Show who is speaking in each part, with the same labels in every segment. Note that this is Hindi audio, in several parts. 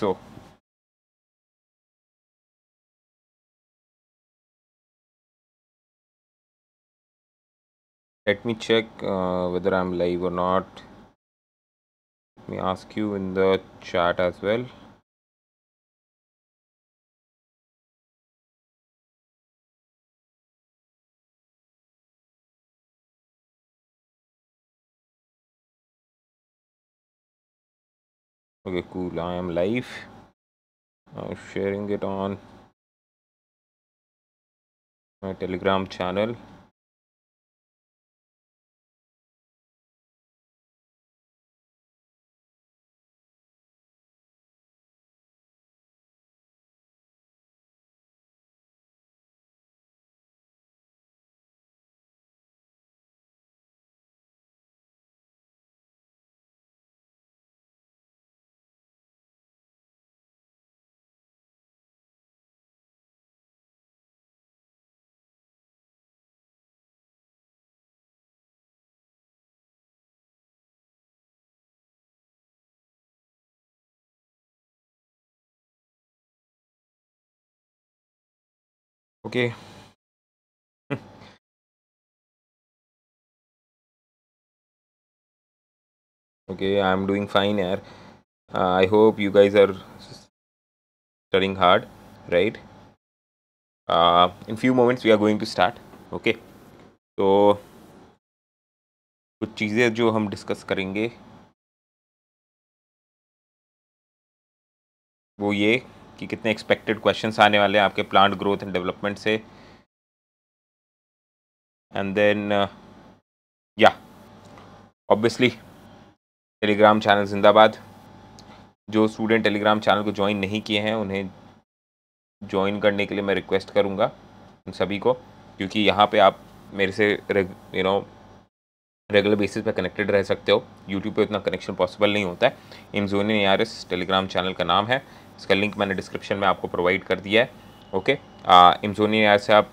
Speaker 1: so let me check uh, whether I'm live or not let me ask you in the chat as well okay cool i am live I'm sharing it on my telegram channel okay okay I am doing fine here I hope you guys are
Speaker 2: studying hard right in few
Speaker 1: moments we are going to start okay तो कुछ चीज़ें जो हम डिस्कस करेंगे
Speaker 2: वो ये कि कितने एक्सपेक्टेड क्वेश्चंस आने वाले हैं आपके प्लांट ग्रोथ एंड डेवलपमेंट से and then yeah
Speaker 3: obviously Telegram channel जिंदाबाद जो स्टूडेंट टेलीग्राम चैनल को ज्वाइन नहीं किए हैं उन्हें ज्वाइन करने के लिए मैं रिक्वेस्ट करूँगा उन सभी को क्योंकि यहाँ पे आप मेरे से यू नो रेगुलर बेसिस पे कनेक्टेड रह सकते हो यूट्यूब पे उतना कनेक्शन पॉसिबल नहीं होता है आर एस टेलीग्राम चैनल का नाम है इसका लिंक मैंने डिस्क्रिप्शन में आपको प्रोवाइड कर दिया है ओके इम्सोनी ऐप से आप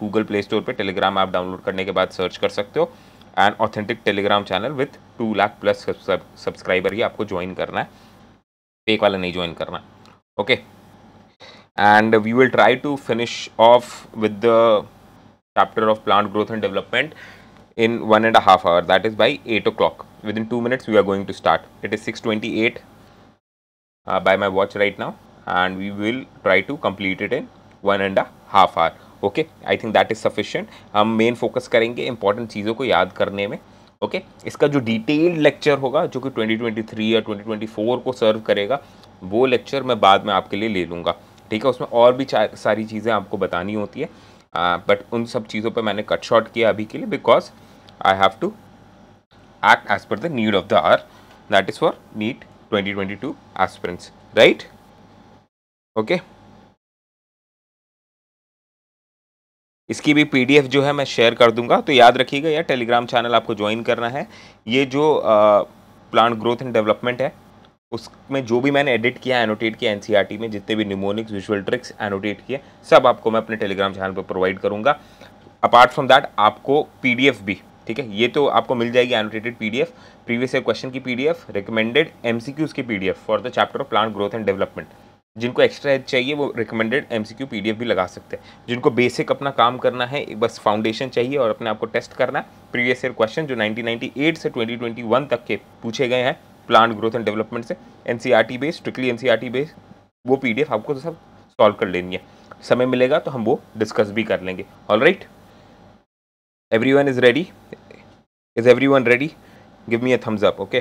Speaker 3: गूगल प्ले स्टोर पर टेलीग्राम ऐप डाउनलोड करने के बाद सर्च कर सकते हो and authentic Telegram channel with two lakh plus subscriber ही आपको ज्वाइन करना है फेक वाला नहीं ज्वाइन करना okay and we will try to finish off with the chapter of plant growth and development in one and half hour that is by eight o'clock within two minutes we are going to start it is six twenty eight uh, by my watch right now and we will try to complete it in one and a half hour okay I think that is sufficient हम मेन फोकस करेंगे इंपॉर्टेंट चीज़ों को याद करने में ओके okay? इसका जो डिटेल्ड लेक्चर होगा जो कि 2023 या 2024 को सर्व करेगा वो लेक्चर मैं बाद में आपके लिए ले लूँगा ठीक है उसमें और भी सारी चीज़ें आपको बतानी होती है बट uh, उन सब चीज़ों पर मैंने कट शॉर्ट किया अभी के लिए because I have to act as per the need of the hour that is for NEET 2022 aspirants,
Speaker 2: right? Okay okay.
Speaker 3: इसकी भी पीडीएफ जो है मैं शेयर कर दूंगा तो याद रखिएगा या टेलीग्राम चैनल आपको ज्वाइन करना है ये जो प्लांट ग्रोथ एंड डेवलपमेंट है उसमें जो भी मैंने एडिट किया है एनोटेट किया एनसीईआरटी e में जितने भी निमोनिक्स विजुअल ट्रिक्स एनोटेट किए सब आपको मैं अपने टेलीग्राम चैनल पर प्रोवाइड करूंगा अपार्ट फ्रॉम दैट आपको पीडीएफ भी ठीक है ये तो आपको मिल जाएगी annotated PDF previous year question की पीडीएफ रिकमेंडेड एमसीक्यूज की PDF for the chapter of plant growth and development जिनको एक्स्ट्रा हेल्प चाहिए वो रिकमेंडेड एमसीक्यू पीडीएफ भी लगा सकते हैं जिनको बेसिक अपना काम करना है बस फाउंडेशन चाहिए और अपने आपको टेस्ट करना है प्रीवियस ईयर क्वेश्चन जो एट से वन तक के पूछे गए हैं प्लांट ग्रोथ एंड डेवलपमेंट से N NCERT based strictly T based वो एफ आपको सब सॉल्व कर लेनी है समय मिलेगा तो हम वो डिस्कस भी कर लेंगे all right right? everyone is ready is everyone ready give me a thumbs up okay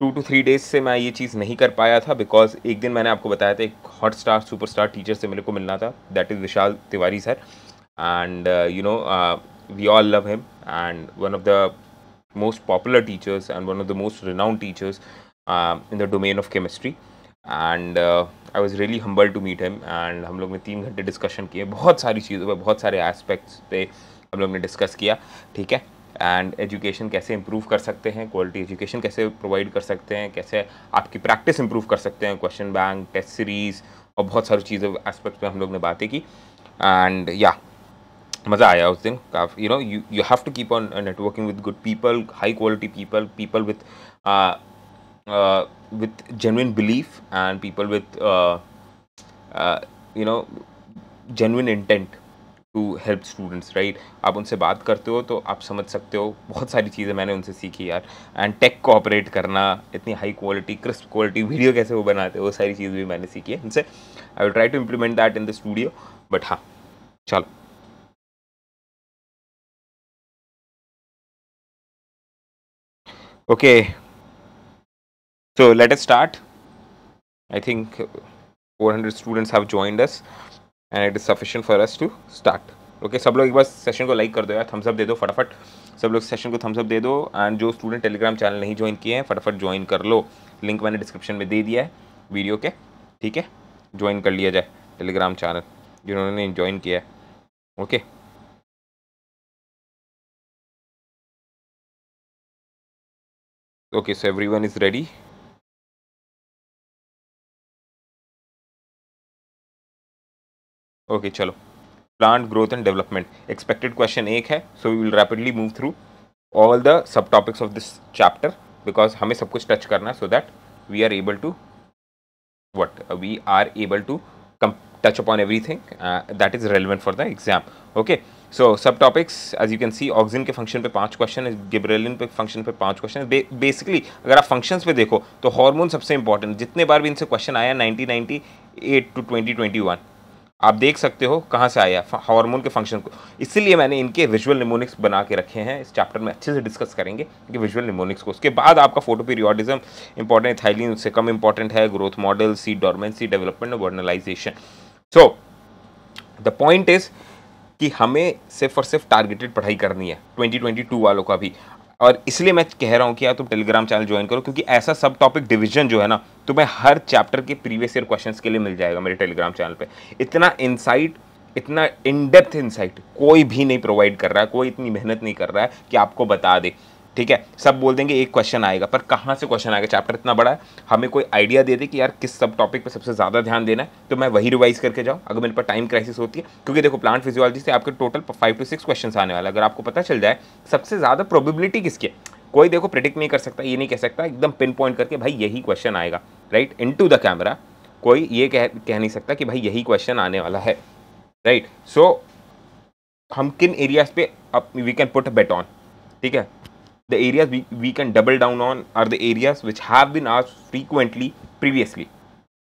Speaker 3: two to three days से मैं ये चीज़ नहीं कर पाया था बिकॉज एक दिन मैंने आपको बताया था एक Hotstar superstar teacher से मेरे को मिलना था that is Vishal Tiwari sir and you know we all love him and one of the most popular teachers and one of the most renowned teachers in the domain of chemistry and I was really humble to meet him and हम लोग ने तीन घंटे डिस्कशन किए बहुत सारी चीज़ों पर बहुत सारे एस्पेक्ट्स पे हम लोग ने डिस्कस किया ठीक है एंड एजुकेशन कैसे इम्प्रूव कर सकते हैं क्वालिटी एजुकेशन कैसे प्रोवाइड कर सकते हैं कैसे आपकी प्रैक्टिस इम्प्रूव कर सकते हैं क्वेश्चन बैंक टेस्ट सीरीज़ और बहुत सारी चीज़ों एस्पेक्ट्स पर हम लोग ने बातें की एंड या yeah, मज़ा आया उस दिन काफ़ी you know you you have to keep on networking with good people high quality people people with uh, with genuine belief and people with uh, uh, you know genuine intent to help students right आप उनसे बात करते हो तो आप समझ सकते हो बहुत सारी चीज़ें मैंने उनसे सीखी यार एंड टेक को ऑपरेट करना इतनी high quality crisp quality video कैसे वो बनाते हो वो सारी चीज़ भी मैंने सीखी है उनसे I will try to implement that
Speaker 1: in the studio but हाँ चलो okay
Speaker 3: So let us start. I think 400 students have joined us and it is sufficient for us to start. Okay okay, सब लोग एक बार सेशन को लाइक कर दो यार थम्स अप दे दो फटाफट सब लोग सेशन को थम्स अप दे दो एंड जो स्टूडेंट टेलीग्राम चैनल नहीं ज्वाइन किए हैं फटाफट ज्वाइन कर लो लिंक मैंने डिस्क्रिप्शन में दे दिया है वीडियो के ठीक है ज्वाइन कर लिया जाए टेलीग्राम
Speaker 1: चैनल जिन्होंने ज्वाइन किया है okay okay. okay so everyone is ready ओके चलो plant growth and development expected question एक है so we will
Speaker 3: rapidly move through all the subtopics of this chapter because हमें सब कुछ टच करना है so that we are able to what we are able to come touch upon everything that is relevant for the exam okay so subtopics as you can see oxygen के फंक्शन पे पांच क्वेश्चन है गिब्रेलिन पे फंक्शन पे पांच क्वेश्चन है बेसिकली अगर आप फंक्शंस पे देखो तो हार्मोन सबसे इंपॉर्टेंट जितने बार भी इनसे क्वेश्चन आया nineteen ninety eight to twenty twenty one आप देख सकते हो कहाँ से आया हार्मोन के फंक्शन को इसीलिए मैंने इनके विजुअल निमोनिक्स बना के रखे हैं इस चैप्टर में अच्छे से डिस्कस करेंगे इनके विजुअल निमोनिक्स को उसके बाद आपका फोटो पीरियोडिज्म इंपॉर्टेंट थाइलिन उससे कम इंपॉर्टेंट है growth model seed dormancy development और vernalisation so the point is कि हमें सिर्फ और सिर्फ टारगेटेड पढ़ाई करनी है 2022 वालों का भी और इसलिए मैं कह रहा हूँ कि यार तुम टेलीग्राम चैनल ज्वाइन करो क्योंकि ऐसा सब टॉपिक डिवीजन जो है ना तुम्हें हर चैप्टर के प्रीवियस ईयर क्वेश्चंस के लिए मिल जाएगा मेरे टेलीग्राम चैनल पे इतना इनसाइट इतना इनडेप्थ इनसाइट कोई भी नहीं प्रोवाइड कर रहा है कोई इतनी मेहनत नहीं कर रहा है कि आपको बता दे ठीक है सब बोल देंगे एक क्वेश्चन आएगा पर कहाँ से क्वेश्चन आएगा चैप्टर इतना बड़ा है हमें कोई आइडिया दे दे कि यार किस सब टॉपिक पर सबसे ज़्यादा ध्यान देना है तो मैं वही रिवाइज करके जाऊँ अगर मेरे पास टाइम क्राइसिस होती है क्योंकि देखो प्लांट फिजियोलॉजी से आपके total five to six question आने वाला अगर आपको पता चल जाए सबसे ज़्यादा प्रोबेबिलिटी किसकी है कोई देखो प्रिडिक्ट नहीं कर सकता ये नहीं कह सकता एकदम पिन पॉइंट करके भाई यही क्वेश्चन आएगा right into the camera कोई ये कह कह नहीं सकता कि भाई यही क्वेश्चन आने वाला है राइट सो हम किन एरियाज पे we can put bet on ठीक है the areas we, we can double down on are the areas which have been asked frequently previously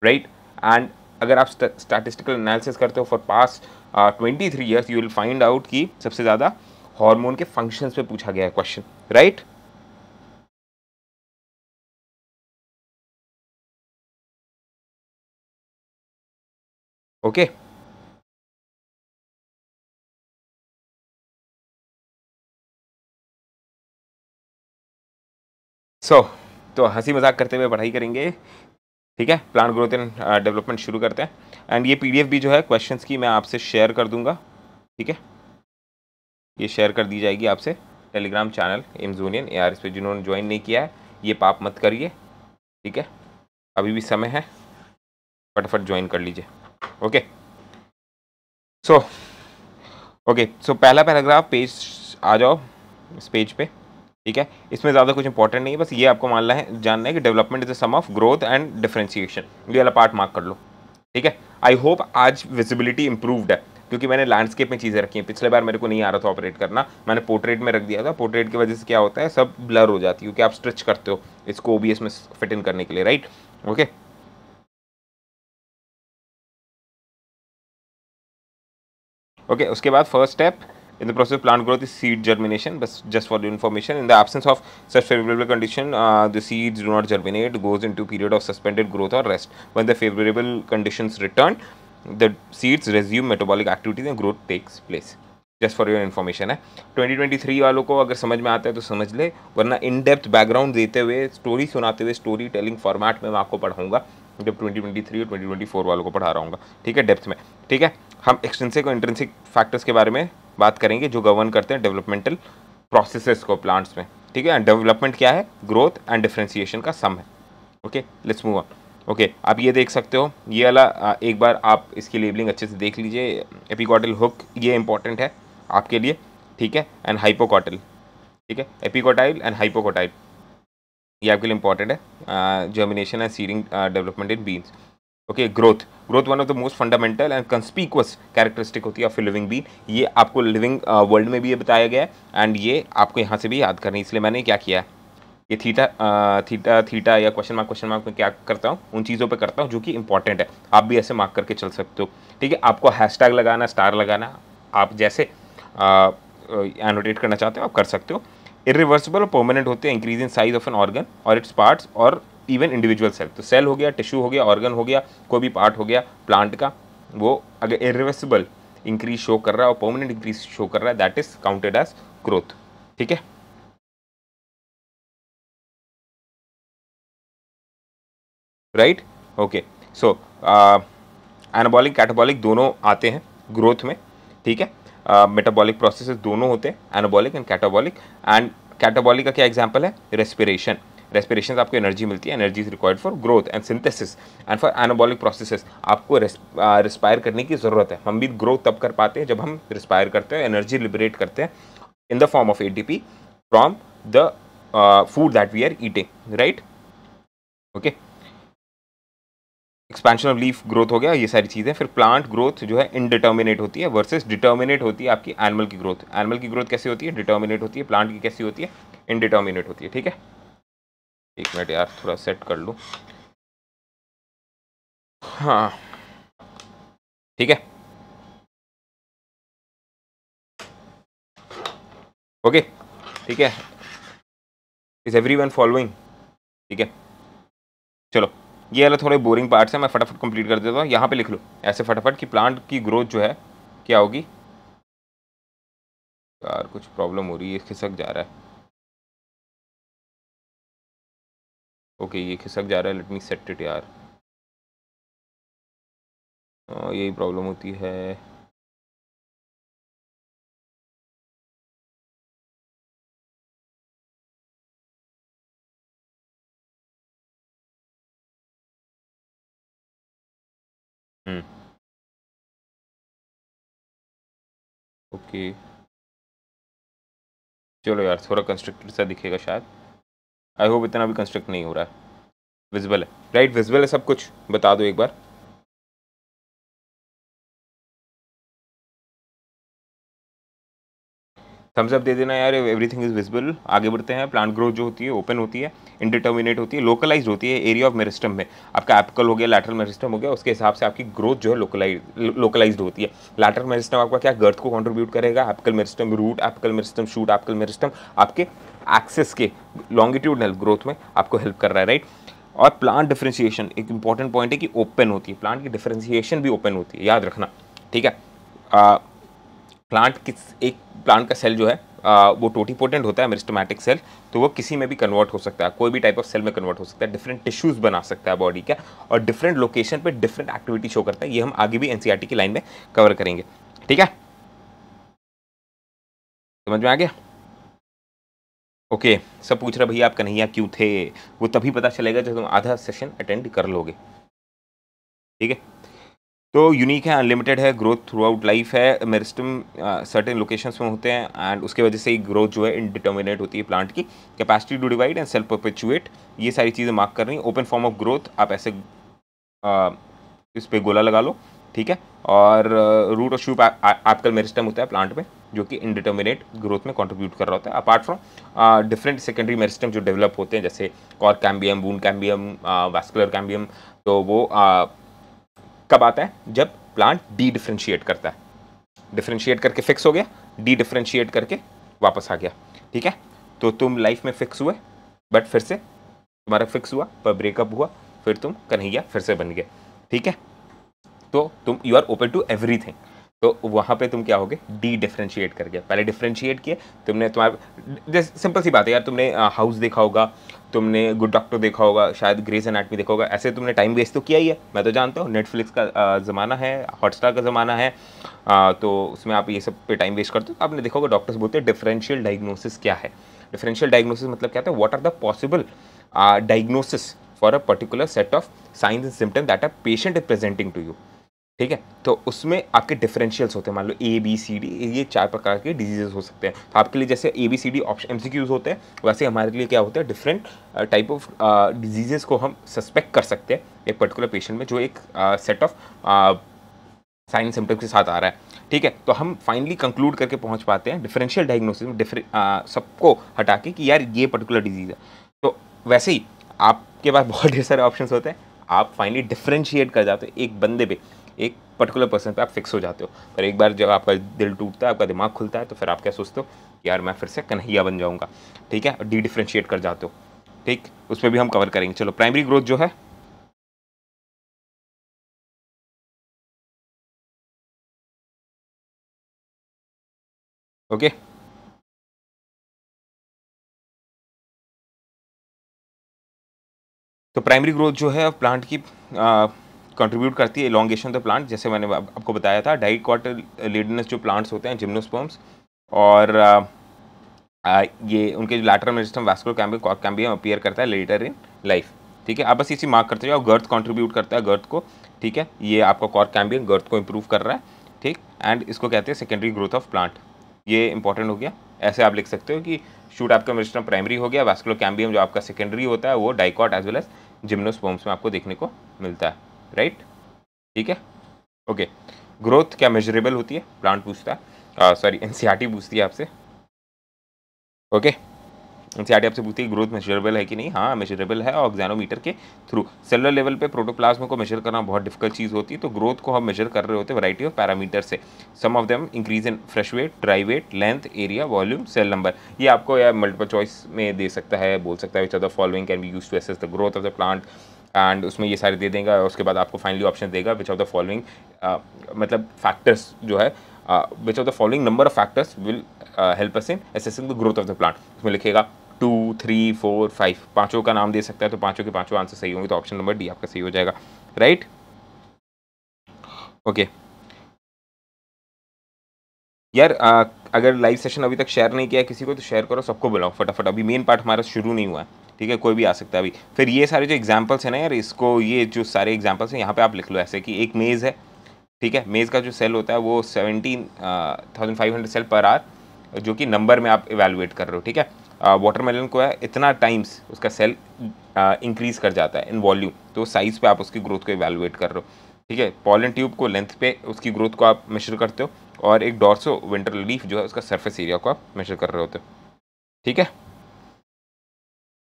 Speaker 3: right and अगर आप स्टैटिस्टिकल एनालिसिस करते हो for past twenty three years you will find out कि सबसे ज़्यादा हार्मोन के
Speaker 1: फंक्शंस पे पूछा गया है question right right? okay so so, तो हंसी मजाक करते
Speaker 2: हुए
Speaker 3: पढ़ाई करेंगे ठीक है प्लान ग्रोथ एंड डेवलपमेंट शुरू करते हैं एंड ये पीडीएफ भी जो है क्वेश्चंस की मैं आपसे शेयर कर दूंगा ठीक है ये शेयर कर दी जाएगी आपसे टेलीग्राम चैनल एमजोनियन ए आर एस पे जिन्होंने ज्वाइन नहीं किया है ये पाप मत करिए ठीक है अभी भी समय है फटाफट ज्वाइन कर लीजिए ओके सो ओके सो पहला पैराग्राफ पेज आ जाओ इस पेज पे ठीक है इसमें ज़्यादा कुछ इंपॉर्टेंट नहीं है बस ये आपको मानना है जानना है कि development is the sum of growth and differentiation ये वाला पार्ट मार्क कर लो ठीक है आई होप आज विजिबिलिटी इंप्रूव्ड है क्योंकि मैंने लैंडस्केप में चीज़ें रखी हैं पिछले बार मेरे को नहीं आ रहा था ऑपरेट करना मैंने पोर्ट्रेट में रख दिया था पोर्ट्रेट की वजह से क्या होता है सब ब्लर हो जाती है क्योंकि आप स्ट्रिच करते हो इसको ओ में फिट इन
Speaker 1: करने के लिए राइट ओके ओके उसके बाद first step in the process of plant growth is seed germination
Speaker 3: but just for the information in the absence of such favorable condition uh, the seeds do not germinate goes into period of suspended growth or rest when the favorable conditions return the seeds resume metabolic activities and growth takes place just for your information है 2023 वालों को अगर समझ में आता है तो समझ ले वरना इन डेप्थ बैकग्राउंड देते हुए स्टोरी सुनाते हुए स्टोरी टेलिंग फॉर्मेट में मैं आपको पढ़ाऊंगा जब 2023 और 2024 वालों को पढ़ा रहा हूँ ठीक है डेप्थ में ठीक है हम एक्सटेंसिक और इंटेंसिक फैक्टर्स के बारे में बात करेंगे जो गवर्न करते हैं डेवलपमेंटल प्रोसेस को प्लांट्स में ठीक है डेवलपमेंट क्या है ग्रोथ एंड डिफ्रेंसीशन का सम है okay let's move on okay आप ये देख सकते हो ये वाला एक बार आप इसकी लेबलिंग अच्छे से देख लीजिए एपिकॉटल हुक ये इंपॉर्टेंट है आपके लिए ठीक है एंड हाइपोकॉटल ठीक है एपिकोटाइल एंड हाइपोकोटाइल ये आपके लिए इंपॉर्टेंट है germination and seedling development in beans okay growth growth one of the most fundamental and conspicuous characteristic होती है ऑफ लिविंग बीन ये आपको लिविंग वर्ल्ड uh, में भी ये बताया गया है एंड ये आपको यहाँ से भी याद करनी इसलिए मैंने क्या किया है ये थीटा थीटा थीटा या क्वेश्चन मार्क क्वेश्चन मार्क में क्या करता हूँ उन चीज़ों पे करता हूँ जो कि इंपॉर्टेंट है आप भी ऐसे मार्क करके चल सकते हो ठीक है आपको हैशटैग लगाना स्टार लगाना आप जैसे एनोटेट uh, uh, करना चाहते हो आप कर सकते हो इरिवर्सिबल और परमानेंट होते हैं increase in size of an organ और इट्स पार्ट्स और इवन इंडिविजुअल सेल तो सेल हो गया टिश्यू हो गया ऑर्गन हो गया कोई भी पार्ट हो गया प्लांट का वो अगर इरिवर्सिबल इंक्रीज शो कर रहा है और परमानेंट इंक्रीज शो कर रहा है that is counted as growth
Speaker 1: ठीक है right okay so anabolic catabolic दोनों
Speaker 3: आते हैं ग्रोथ में ठीक है मेटाबॉलिक uh, प्रोसेसेस दोनों होते हैं anabolic and catabolic and catabolic का क्या एग्जांपल है रेस्पिरेशन रेस्पिरेशन आपको एनर्जी मिलती है energy is required for growth and synthesis and for anabolic process आपको रिस्पायर करने की ज़रूरत है हम भी ग्रोथ तब कर पाते हैं जब हम रिस्पायर करते हैं एनर्जी लिबरेट करते हैं in the form of A T P from the food that we are eating right okay expansion of leaf growth हो गया ये सारी चीज़ें फिर प्लांट ग्रोथ जो है इनडिटर्मिनेट होती है वर्सेज डिटर्मिनेट होती है आपकी एनिमल की ग्रोथ एनिमल की ग्रोथ कैसी होती है डिटर्मिनेट होती है प्लांट की कैसी होती है इनडिटर्मिनेट होती है ठीक है एक मिनट यार थोड़ा सेट कर
Speaker 1: लूँ हाँ ठीक है ओके
Speaker 3: ठीक है इज एवरी वन फॉलोइंग ठीक है चलो ये वाला थोड़े बोरिंग पार्ट्स हैं मैं फटाफट कंप्लीट कर देता हूँ यहाँ पे लिख लो ऐसे फटाफट कि प्लांट
Speaker 1: की ग्रोथ जो है क्या होगी यार कुछ प्रॉब्लम हो रही है खिसक जा रहा है ओके ये खिसक जा रहा है लेट मी सेट इट यार हाँ, यही प्रॉब्लम होती है हम्म। ओके चलो यार थोड़ा कंस्ट्रक्टेड सा दिखेगा शायद आई होप इतना भी कंस्ट्रक्ट नहीं हो रहा है विजिबल है राइट विजिबल है सब कुछ बता दो एक बार थम्स अप दे देना यार
Speaker 3: एवरीथिंग इज विजिबल आगे बढ़ते हैं प्लांट ग्रोथ जो होती है ओपन होती है इनडिटर्मिनेट होती है लोकलाइज होती है एरिया ऑफ मेरिस्टम में आपका एपिकल हो गया लैटरल मेरिस्टम हो गया उसके हिसाब से आपकी ग्रोथ जो है लोकलाइज होती है लैटरल मेरिस्टम आपका क्या गर्थ को कॉन्ट्रीब्यूट करेगा apical meristem root apical meristem shoot apical meristem आपके एक्सेस के लॉन्गिट्यूडनल ग्रोथ में आपको हेल्प कर रहा है राइट और प्लांट डिफ्रेंशिएशन एक इंपॉर्टेंट पॉइंट है कि ओपन होती है प्लांट की डिफ्रेंशिएशन भी ओपन होती है याद रखना ठीक है प्लांट किस एक प्लांट का सेल जो है आ, वो टोटीपोटेंट होता है मेरिस्टोमैटिक सेल तो वो किसी में भी कन्वर्ट हो सकता है कोई भी टाइप ऑफ सेल में कन्वर्ट हो सकता है डिफरेंट टिश्यूज़ बना सकता है बॉडी का और डिफरेंट लोकेशन पे डिफरेंट एक्टिविटी शो करता है ये हम आगे भी एनसीईआरटी e की लाइन में कवर करेंगे ठीक है समझ में आ गया ओके सब पूछ रहे भैया आप कन्हैया क्यों थे वो तभी पता चलेगा जब तुम आधा सेशन अटेंड कर लोगे ठीक है तो यूनिक है अनलिमिटेड है ग्रोथ थ्रू आउट लाइफ है मेरिस्टम सर्टेन लोकेशंस में होते हैं एंड उसके वजह से ही ग्रोथ जो है इनडिटर्मिनेट होती है प्लांट की capacity to divide and self perpetuate ये सारी चीज़ें मार्क कर रही हैं ओपन फॉर्म ऑफ ग्रोथ आप ऐसे आ, इस पर गोला लगा लो ठीक है और रूट और शूप आपका मेरिस्टम होता है प्लांट में जो कि इनडिटर्मिनेट ग्रोथ में कंट्रीब्यूट कर रहा होता है apart from different secondary meristem जो डेवलप होते हैं जैसे कॉर कैम्बियम बून कैम्बियम वैस्कुलर कैम्बियम तो वो uh, कब आता है जब प्लांट डी डिफ्रेंशिएट करता है डिफ्रेंशिएट करके फिक्स हो गया डी डिफ्रेंशिएट करके वापस आ गया ठीक है तो तुम लाइफ में फिक्स हुए बट फिर से तुम्हारा फिक्स हुआ पर ब्रेकअप हुआ फिर तुम कन्हैया फिर से बन गए ठीक है तो तुम you are open to everything तो वहाँ पे तुम क्या होगे डी डिफ्रेंशिएट करके पहले डिफ्रेंशिएट किए तुमने तुम्हारे जैसे सिंपल सी बात है यार तुमने हाउस देखा होगा तुमने गुड डॉक्टर देखा होगा शायद ग्रेज एनाटमी देखा होगा ऐसे तुमने टाइम वेस्ट तो किया ही है मैं तो जानता हूँ नेटफ्लिक्स का ज़माना है हॉटस्टार का ज़माना है आ, तो उसमें आप ये सब पे टाइम वेस्ट करते हो आपने देखा होगा डॉक्टर्स बोलते हैं डिफरेंशियल डायग्नोसिस क्या है डिफरेंशियल डायग्नोसिस मतलब क्या था what are the possible diagnosis for a particular set of signs and symptom that our patient is presenting to you ठीक है तो उसमें आपके डिफरेंशियल्स होते हैं मान लो ए बी सी डी ये चार प्रकार के डिजीजेस हो सकते हैं तो आपके लिए जैसे A B C D option M C होते हैं वैसे हमारे लिए क्या होता है डिफरेंट टाइप ऑफ डिजीजेस को हम सस्पेक्ट कर सकते हैं एक पर्टिकुलर पेशेंट में जो एक सेट ऑफ साइन सिम्टम्स के साथ आ रहा है ठीक है तो हम फाइनली कंक्लूड करके पहुंच पाते हैं डिफरेंशियल डायग्नोसिस में डिफरें uh, सबको हटा के कि यार ये पर्टिकुलर डिजीज़ है तो वैसे ही आपके पास बहुत ढेर सारे ऑप्शन होते हैं आप फाइनली डिफ्रेंशिएट कर जाते हो एक बंदे पे एक पर्टिकुलर पर्सन पे आप फिक्स हो जाते हो पर एक बार जब आपका दिल टूटता है आपका दिमाग खुलता है तो फिर आप क्या सोचते हो यार मैं फिर से कन्हैया बन जाऊँगा ठीक है डी डिफ्रेंशिएट कर जाते हो ठीक उस पर भी हम कवर करेंगे चलो प्राइमरी ग्रोथ
Speaker 1: जो है ओके okay. तो प्राइमरी
Speaker 3: ग्रोथ जो है प्लांट की आ, कंट्रीब्यूट करती है इलांगेशन ऑफ द प्लांट जैसे मैंने आपको बताया था डाई क्वार्टर लीडनस जो प्लांट्स होते हैं जिम्नोस्पर्म्स और ये उनके जो lateral meristem vascular cambium cambium appear करता है लेटर इन लाइफ ठीक है आप बस इसी मार्क करते जाओ गर्थ कंट्रीब्यूट करता है गर्थ को ठीक है ये आपका कॉर्क कैम्बियम गर्थ को इम्प्रूव कर रहा है ठीक एंड इसको कहते हैं सेकेंडरी ग्रोथ ऑफ प्लांट ये इंपॉर्टेंट हो गया ऐसे आप लिख सकते हो कि शूट आपका मेरिस्टम प्राइमरी हो गया वैस्कुलर कैम्बियम जो आपका सेकेंडरी होता है वो dicot as well as gymnosperms में आपको देखने को मिलता है राइट ठीक है ओके ग्रोथ क्या मेजरेबल होती है प्लांट पूछता है सॉरी एन पूछती है आपसे ओके एन सी आपसे पूछती है ग्रोथ मेजरेबल है कि नहीं हाँ मेजरेबल है और एग्जानोमीटर के थ्रू सेलर लेवल पे प्रोटोप्लाज्म को मेजर करना बहुत डिफिकल्ट चीज़ होती है तो ग्रोथ को हम मेजर कर रहे होते हैं वैराइटी ऑफ पैरामीटर से some of them increase in fresh weight dry weight length area volume cell number ये आपको मल्टीपल चॉइस में दे सकता है बोल सकता है which are the following can be use to assess the growth of the plant and उसमें ये सारे दे देगा और उसके बाद आपको फाइनली ऑप्शन देगा विच ऑफ द फॉलोइंग मतलब फैक्टर्स जो है which of the following number of factors will help us in assessing the growth of the plant उसमें लिखेगा टू थ्री फोर फाइव पाँचों का नाम दे सकता है तो पाँचों के पाँचों आंसर सही होंगे तो ऑप्शन नंबर डी आपका सही हो जाएगा राइट ओके okay. यार आ, uh, अगर लाइव सेशन अभी तक शेयर नहीं किया किसी को तो शेयर करो सबको बुलाओ फटाफट अभी मेन पार्ट हमारा शुरू नहीं हुआ है ठीक है कोई भी आ सकता है अभी फिर ये सारे जो एग्जाम्पल्स हैं ना यार इसको ये जो सारे एग्जाम्पल्स हैं यहाँ पे आप लिख लो ऐसे कि एक मेज़ है ठीक है मेज़ का जो सेल होता है वो seventeen thousand five hundred cell पर आर जो कि नंबर में आप इवेलुएट कर रहे हो ठीक है वाटरमेलन को है इतना टाइम्स उसका सेल इंक्रीज़ कर जाता है इन वॉल्यूम तो साइज़ पे आप उसकी ग्रोथ को इवेलुएट कर रहे हो ठीक है पॉलन ट्यूब को लेंथ पे उसकी ग्रोथ को आप मेजर करते हो और एक डॉर्सो विंटर लीफ जो है उसका सरफेस एरिया को आप मेजर कर रहे होते हो
Speaker 1: ठीक है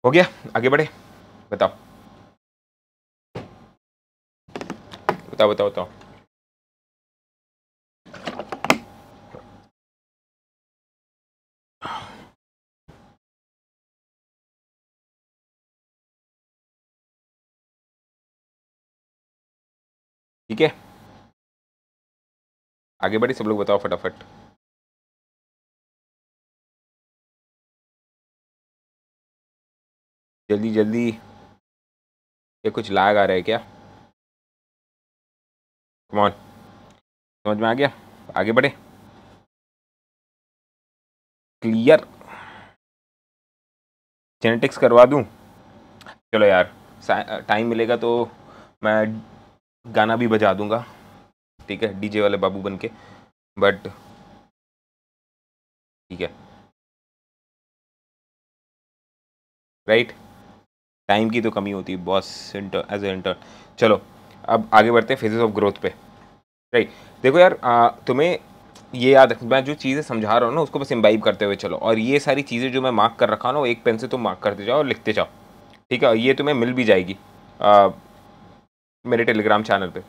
Speaker 1: हो गया आगे बढ़े बताओ बताओ बताओ बताओ ठीक है आगे बढ़े सब लोग बताओ फटाफट जल्दी जल्दी ये कुछ लाग आ रहा है क्या कमान समझ में आ गया आगे बढ़े क्लियर
Speaker 3: जेनेटिक्स करवा दूँ चलो यार टाइम मिलेगा तो मैं गाना भी बजा दूंगा ठीक है डीजे वाले
Speaker 2: बाबू
Speaker 1: बन के बट ठीक है राइट right? टाइम की तो कमी होती है boss
Speaker 3: inter as a inter चलो अब आगे बढ़ते हैं फेजेस ऑफ ग्रोथ पे राइट देखो यार आ, तुम्हें ये याद रख मैं जो चीज़ें समझा रहा हूँ ना उसको बस इम्बाइब करते हुए चलो और ये सारी चीज़ें जो मैं मार्क कर रखा ना वो एक पेन से तुम मार्क करते जाओ और लिखते जाओ ठीक है ये तुम्हें मिल भी जाएगी आ, मेरे टेलीग्राम चैनल पे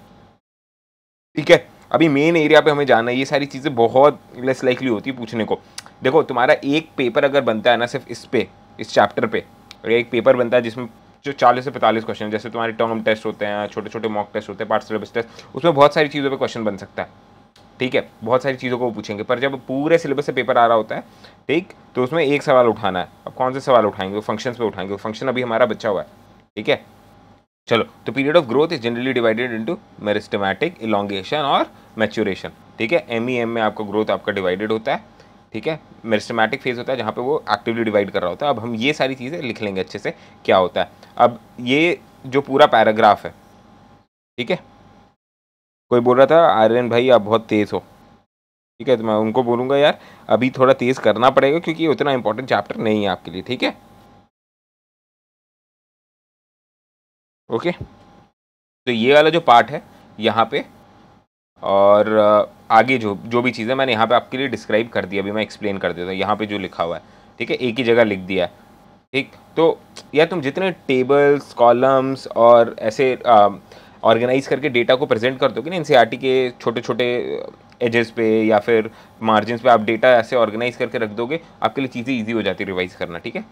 Speaker 3: ठीक है अभी मेन एरिया पे हमें जाना है ये सारी चीज़ें बहुत लेस लाइकली होती है पूछने को देखो तुम्हारा एक पेपर अगर बनता है ना सिर्फ इस पे इस चैप्टर पे और एक पेपर बनता है जिसमें जो चालीस से पैंतालीस क्वेश्चन जैसे तुम्हारे टर्म टेस्ट होते हैं छोटे छोटे मॉक टेस्ट होते हैं पार्ट सिलेबस टेस्ट उसमें बहुत सारी चीज़ों पर क्वेश्चन बन सकता है ठीक है बहुत सारी चीज़ों को वो पूछेंगे पर जब पूरे सिलेबस से पेपर आ रहा होता है ठीक तो उसमें एक सवाल उठाना है अब कौन से सवाल उठाएंगे फंक्शन पर उठाएंगे फंक्शन अभी हमारा बच्चा हुआ है ठीक है चलो तो period of growth is generally divided into meristematic elongation और मैच्योरेशन ठीक है एम ई एम में आपका ग्रोथ आपका डिवाइडेड होता है ठीक है मेरिस्टमैटिक फेज़ होता है जहाँ पे वो एक्टिवली डिवाइड कर रहा होता है अब हम ये सारी चीज़ें लिख लेंगे अच्छे से क्या होता है अब ये जो पूरा पैराग्राफ है ठीक है कोई बोल रहा था आर्यन भाई आप बहुत तेज़ हो ठीक है तो मैं उनको बोलूँगा यार अभी थोड़ा तेज़ करना पड़ेगा क्योंकि ये उतना इंपॉर्टेंट
Speaker 2: चैप्टर नहीं है आपके लिए ठीक है
Speaker 3: ओके तो ये वाला जो पार्ट है यहाँ पे और आगे जो जो भी चीज़ें मैंने यहाँ पे आपके लिए डिस्क्राइब कर दिया अभी मैं एक्सप्लेन कर देता हूँ यहाँ पे जो लिखा हुआ है ठीक है एक ही जगह लिख दिया है ठीक तो या तुम जितने टेबल्स कॉलम्स और ऐसे ऑर्गेनाइज करके डेटा को प्रेजेंट कर दोगे ना एन के छोटे छोटे एजेस पे या फिर मार्जिन पे आप डेटा ऐसे ऑर्गेनाइज करके रख दोगे आपके लिए चीज़ें ईजी हो जाती है रिवाइज करना ठीक है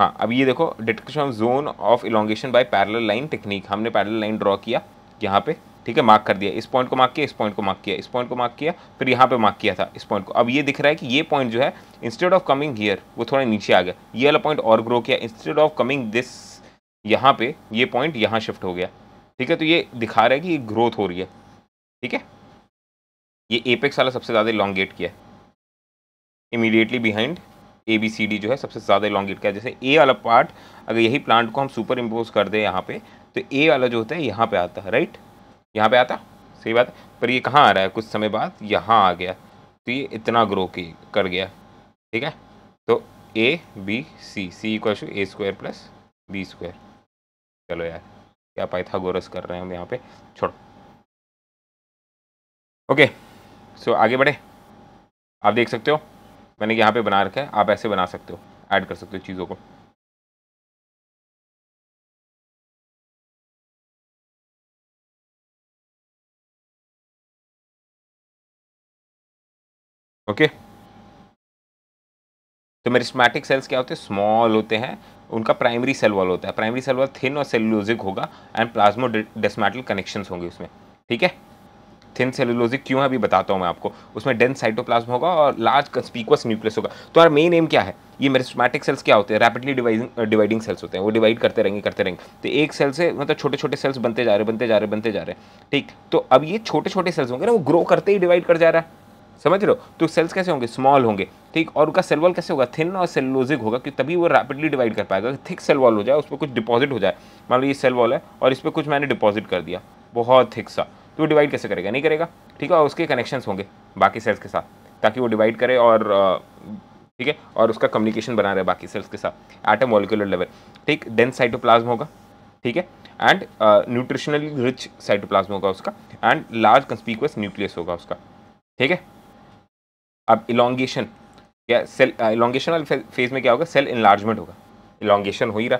Speaker 3: हाँ अब ये देखो detection of zone of elongation by parallel line technique हमने पैरल लाइन ड्रॉ किया यहाँ पे ठीक है मार्क कर दिया इस पॉइंट को मार्क किया इस पॉइंट को मार्क किया इस पॉइंट को मार्क किया फिर यहाँ पे मार्क किया था इस पॉइंट को अब ये दिख रहा है कि ये पॉइंट जो है इंस्टेड ऑफ कमिंग हियर वो थोड़ा नीचे आ गया ये वाला पॉइंट और ग्रो किया इंस्टेड ऑफ कमिंग दिस यहाँ पे ये पॉइंट यहाँ शिफ्ट हो गया ठीक है तो ये दिखा रहा है कि ग्रोथ हो रही है ठीक है ये एपेक्स वाला सबसे ज़्यादा लॉन्गेट किया है immediately behind A B C D जो है सबसे ज़्यादा लॉन्गेट किया जैसे ए वाला पार्ट अगर यही प्लांट को हम सुपर इम्पोज कर दें यहाँ पे तो ए वाला जो होता है यहाँ पे आता है राइट यहाँ पे आता सही बात पर ये कहाँ आ रहा है कुछ समय बाद यहाँ आ गया तो ये इतना ग्रो कर गया ठीक है तो A B C C equal to A square plus B square चलो यार क्या पाइथागोरस कर रहे हैं हम यहाँ पे छोड़ ओके सो आगे बढ़े आप देख सकते हो मैंने यहाँ पे बना रखा है आप ऐसे
Speaker 2: बना
Speaker 1: सकते हो ऐड कर सकते हो चीज़ों को ओके तो
Speaker 3: मेरिस्मैटिक सेल्स क्या होते हैं स्मॉल होते हैं उनका प्राइमरी सेल वॉल होता है प्राइमरी सेल वॉल थिन और सेलुलोजिक होगा एंड प्लाज्मो डेस्मैटल कनेक्शन होंगे उसमें ठीक है थिन सेलुलोजिक क्यों है अभी बताता हूँ मैं आपको उसमें डेंस साइटोप्लाज्म होगा और लार्ज कंस्पीकुअस न्यूक्लियस होगा तो यार मेन एम क्या है ये मेरिस्मैटिक सेल्स क्या होते हैं रैपिडली डिवाइडिंग डिवाइडिंग सेल्स होते हैं वो डिवाइड करते रहेंगे करते रहेंगे तो एक सेल से मतलब छोटे छोटे सेल्स बनते जा रहे बनते जा रहे बनते जा रहे ठीक तो अब ये छोटे छोटे सेल्स होंगे ना वो ग्रो करते ही डिवाइड कर जा रहा है समझ रहे हो तो सेल्स कैसे होंगे स्मॉल होंगे ठीक और उनका सेल वॉल कैसे होगा थिन और सेलोजिक होगा कि तभी वो रैपिडली डिवाइड कर पाएगा थिक सेल वॉल हो जाए उस पर कुछ डिपॉजिट हो जाए मान लो ये सेल वॉल है और इस पर कुछ मैंने डिपॉजिट कर दिया बहुत थिक सा तो वो डिवाइड कैसे करेगा नहीं करेगा ठीक है और उसके कनेक्शंस होंगे बाकी सेल्स के साथ ताकि वो डिवाइड करे और ठीक है और उसका कम्युनिकेशन बना रहे बाकी सेल्स के साथ एट अ लेवल ठीक डेंस साइटोप्लाज्म होगा ठीक है एंड न्यूट्रिशनली रिच साइटोप्लाज्म होगा उसका एंड लार्ज कंस्पीक्यूस न्यूक्लियस होगा उसका ठीक है अब इलांगेशन या सेल इलांगेशन uh, वाले फेज़ में क्या होगा सेल इन्लार्जमेंट होगा इलांगेशन हो ही रहा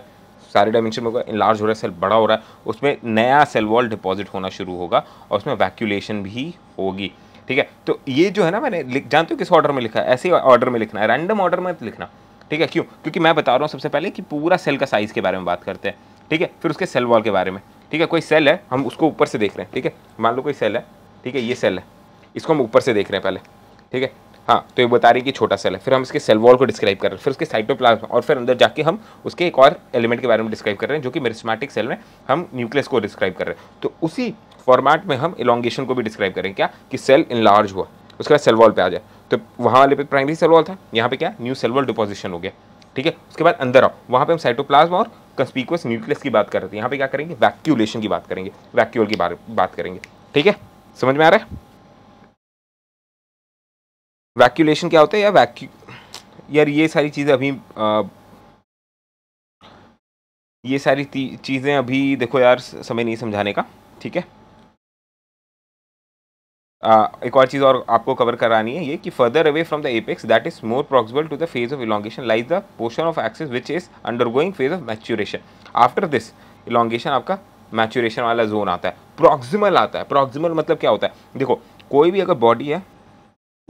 Speaker 3: सारे डायमेंशन में होगा इन्लार्ज हो रहा है सेल बड़ा हो रहा है उसमें नया सेल वॉल डिपॉजिट होना शुरू होगा और उसमें वैक्यूलेशन भी होगी ठीक है तो ये जो है ना मैंने जानते हो किस ऑर्डर में लिखा है ऐसे ऑर्डर में लिखना है रैंडम ऑर्डर में लिखना ठीक है क्यों क्योंकि मैं बता रहा हूँ सबसे पहले कि पूरा सेल का साइज़ के बारे में बात करते हैं ठीक है फिर उसके सेल वॉल के बारे में ठीक है कोई सेल है हम उसको ऊपर से देख रहे हैं ठीक है मान लो कोई सेल है ठीक है ये सेल है इसको हम ऊपर से देख रहे हैं पहले ठीक है हाँ तो ये बता रही कि छोटा सेल है फिर हम इसके सेल वॉल को डिस्क्राइब कर रहे हैं फिर उसके साइटोप्लाज्म और फिर अंदर जाके हम उसके एक और एलिमेंट के बारे में डिस्क्राइब कर रहे हैं जो कि मेरिस्मेटिक सेल में हम न्यूक्लियस को डिस्क्राइब कर रहे हैं तो उसी फॉर्मेट में हम इलॉन्गेशन को भी डिस्क्राइब करें क्या कि सेल इनलार्ज हुआ उसके बाद सेल वॉल आ जाए तो वहाँ वाले पे प्राइमरी सेल वॉल था यहाँ पे क्या न्यू सेल वॉल डिपोजिशन हो गया ठीक है उसके बाद अंदर आओ वहाँ पे हम साइटोप्लाज्म और कंस्पिकुअस न्यूक्लियस की बात कर रहे थे यहाँ पे क्या करेंगे वैक्यूलेशन की बात करेंगे वैक्यूल की बात करेंगे ठीक है समझ में आ रहा है वैक्यूलेशन क्या होता है या वैक्यू यार ये सारी
Speaker 2: चीज़ें अभी आ, ये सारी चीज़ें अभी
Speaker 3: देखो यार समय नहीं समझाने का ठीक है आ, एक और चीज़ और आपको कवर करानी है ये कि further away from the apex that is more proximal to the phase of elongation lies the portion of axis which is undergoing phase of maturation after this elongation आपका मैच्योरेशन वाला जोन आता है प्रॉक्सिमल आता है प्रॉक्सिमल मतलब क्या होता है देखो कोई भी अगर बॉडी है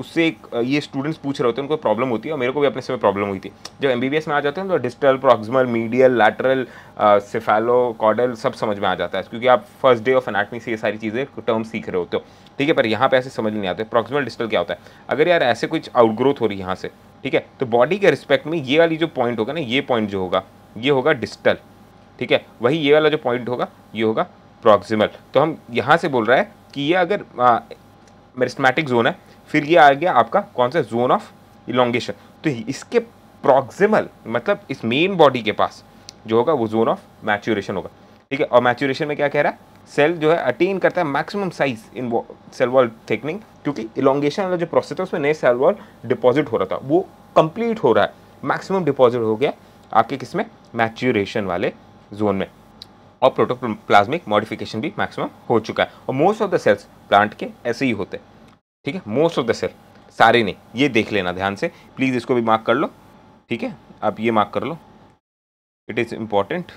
Speaker 3: उससे एक ये स्टूडेंट्स पूछ रहे होते हैं उनको प्रॉब्लम होती है और मेरे को भी अपने समय प्रॉब्लम हुई थी जब एम में आ जाते हैं तो distal proximal medial lateral cephalocaudal सब समझ में आ जाता है क्योंकि आप फर्स्ट डे ऑफ एनाटमी से ये सारी चीज़ें टर्म सीख रहे होते हो ठीक है पर यहाँ पे ऐसे समझ नहीं आते प्रॉक्सिमल डिस्टल क्या होता है अगर यार ऐसे कुछ आउटग्रोथ हो रही है यहाँ से ठीक है तो बॉडी के रिस्पेक्ट में ये वाली जो पॉइंट होगा ना ये पॉइंट जो होगा ये होगा डिस्टल ठीक है वही ये वाला जो पॉइंट होगा ये होगा प्रॉक्सिमल तो हम यहाँ से बोल रहा है कि ये अगर मेरिस्मेटिक जोन है फिर ये आ गया आपका कौन सा जोन ऑफ इलोंगेशन तो इसके प्रॉक्सिमल मतलब इस मेन बॉडी के पास जो होगा वो जोन ऑफ मैच्योरेशन होगा ठीक है और मैच्योरेशन में क्या कह रहा है सेल जो है अटेन करता है maximum size in cell wall thickening क्योंकि इलोंगेशन वाला जो प्रोसेस था उसमें नए सेल वॉल डिपॉजिट हो रहा था वो कंप्लीट हो रहा है मैक्सिमम डिपॉजिट हो गया आपके किस में मैच्योरेशन वाले जोन में और प्रोटोप्लाज्मिक मॉडिफिकेशन भी मैक्सिमम हो चुका है और most of the cells plant के ऐसे ही होते हैं ठीक है मोस्ट ऑफ द सेल सारे नहीं ये देख लेना ध्यान से प्लीज़ इसको भी मार्क कर लो ठीक है आप ये मार्क कर लो it is important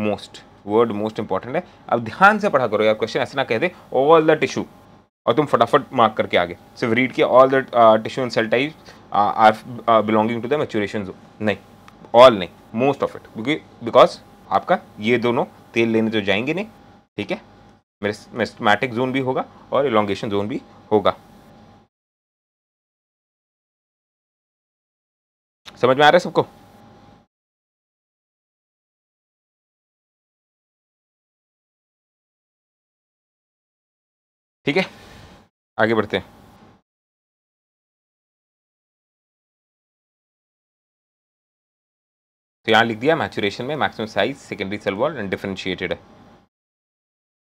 Speaker 3: most word most important है अब ध्यान से पढ़ा करो यार क्वेश्चन ऐसे ना कह दे ऑल द टिश्यू और तुम फटाफट मार्क करके आगे सिर्फ रीड किया all the tissue and cell type are belonging to the maturation जो नहीं ऑल नहीं मोस्ट ऑफ इट क्योंकि बिकॉज आपका ये दोनों तेल लेने तो जाएंगे नहीं ठीक है मेरे मेस्टमैटिक जोन भी होगा और इलांगेशन जोन भी
Speaker 2: होगा
Speaker 1: समझ में आ रहा है सबको ठीक है आगे बढ़ते हैं तो यहाँ लिख दिया मैचुरेशन में maximum size secondary cell wall and differentiated
Speaker 3: है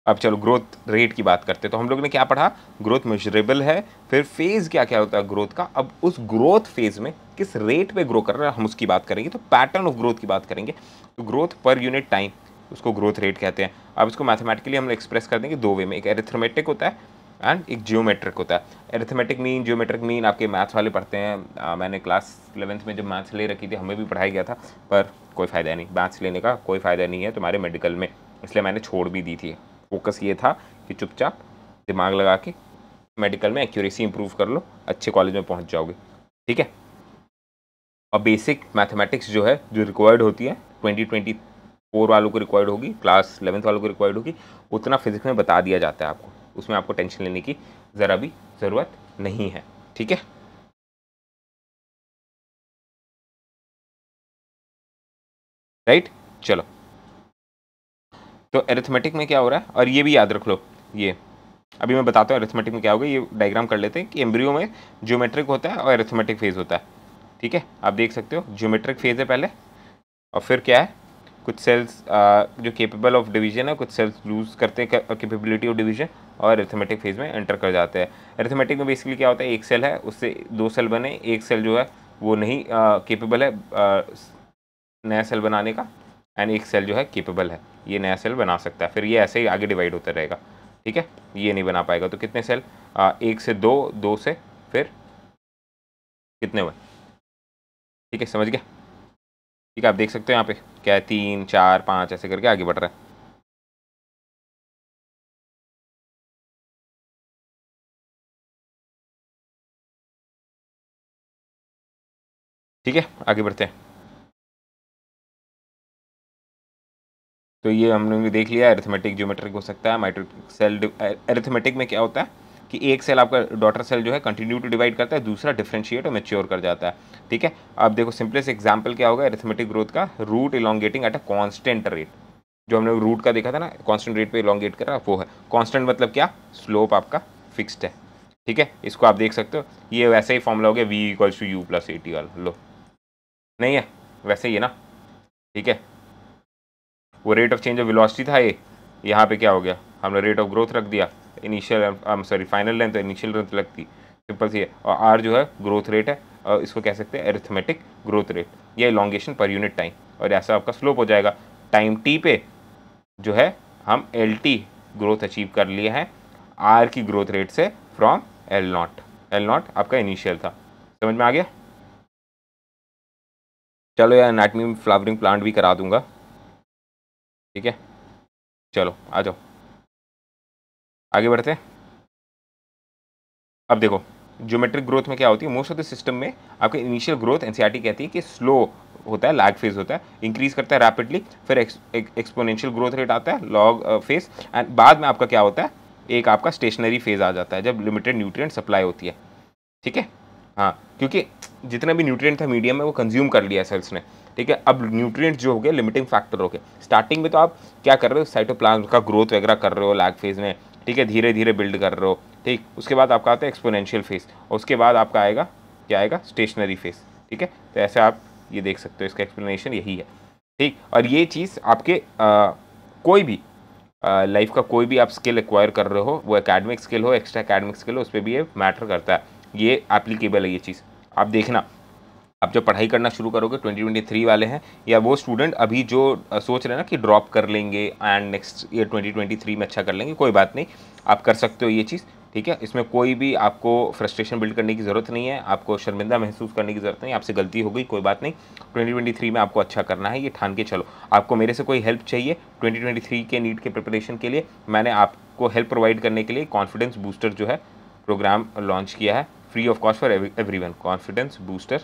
Speaker 3: अब चलो ग्रोथ रेट की बात करते हैं तो हम लोग ने क्या पढ़ा ग्रोथ मेजरेबल है फिर फेज़ क्या क्या होता है ग्रोथ का अब उस ग्रोथ फेज़ में किस रेट पे ग्रो कर रहा है हम उसकी बात करेंगे तो पैटर्न ऑफ ग्रोथ की बात करेंगे तो ग्रोथ पर यूनिट टाइम उसको ग्रोथ रेट कहते हैं अब इसको मैथमेटिकली हम एक्सप्रेस कर देंगे दो वे में एक एरिथमेटिक होता है एंड एक जियोमेट्रिक होता है एरिथमेटिक मीन जियोमेट्रिक मीन आपके मैथ्स वाले पढ़ते हैं आ, मैंने क्लास इलेवंथ में जब मैथ्स ले रखी थी हमें भी पढ़ाया गया था पर कोई फ़ायदा नहीं मैथ्स लेने का कोई फ़ायदा नहीं है तुम्हारे मेडिकल में इसलिए मैंने छोड़ भी दी थी फोकस ये था कि चुपचाप दिमाग लगा के मेडिकल में एक्यूरेसी इंप्रूव कर लो अच्छे कॉलेज में पहुंच जाओगे ठीक है और बेसिक मैथमेटिक्स जो है जो रिक्वायर्ड होती है ट्वेंटी ट्वेंटी फोर वालों को रिक्वायर्ड होगी क्लास इलेवंथ वालों को रिक्वायर्ड होगी उतना फिजिक्स में बता दिया जाता है आपको उसमें आपको टेंशन लेने की ज़रा भी
Speaker 1: ज़रूरत नहीं है ठीक है राइट चलो
Speaker 3: तो एरिथमेटिक में क्या हो रहा है और ये भी याद रख लो ये अभी मैं बताता हूँ एरिथमेटिक में क्या होगा ये डायग्राम कर लेते हैं कि एम्ब्रियो में ज्योमेट्रिक होता है और एरिथमेटिक फेज़ होता है ठीक है आप देख सकते हो ज्योमेट्रिक फेज़ है पहले और फिर क्या है कुछ सेल्स जो केपेबल ऑफ डिवीजन है कुछ सेल्स लूज़ करते हैं केपेबिलिटी ऑफ डिवीजन और एरिथमेटिक फेज़ में एंटर कर जाते हैं एरिथमेटिक में बेसिकली क्या होता है एक सेल है उससे दो सेल बने एक सेल जो है वो नहीं केपेबल है आ, नया सेल बनाने का एंड एक सेल जो है केपेबल है ये नया सेल बना सकता है फिर ये ऐसे ही आगे डिवाइड होता रहेगा ठीक है ये नहीं बना पाएगा तो कितने सेल आ, एक से दो दो से फिर कितने हुए ठीक है समझ गया
Speaker 1: ठीक है आप देख सकते हो यहाँ पे क्या है तीन चार पाँच ऐसे करके आगे बढ़ रहा है ठीक है आगे बढ़ते हैं तो ये हम लोगों ने देख
Speaker 3: लिया एरिथमेटिक ज्योमेट्रिक हो सकता है माइट्रिक सेल एरिथमेटिक में क्या होता है कि एक सेल आपका डॉटर सेल जो है कंटिन्यू टू डिवाइड करता है दूसरा डिफ्रेंशिएट और मेच्योर कर जाता है ठीक है अब देखो सिंपलेस एग्जाम्पल क्या होगा एरिथमेटिक ग्रोथ का root elongating at a constant rate जो हमने रूट का देखा था ना कॉन्स्टेंट रेट पर इलांगेट करा वो है कॉन्स्टेंट मतलब क्या स्लोप आपका फिक्सड है ठीक है इसको आप देख सकते हो ये वैसे ही फॉर्मूला हो गया V equals to U plus A T वाल लो नहीं है वैसे ही है ना ठीक है वो rate of change of velocity था ये यहाँ पे क्या हो गया हमने रेट ऑफ ग्रोथ रख दिया initial sorry final length initial length लगती सिंपल सी है और आर जो है ग्रोथ रेट है और इसको कह सकते हैं एरिथमेटिक ग्रोथ रेट या इलांगेशन पर यूनिट टाइम और ऐसा आपका स्लोप हो जाएगा टाइम टी पे जो है हम एल टी ग्रोथ अचीव कर लिए हैं आर की ग्रोथ रेट से from L not L not आपका इनिशियल था समझ में आ गया
Speaker 2: चलो यार एनाटमी में फ्लावरिंग प्लांट भी करा दूंगा ठीक है
Speaker 3: चलो आ जाओ आगे बढ़ते हैं अब देखो ज्योमेट्रिक ग्रोथ में क्या होती है मोस्ट ऑफ द सिस्टम में आपके इनिशियल ग्रोथ एनसीईआरटी कहती है कि स्लो होता है लैग फेज होता है इंक्रीज करता है रैपिडली फिर एक्सपोनेंशियल ग्रोथ रेट आता है लॉग फेज एंड बाद में आपका क्या होता है एक आपका स्टेशनरी फेज आ जाता है जब लिमिटेड न्यूट्रिएंट सप्लाई होती है ठीक है हाँ क्योंकि जितना भी न्यूट्रिएंट था मीडियम में वो कंज्यूम कर लिया सेल्स ने ठीक है अब न्यूट्रिएंट्स जो हो गए लिमिटिंग फैक्टर हो गए स्टार्टिंग में तो आप क्या कर रहे हो साइटोप्लाज्म का ग्रोथ वगैरह कर रहे हो लैग फेज में ठीक है धीरे धीरे बिल्ड कर रहे हो ठीक उसके बाद आपका आता है एक्सपोनेंशियल फेज और उसके बाद आपका आएगा क्या आएगा स्टेशनरी फेज ठीक है तो ऐसे आप ये देख सकते हो इसका एक्सप्लेनेशन यही है ठीक और ये चीज़ आपके आ, कोई भी लाइफ का कोई भी आप स्किल एक्वायर कर रहे हो वो एकेडमिक स्किल हो एक्स्ट्रा एकेडमिक स्किल हो उस पर भी ये मैटर करता है ये एप्लीकेबल है ये चीज़ आप देखना आप जब पढ़ाई करना शुरू करोगे 2023 वाले हैं या वो स्टूडेंट अभी जो सोच रहे हैं ना कि ड्रॉप कर लेंगे एंड नेक्स्ट ईयर 2023 में अच्छा कर लेंगे कोई बात नहीं आप कर सकते हो ये चीज़ ठीक है इसमें कोई भी आपको फ्रस्ट्रेशन बिल्ड करने की ज़रूरत नहीं है आपको शर्मिंदा महसूस करने की ज़रूरत नहीं आपसे गलती हो गई कोई बात नहीं 2023 में आपको अच्छा करना है ये ठान के चलो आपको मेरे से कोई हेल्प चाहिए 2023 के नीट के प्रिपरेशन के लिए मैंने आपको हेल्प प्रोवाइड करने के लिए कॉन्फिडेंस बूस्टर जो है प्रोग्राम लॉन्च किया है free of cost for everyone confidence booster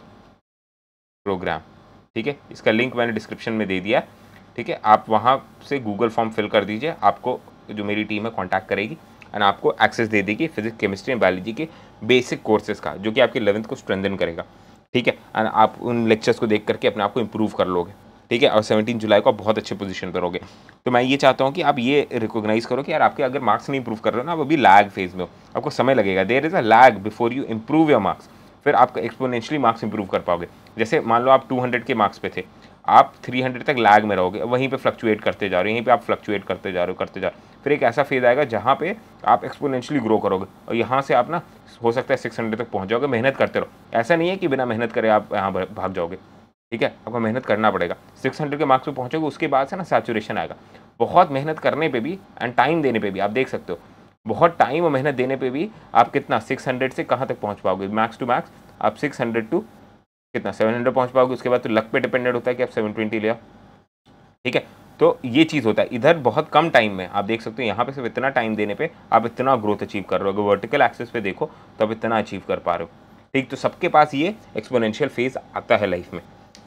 Speaker 3: program ठीक है इसका लिंक मैंने डिस्क्रिप्शन में दे दिया ठीक है आप वहाँ से गूगल फॉर्म फिल कर दीजिए आपको जो मेरी टीम है कॉन्टैक्ट करेगी एंड आपको एक्सेस दे देगी फिजिक्स केमिस्ट्री एंड बायोलॉजी के बेसिक कोर्सेज का जो कि आपके इलेवंथ को स्ट्रेंथन करेगा ठीक है एंड आप उन लेक्चर्स को देख करके अपने आप को इम्प्रूव कर लोगे ठीक है और 17 जुलाई को आप बहुत अच्छे पोजीशन पर होगे तो मैं ये चाहता हूँ कि आप ये रिकॉग्नाइज करो कि यार आपके अगर मार्क्स नहीं इंप्रूव कर रहे हो ना आप अभी लैग फेज में हो आपको समय लगेगा there is a lag before you improve your marks फिर आप एक्सपोनेंशियली मार्क्स इंप्रूव कर पाओगे जैसे मान लो आप 200 के मार्क्स पे थे आप 300 तक लैग में रहोगे वहीं पे फ्लक्चुएट करते जा रहे हो यहीं पे आप फ्लक्चुएट करते जा रहे हो करते जा रहे हो फिर एक ऐसा फेज़ आएगा जहाँ पे आप एक्सपोनेंशियली ग्रो करोगे और यहाँ से आप ना हो सकता है सिक्स हंड्रेड तक पहुँच जाओगे मेहनत करते रहो ऐसा नहीं है कि बिना मेहनत करे आप यहाँ भाग जाओगे ठीक है आपको मेहनत करना पड़ेगा सिक्स हंड्रेड के मार्क्स पे पहुँचोगे उसके बाद से ना सैचुरेशन आएगा बहुत मेहनत करने पर भी एंड टाइम देने पर भी आप देख सकते हो बहुत टाइम और मेहनत देने पे भी आप कितना 600 से कहाँ तक पहुँच पाओगे मैक्स टू मैक्स आप 600 टू कितना 700 पहुँच पाओगे उसके बाद तो लक पे डिपेंडेंट होता है कि आप 720 ले ठीक है तो ये चीज़ होता है इधर बहुत कम टाइम में आप देख सकते हो यहाँ पे सिर्फ इतना टाइम देने पे आप इतना ग्रोथ अचीव कर रहे हो अगर वर्टिकल एक्सेस पे देखो तो आप इतना अचीव कर पा रहे हो ठीक तो सबके पास ये एक्सपोनेंशियल फेज़ आता है लाइफ में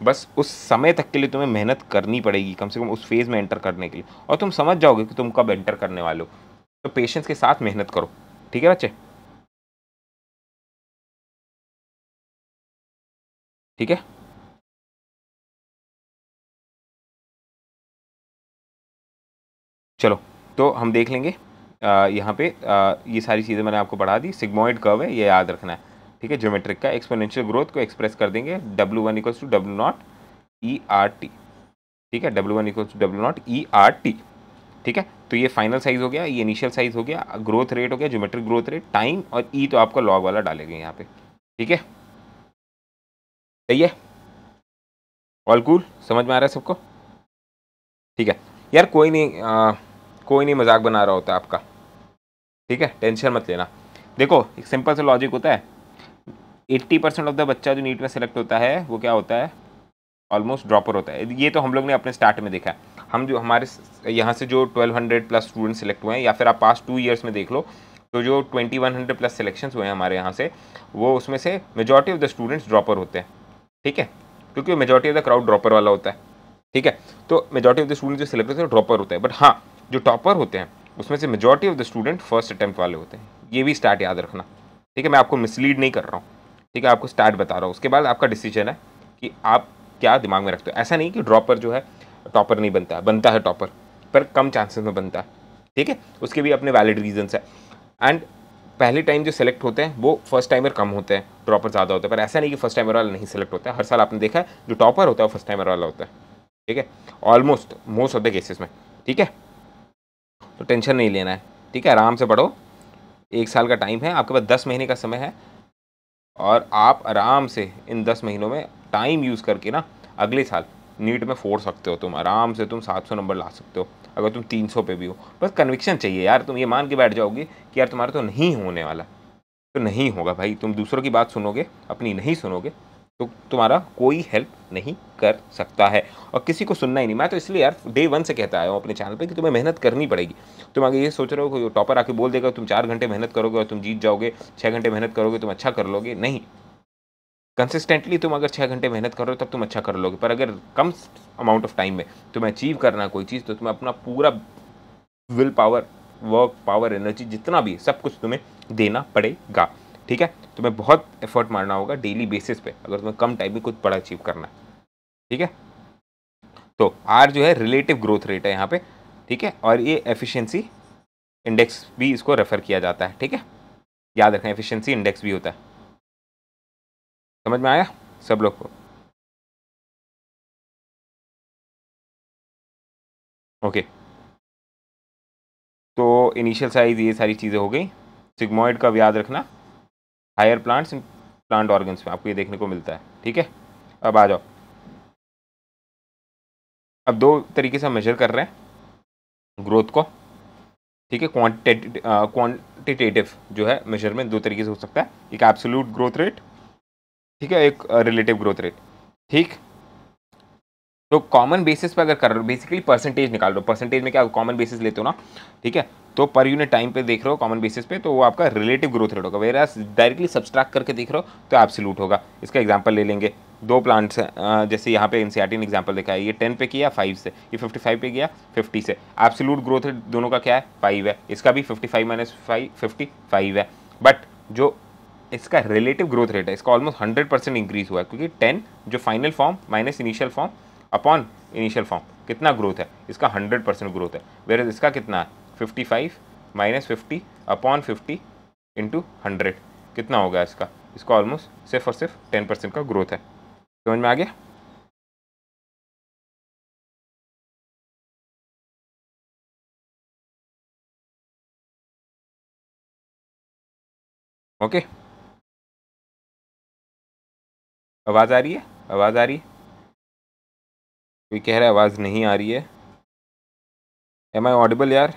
Speaker 3: बस उस समय तक के लिए तुम्हें मेहनत करनी पड़ेगी कम से कम उस फेज़ में एंटर करने के लिए और तुम समझ जाओगे
Speaker 1: कि तुम कब एंटर करने वाले हो तो पेशेंस के साथ मेहनत करो ठीक है बच्चे ठीक है
Speaker 3: चलो तो हम देख लेंगे यहाँ पे आ, ये सारी चीज़ें मैंने आपको पढ़ा दी सिग्मोइड कर्व है ये याद रखना है ठीक है ज्योमेट्रिक का एक्सपोनेंशियल ग्रोथ को एक्सप्रेस कर देंगे W one equals to W not E R T ठीक है W one equals to W not E R T ठीक है तो ये फाइनल साइज़ हो गया ये इनिशियल साइज़ हो गया ग्रोथ रेट हो गया जोमेट्रिक ग्रोथ रेट टाइम और ई e तो आपका लॉग वाला डालेंगे यहाँ पे ठीक है सही है ऑल कूल समझ में आ रहा है सबको ठीक है यार कोई नहीं आ, कोई नहीं मजाक बना रहा होता आपका ठीक है टेंशन मत लेना देखो एक सिंपल सा लॉजिक होता है 80 परसेंट ऑफ द बच्चा जो नीट में सेलेक्ट होता है वो क्या होता है ऑलमोस्ट ड्रॉपर होता है ये तो हम लोग ने अपने स्टार्ट में देखा है हम जो हमारे यहाँ से जो 1200 प्लस स्टूडेंट सेलेक्ट हुए हैं या फिर आप पास टू इयर्स में देख लो तो जो 2100 प्लस सिलेक्शन हुए हैं हमारे यहाँ से वो उसमें से majority of the students dropper होते हैं ठीक है क्योंकि majority of the crowd dropper वाला होता है ठीक है तो मेजॉरिटी ऑफ द स्टूडेंट जो सिलेक्ट होते हैं ड्रॉपर होते हैं बट हाँ जो टॉपर होते हैं उसमें से majority of the student first attempt वाले होते हैं ये भी स्टार्ट याद रखना ठीक है मैं आपको मिसलीड नहीं कर रहा हूँ ठीक है आपको स्टार्ट बता रहा हूँ उसके बाद आपका डिसीजन है कि आप क्या दिमाग में रखते हो ऐसा नहीं कि ड्रॉपर जो है टॉपर नहीं बनता है बनता है टॉपर पर कम चांसेस में बनता है ठीक है उसके भी अपने वैलिड रीजन्स है एंड पहले टाइम जो सिलेक्ट होते हैं वो फर्स्ट टाइमर कम होते हैं ड्रॉपर ज़्यादा होता है पर ऐसा नहीं कि फर्स्ट टाइमर वाला नहीं सिलेक्ट होता है हर साल आपने देखा है जो टॉपर होता है वो फर्स्ट टाइमर वाला होता है ठीक है almost most of the cases में ठीक है तो टेंशन नहीं लेना है ठीक है आराम से पढ़ो एक साल का टाइम है आपके पास दस महीने का समय है और आप आराम से इन दस महीनों में टाइम यूज़ करके ना अगले साल नीट में फोड़ सकते हो तुम आराम से तुम 700 नंबर ला सकते हो अगर तुम 300 पे भी हो बस कन्विक्शन चाहिए यार तुम ये मान के बैठ जाओगे कि यार तुम्हारा तो नहीं होने वाला तो नहीं होगा भाई तुम दूसरों की बात सुनोगे अपनी नहीं सुनोगे तो तुम्हारा कोई हेल्प नहीं कर सकता है और किसी को सुनना ही नहीं मैं तो इसलिए यार डे वन से कहता आया हूँ अपने चैनल पे कि तुम्हें मेहनत करनी पड़ेगी तुम अगर ये सोच रहे हो कि टॉपर आके बोल देगा तुम चार घंटे मेहनत करोगे और तुम जीत जाओगे छः घंटे मेहनत करोगे तुम अच्छा कर लोगे नहीं कंसिस्टेंटली तुम अगर छः घंटे मेहनत करो तब तुम अच्छा कर लोगे पर अगर कम अमाउंट ऑफ टाइम में तुम्हें अचीव करना कोई चीज़ तो तुम्हें अपना पूरा willpower work power energy जितना भी सब कुछ तुम्हें देना पड़ेगा ठीक है तुम्हें बहुत एफर्ट मारना होगा डेली बेसिस पे अगर तुम्हें कम टाइम में कुछ बड़ा अचीव करना है ठीक है तो आर जो है रिलेटिव ग्रोथ रेट है यहाँ पे ठीक है और ये एफिशिएंसी इंडेक्स भी इसको रेफर किया जाता है ठीक है याद रखें एफिशिएंसी
Speaker 1: इंडेक्स भी होता है समझ में आया सब लोग को ओके तो इनिशियल साइज ये सारी चीज़ें हो गई सिग्मोइड का याद रखना
Speaker 3: हायर प्लांट्स प्लांट ऑर्गन्स में आपको ये देखने को मिलता है ठीक है अब आ जाओ अब दो तरीके से हम मेजर कर रहे हैं ग्रोथ को ठीक है क्वांटिटेटिव जो है मेजरमेंट दो तरीके से हो सकता है एक एब्सोल्यूट ग्रोथ रेट ठीक है एक रिलेटिव ग्रोथ रेट ठीक तो कॉमन बेसिस पे अगर कर रहे हो बेसिकली परसेंटेज निकाल रहे हो परसेंटेज में क्या कॉमन बेसिस लेते हो ना ठीक है तो पर यूनिट टाइम पे देख रहे हो कॉमन बेसिस पे तो वो आपका रिलेटिव ग्रोथ रेट होगा वेरा डायरेक्टली सब्सट्रैक्ट करके देख रहे हो तो एब्सोल्यूट होगा इसका एग्जांपल ले लेंगे दो प्लांट्स जैसे यहाँ पे एनसीआरटी ने एग्जाम्पल देखा है ये टेन पे किया फाइव से ये फिफ्टी फाइव पे गया फिफ्टी से एब्सोल्यूट ग्रोथ रेट दोनों का क्या है फाइव है इसका भी fifty five minus five fifty five है बट जो इसका रिलेटिव ग्रोथ रेट है इसका ऑलमोस्ट हंड्रेड परसेंट इंक्रीज हुआ है क्योंकि टेन जो final form minus initial form upon initial form कितना ग्रोथ है इसका हंड्रेड परसेंट ग्रोथ है वेर इसका कितना है fifty five minus fifty upon fifty into hundred
Speaker 1: कितना हो गया इसका इसका ऑलमोस्ट सिर्फ और सिर्फ टेन परसेंट का ग्रोथ है समझ में आ गया ओके okay. आवाज़ आ रही है आवाज़ आ रही है कोई कह रहा है आवाज़ नहीं आ रही है एम आई ऑडिबल यार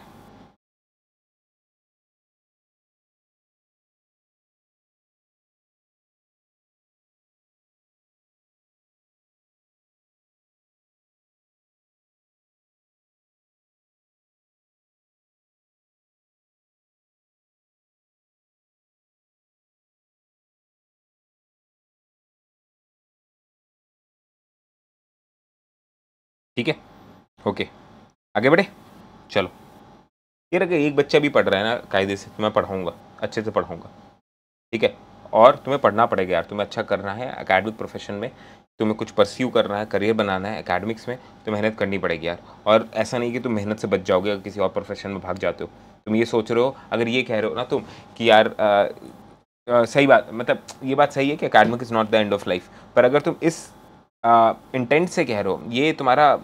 Speaker 1: ठीक है ओके आगे बढ़े चलो
Speaker 3: ये रखे एक बच्चा भी पढ़ रहा है ना कायदे से तुम्हें तो पढ़ाऊँगा अच्छे से पढ़ाऊँगा ठीक है और तुम्हें पढ़ना पड़ेगा यार तुम्हें अच्छा करना है अकेडमिक प्रोफेशन में तुम्हें कुछ परस्यू करना है करियर बनाना है एकेडमिक्स में तो मेहनत करनी पड़ेगी यार और ऐसा नहीं कि तुम मेहनत से बच जाओगे अगर किसी और प्रोफेशन में भाग जाते हो तुम ये सोच रहे हो अगर ये कह रहे हो ना तुम कि यार आ, आ, सही बात मतलब ये बात सही है कि academic is not the end of life पर अगर तुम इस इंटेंट से कह रहे हो ये तुम्हारा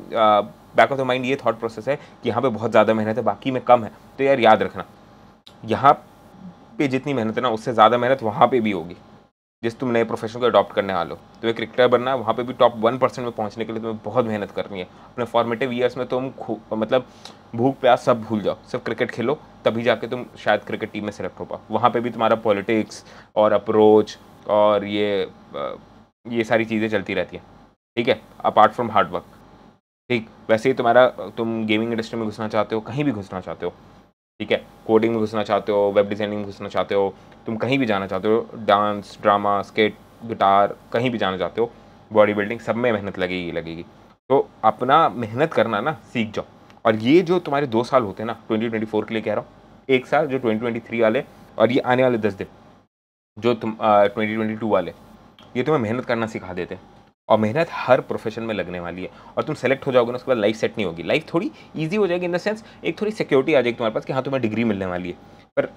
Speaker 3: बैक ऑफ द माइंड ये थॉट प्रोसेस है कि यहाँ पे बहुत ज़्यादा मेहनत है बाकी में कम है तो यार याद रखना यहाँ पे जितनी मेहनत है ना उससे ज़्यादा मेहनत वहाँ पे भी होगी जिस तुम नए प्रोफेशन को अडॉप्ट करने वाले हो तो एक क्रिकेटर बनना है वहाँ पे भी टॉप वन परसेंट में पहुँचने के लिए तुम्हें बहुत मेहनत करनी है अपने फॉर्मेटिव ईयर्स में तुम मतलब भूख प्यास सब भूल जाओ सिर्फ क्रिकेट खेलो तभी जाके तुम शायद क्रिकेट टीम में सेलेक्ट हो पाओ वहाँ पर भी तुम्हारा पॉलिटिक्स और अप्रोच और ये ये सारी चीज़ें चलती रहती हैं ठीक है अपार्ट फ्रॉम हार्डवर्क ठीक वैसे ही तुम्हारा तुम गेमिंग इंडस्ट्री में घुसना चाहते हो कहीं भी घुसना चाहते हो ठीक है कोडिंग में घुसना चाहते हो वेब डिज़ाइनिंग में घुसना चाहते हो तुम कहीं भी जाना चाहते हो डांस ड्रामा स्केट गिटार कहीं भी जाना चाहते हो बॉडी बिल्डिंग सब में मेहनत लगेगी लगेगी तो अपना मेहनत करना ना सीख जाओ और ये जो तुम्हारे दो साल होते हैं ना ट्वेंटी ट्वेंटी फोर के लिए कह रहा हूँ एक साल जो ट्वेंटी ट्वेंटी थ्री वाले और ये आने वाले दस दिन जो तुम ट्वेंटी ट्वेंटी टू वाले ये तुम्हें मेहनत करना सिखा देते हैं और मेहनत हर प्रोफेशन में लगने वाली है और तुम सेलेक्ट हो जाओगे ना उसके बाद लाइफ सेट नहीं होगी लाइफ थोड़ी ईजी हो जाएगी इन द सेंस एक थोड़ी सिक्योरिटी आ जाएगी तुम्हारे पास कि हाँ तुम्हें डिग्री मिलने वाली है पर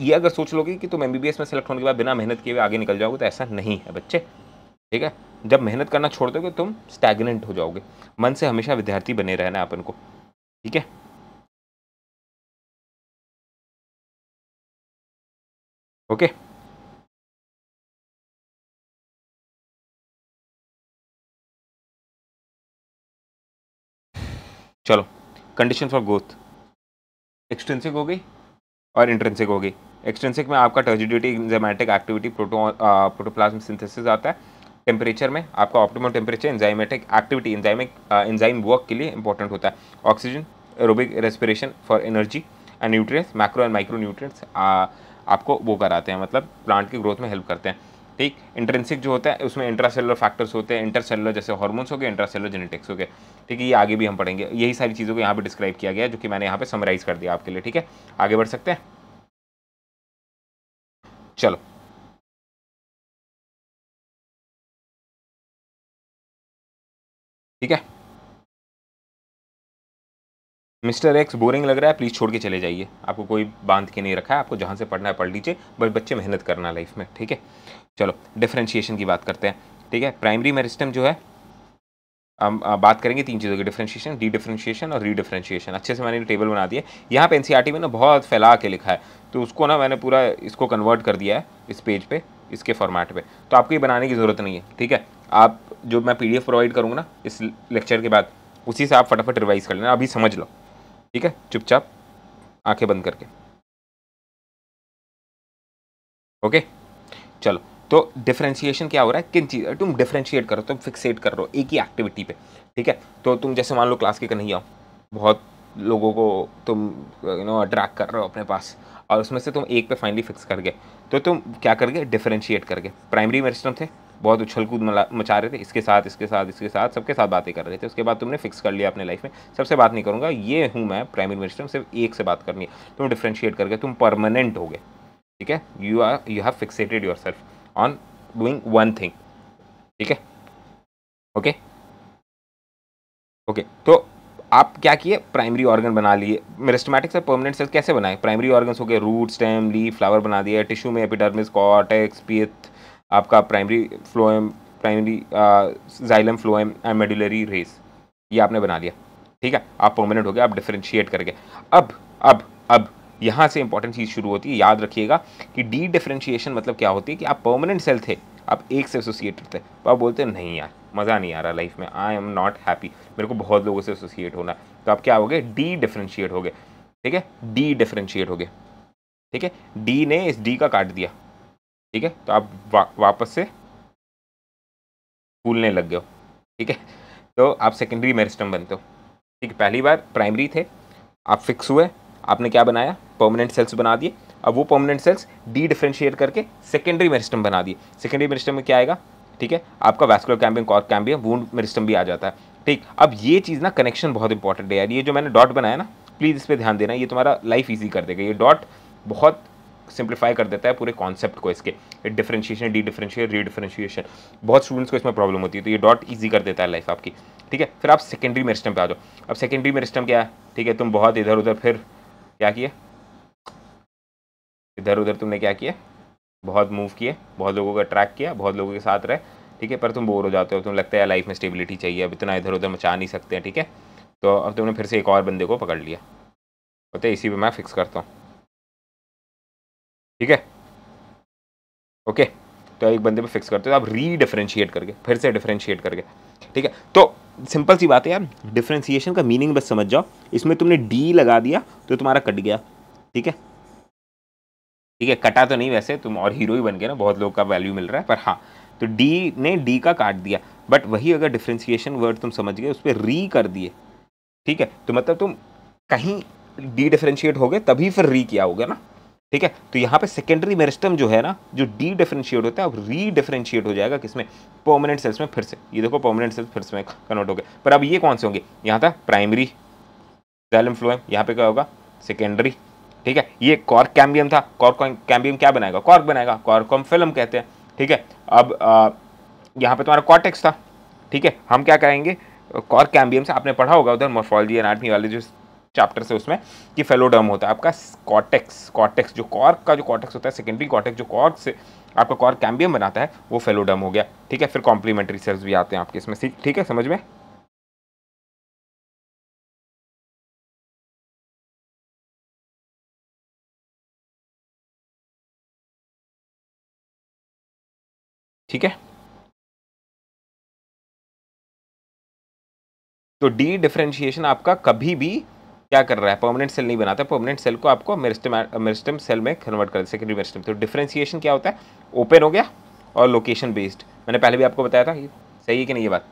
Speaker 3: ये अगर सोच लोगे कि तुम एम में सेलेक्ट होने के बाद बिना मेहनत किए आगे निकल जाओगे तो ऐसा नहीं है बच्चे ठीक है जब मेहनत करना छोड़ दोगे तुम
Speaker 1: स्टैगनेंट हो जाओगे मन से हमेशा विद्यार्थी बने रहना है अपन को ठीक है ओके okay. चलो कंडीशन फॉर ग्रोथ
Speaker 3: एक्सटेंसिक हो गई और इंट्रेंसिक हो गई में आपका turgidity enzymatic activity proto protoplasm synthesis आता है टेम्परेचर में आपका optimum temperature enzymatic activity enzymic enzyme work के लिए इंपॉर्टेंट होता है oxygen aerobic respiration for energy and nutrients macro and micro nutrients आपको वो कराते हैं मतलब प्लांट की ग्रोथ में हेल्प करते हैं ठीक इंट्रेंसिक जो होता है उसमें इंट्रासेलर फैक्टर्स होते हैं इंटरसेलर जैसे हॉर्मोन्स हो गए इंट्रासेलर जेनेटिक्स हो गए ठीक है ये आगे भी हम पढ़ेंगे यही सारी चीज़ों को यहाँ पर डिस्क्राइब किया गया है जो कि मैंने यहाँ पर समराइज़ कर
Speaker 1: दिया आपके लिए ठीक है आगे बढ़ सकते हैं चलो ठीक है मिस्टर एक्स बोरिंग लग रहा है प्लीज़
Speaker 3: छोड़ के चले जाइए आपको कोई बांध के नहीं रखा है आपको जहाँ से पढ़ना है पढ़ लीजिए बस बच्चे मेहनत करना लाइफ में ठीक है चलो डिफ्रेंशिएशन की बात करते हैं ठीक है प्राइमरी मेरिस्टम जो है हम बात करेंगे तीन चीज़ों की डिफ्रेंशिएशन डी डिफ्रेंशिएशन और री डिफ्रेंशिएशन अच्छे से मैंने टेबल बना दिया यहाँ पे एनसीईआरटी e में ना बहुत फैला के लिखा है तो उसको ना मैंने पूरा इसको कन्वर्ट कर दिया है इस पेज पे इसके फॉर्मेट पे तो आपको ये बनाने की ज़रूरत नहीं है ठीक है आप जो मैं पी प्रोवाइड करूँगा ना इस लेक्चर के बाद उसी से आप फटाफट रिवाइज़ कर लेना अभी समझ लो ठीक है चुपचाप
Speaker 2: आँखें बंद करके ओके
Speaker 3: चलो तो डिफ्रेंशिएशन क्या हो रहा है किन चीज़ तुम डिफ्रेंशिएट करो तुम फिक्सेट कर रहे हो एक ही एक्टिविटी पे ठीक है तो तुम जैसे मान लो क्लास के कन्हैया बहुत लोगों को तुम यू नो अट्रैक्ट कर रहे हो अपने पास और उसमें से तुम एक पे फाइनली फिक्स कर गए तो तुम क्या कर गए डिफ्रेंशिएट कर गए प्राइमरी मेरिस्टम थे बहुत उछल कूद मचा रहे थे इसके साथ इसके साथ इसके साथ सबके साथ बातें कर रहे थे उसके बाद तुमने फिक्स कर लिया अपने लाइफ में सबसे बात नहीं करूँगा ये हूँ मैं प्राइमरी मिनिस्टर सिर्फ एक से बात करनी है तुम डिफ्रेंशिएट करके तुम परमानेंट हो गए ठीक है you are you have fixated yourself on doing one thing ठीक है ओके ओके तो आप क्या किए प्राइमरी ऑर्गन बना लिए मेरिस्टमैटिक से परमानेंट सेल कैसे बनाए प्राइमरी ऑर्गन्स हो गए रूट स्टेम ली फ्लावर बना दिया टिश्यू में एपिडर्मिस कॉटेक्स पीथ आपका primary phloem primary xylem phloem and medullary rays ये आपने बना लिया ठीक है आप परमानेंट हो गए आप डिफ्रेंशिएट करके अब अब अब यहाँ से इंपॉर्टेंट चीज़ शुरू होती है याद रखिएगा कि डी डिफ्रेंशिएशन मतलब क्या होती है कि आप परमानेंट सेल थे आप एक से एसोसिएटेड थे तो आप बोलते हैं नहीं यार मज़ा नहीं आ रहा लाइफ में आई एम नॉट हैप्पी मेरे को बहुत लोगों से एसोसिएट होना तो आप क्या हो गए डी डिफ्रेंशिएट हो गए ठीक है डी डिफ्रेंशिएट हो गए ठीक है डी ने इस डी का काट दिया ठीक है तो आप वा, वापस से फूलने लग गए ठीक है तो आप सेकेंडरी मेरिस्टम बनते हो ठीक है पहली बार प्राइमरी थे आप फिक्स हुए आपने क्या बनाया परमानेंट सेल्स बना दिए अब वो परमानेंट सेल्स डी डिफ्रेंशिएट करके सेकेंडरी मेरिस्टम बना दिए सेकेंडरी मेरिस्टम में क्या आएगा ठीक है आपका vascular cambium cork cambium wood meristem भी आ जाता है ठीक अब ये चीज़ ना कनेक्शन बहुत इंपॉर्टेंट है यार ये जो मैंने डॉट बनाया ना प्लीज़ इस पर ध्यान देना ये तुम्हारा लाइफ ईजी कर देगा ये डॉट बहुत सिंप्लीफाई कर देता है पूरे कॉन्सेप्ट को इसके differentiation dedifferentiate redifferentiation बहुत स्टूडेंट्स को इसमें प्रॉब्लम होती है तो ये डॉट ईजी कर देता है लाइफ आपकी ठीक है फिर आप सेकेंडरी मेरिस्टम पे आ जाओ अब सेकेंडरी मेरिस्टम क्या है ठीक है तुम बहुत इधर उधर फिर क्या किए इधर उधर तुमने क्या किया बहुत मूव किए बहुत लोगों का ट्रैक किया बहुत लोगों के साथ रहे ठीक है पर तुम बोर हो जाते हो तुम लगता है लाइफ में स्टेबिलिटी चाहिए अब इतना इधर उधर मचा नहीं सकते हैं ठीक है तो अब तुमने फिर से एक और बंदे को पकड़ लिया होते इसी पे मैं फिक्स करता हूँ ठीक है ओके तो एक बंदे पे फिक्स करते हो आप रीडिफ्रेंशिएट करके फिर से डिफ्रेंशिएट करके ठीक है तो सिंपल सी बात है यार डिफ्रेंसीशन का मीनिंग बस समझ जाओ इसमें तुमने डी लगा दिया तो तुम्हारा कट गया ठीक है ठीक है कटा तो नहीं वैसे तुम और हीरो ही बन गए ना बहुत लोग का वैल्यू मिल रहा है पर हाँ तो डी ने डी का काट दिया बट वही अगर डिफ्रेंसीशन वर्ड तुम समझ गए उस पर री कर दिए ठीक है तो मतलब तुम कहीं डी डिफ्रेंशिएट हो गए तभी फिर री किया होगा ना ठीक है तो यहाँ पे सेकेंडरी मेरिस्टम जो है ना जो डी डिफ्रेंशिएट होता है अब री डिफ्रेंशिएट हो जाएगा किसमें पर्मानेंट सेल्स में फिर से ये देखो पर्मानेंट सेल्स फिर से कन्वर्ट हो गए पर अब ये कौन से होंगे यहाँ था प्राइमरी जैलम फ्लोएम यहाँ पे क्या होगा सेकेंडरी ठीक है ये कॉर्क कैम्बियम था कॉर्क कैम्बियम क्या बनाएगा कॉर्क बनाएगा कॉर्क हम फिल्म कहते हैं ठीक है अब यहाँ पे तुम्हारा कॉटेक्स था ठीक है हम क्या करेंगे कॉर्क कैम्बियम से आपने पढ़ा होगा उधर मोर्फोलॉजी एनाटमी वाले जो चैप्टर से उसमें कि फेलोडर्म होता है आपका कॉटेक्स कॉटेक्स जो कॉर्क का जो कॉटेक्स होता है सेकेंडरी कॉटेक्स जो कॉर्क से आपका कॉर्क कैम्बियम बनाता है वो फेलोडर्म हो गया ठीक है फिर कॉम्प्लीमेंट्री सेल्स भी आते हैं आपके इसमें ठीक है समझ में
Speaker 1: ठीक है तो डी डिफ्रेंशिएशन आपका कभी भी क्या कर रहा है परमानेंट सेल नहीं बनाता
Speaker 3: परमानेंट सेल को आपको मेरिस्टम सेल में कन्वर्ट कर सेकेंडरी मेरिस्टम तो डिफ्रेंसिएशन क्या होता है ओपन हो गया और लोकेशन बेस्ड मैंने पहले भी आपको बताया था सही है कि नहीं ये बात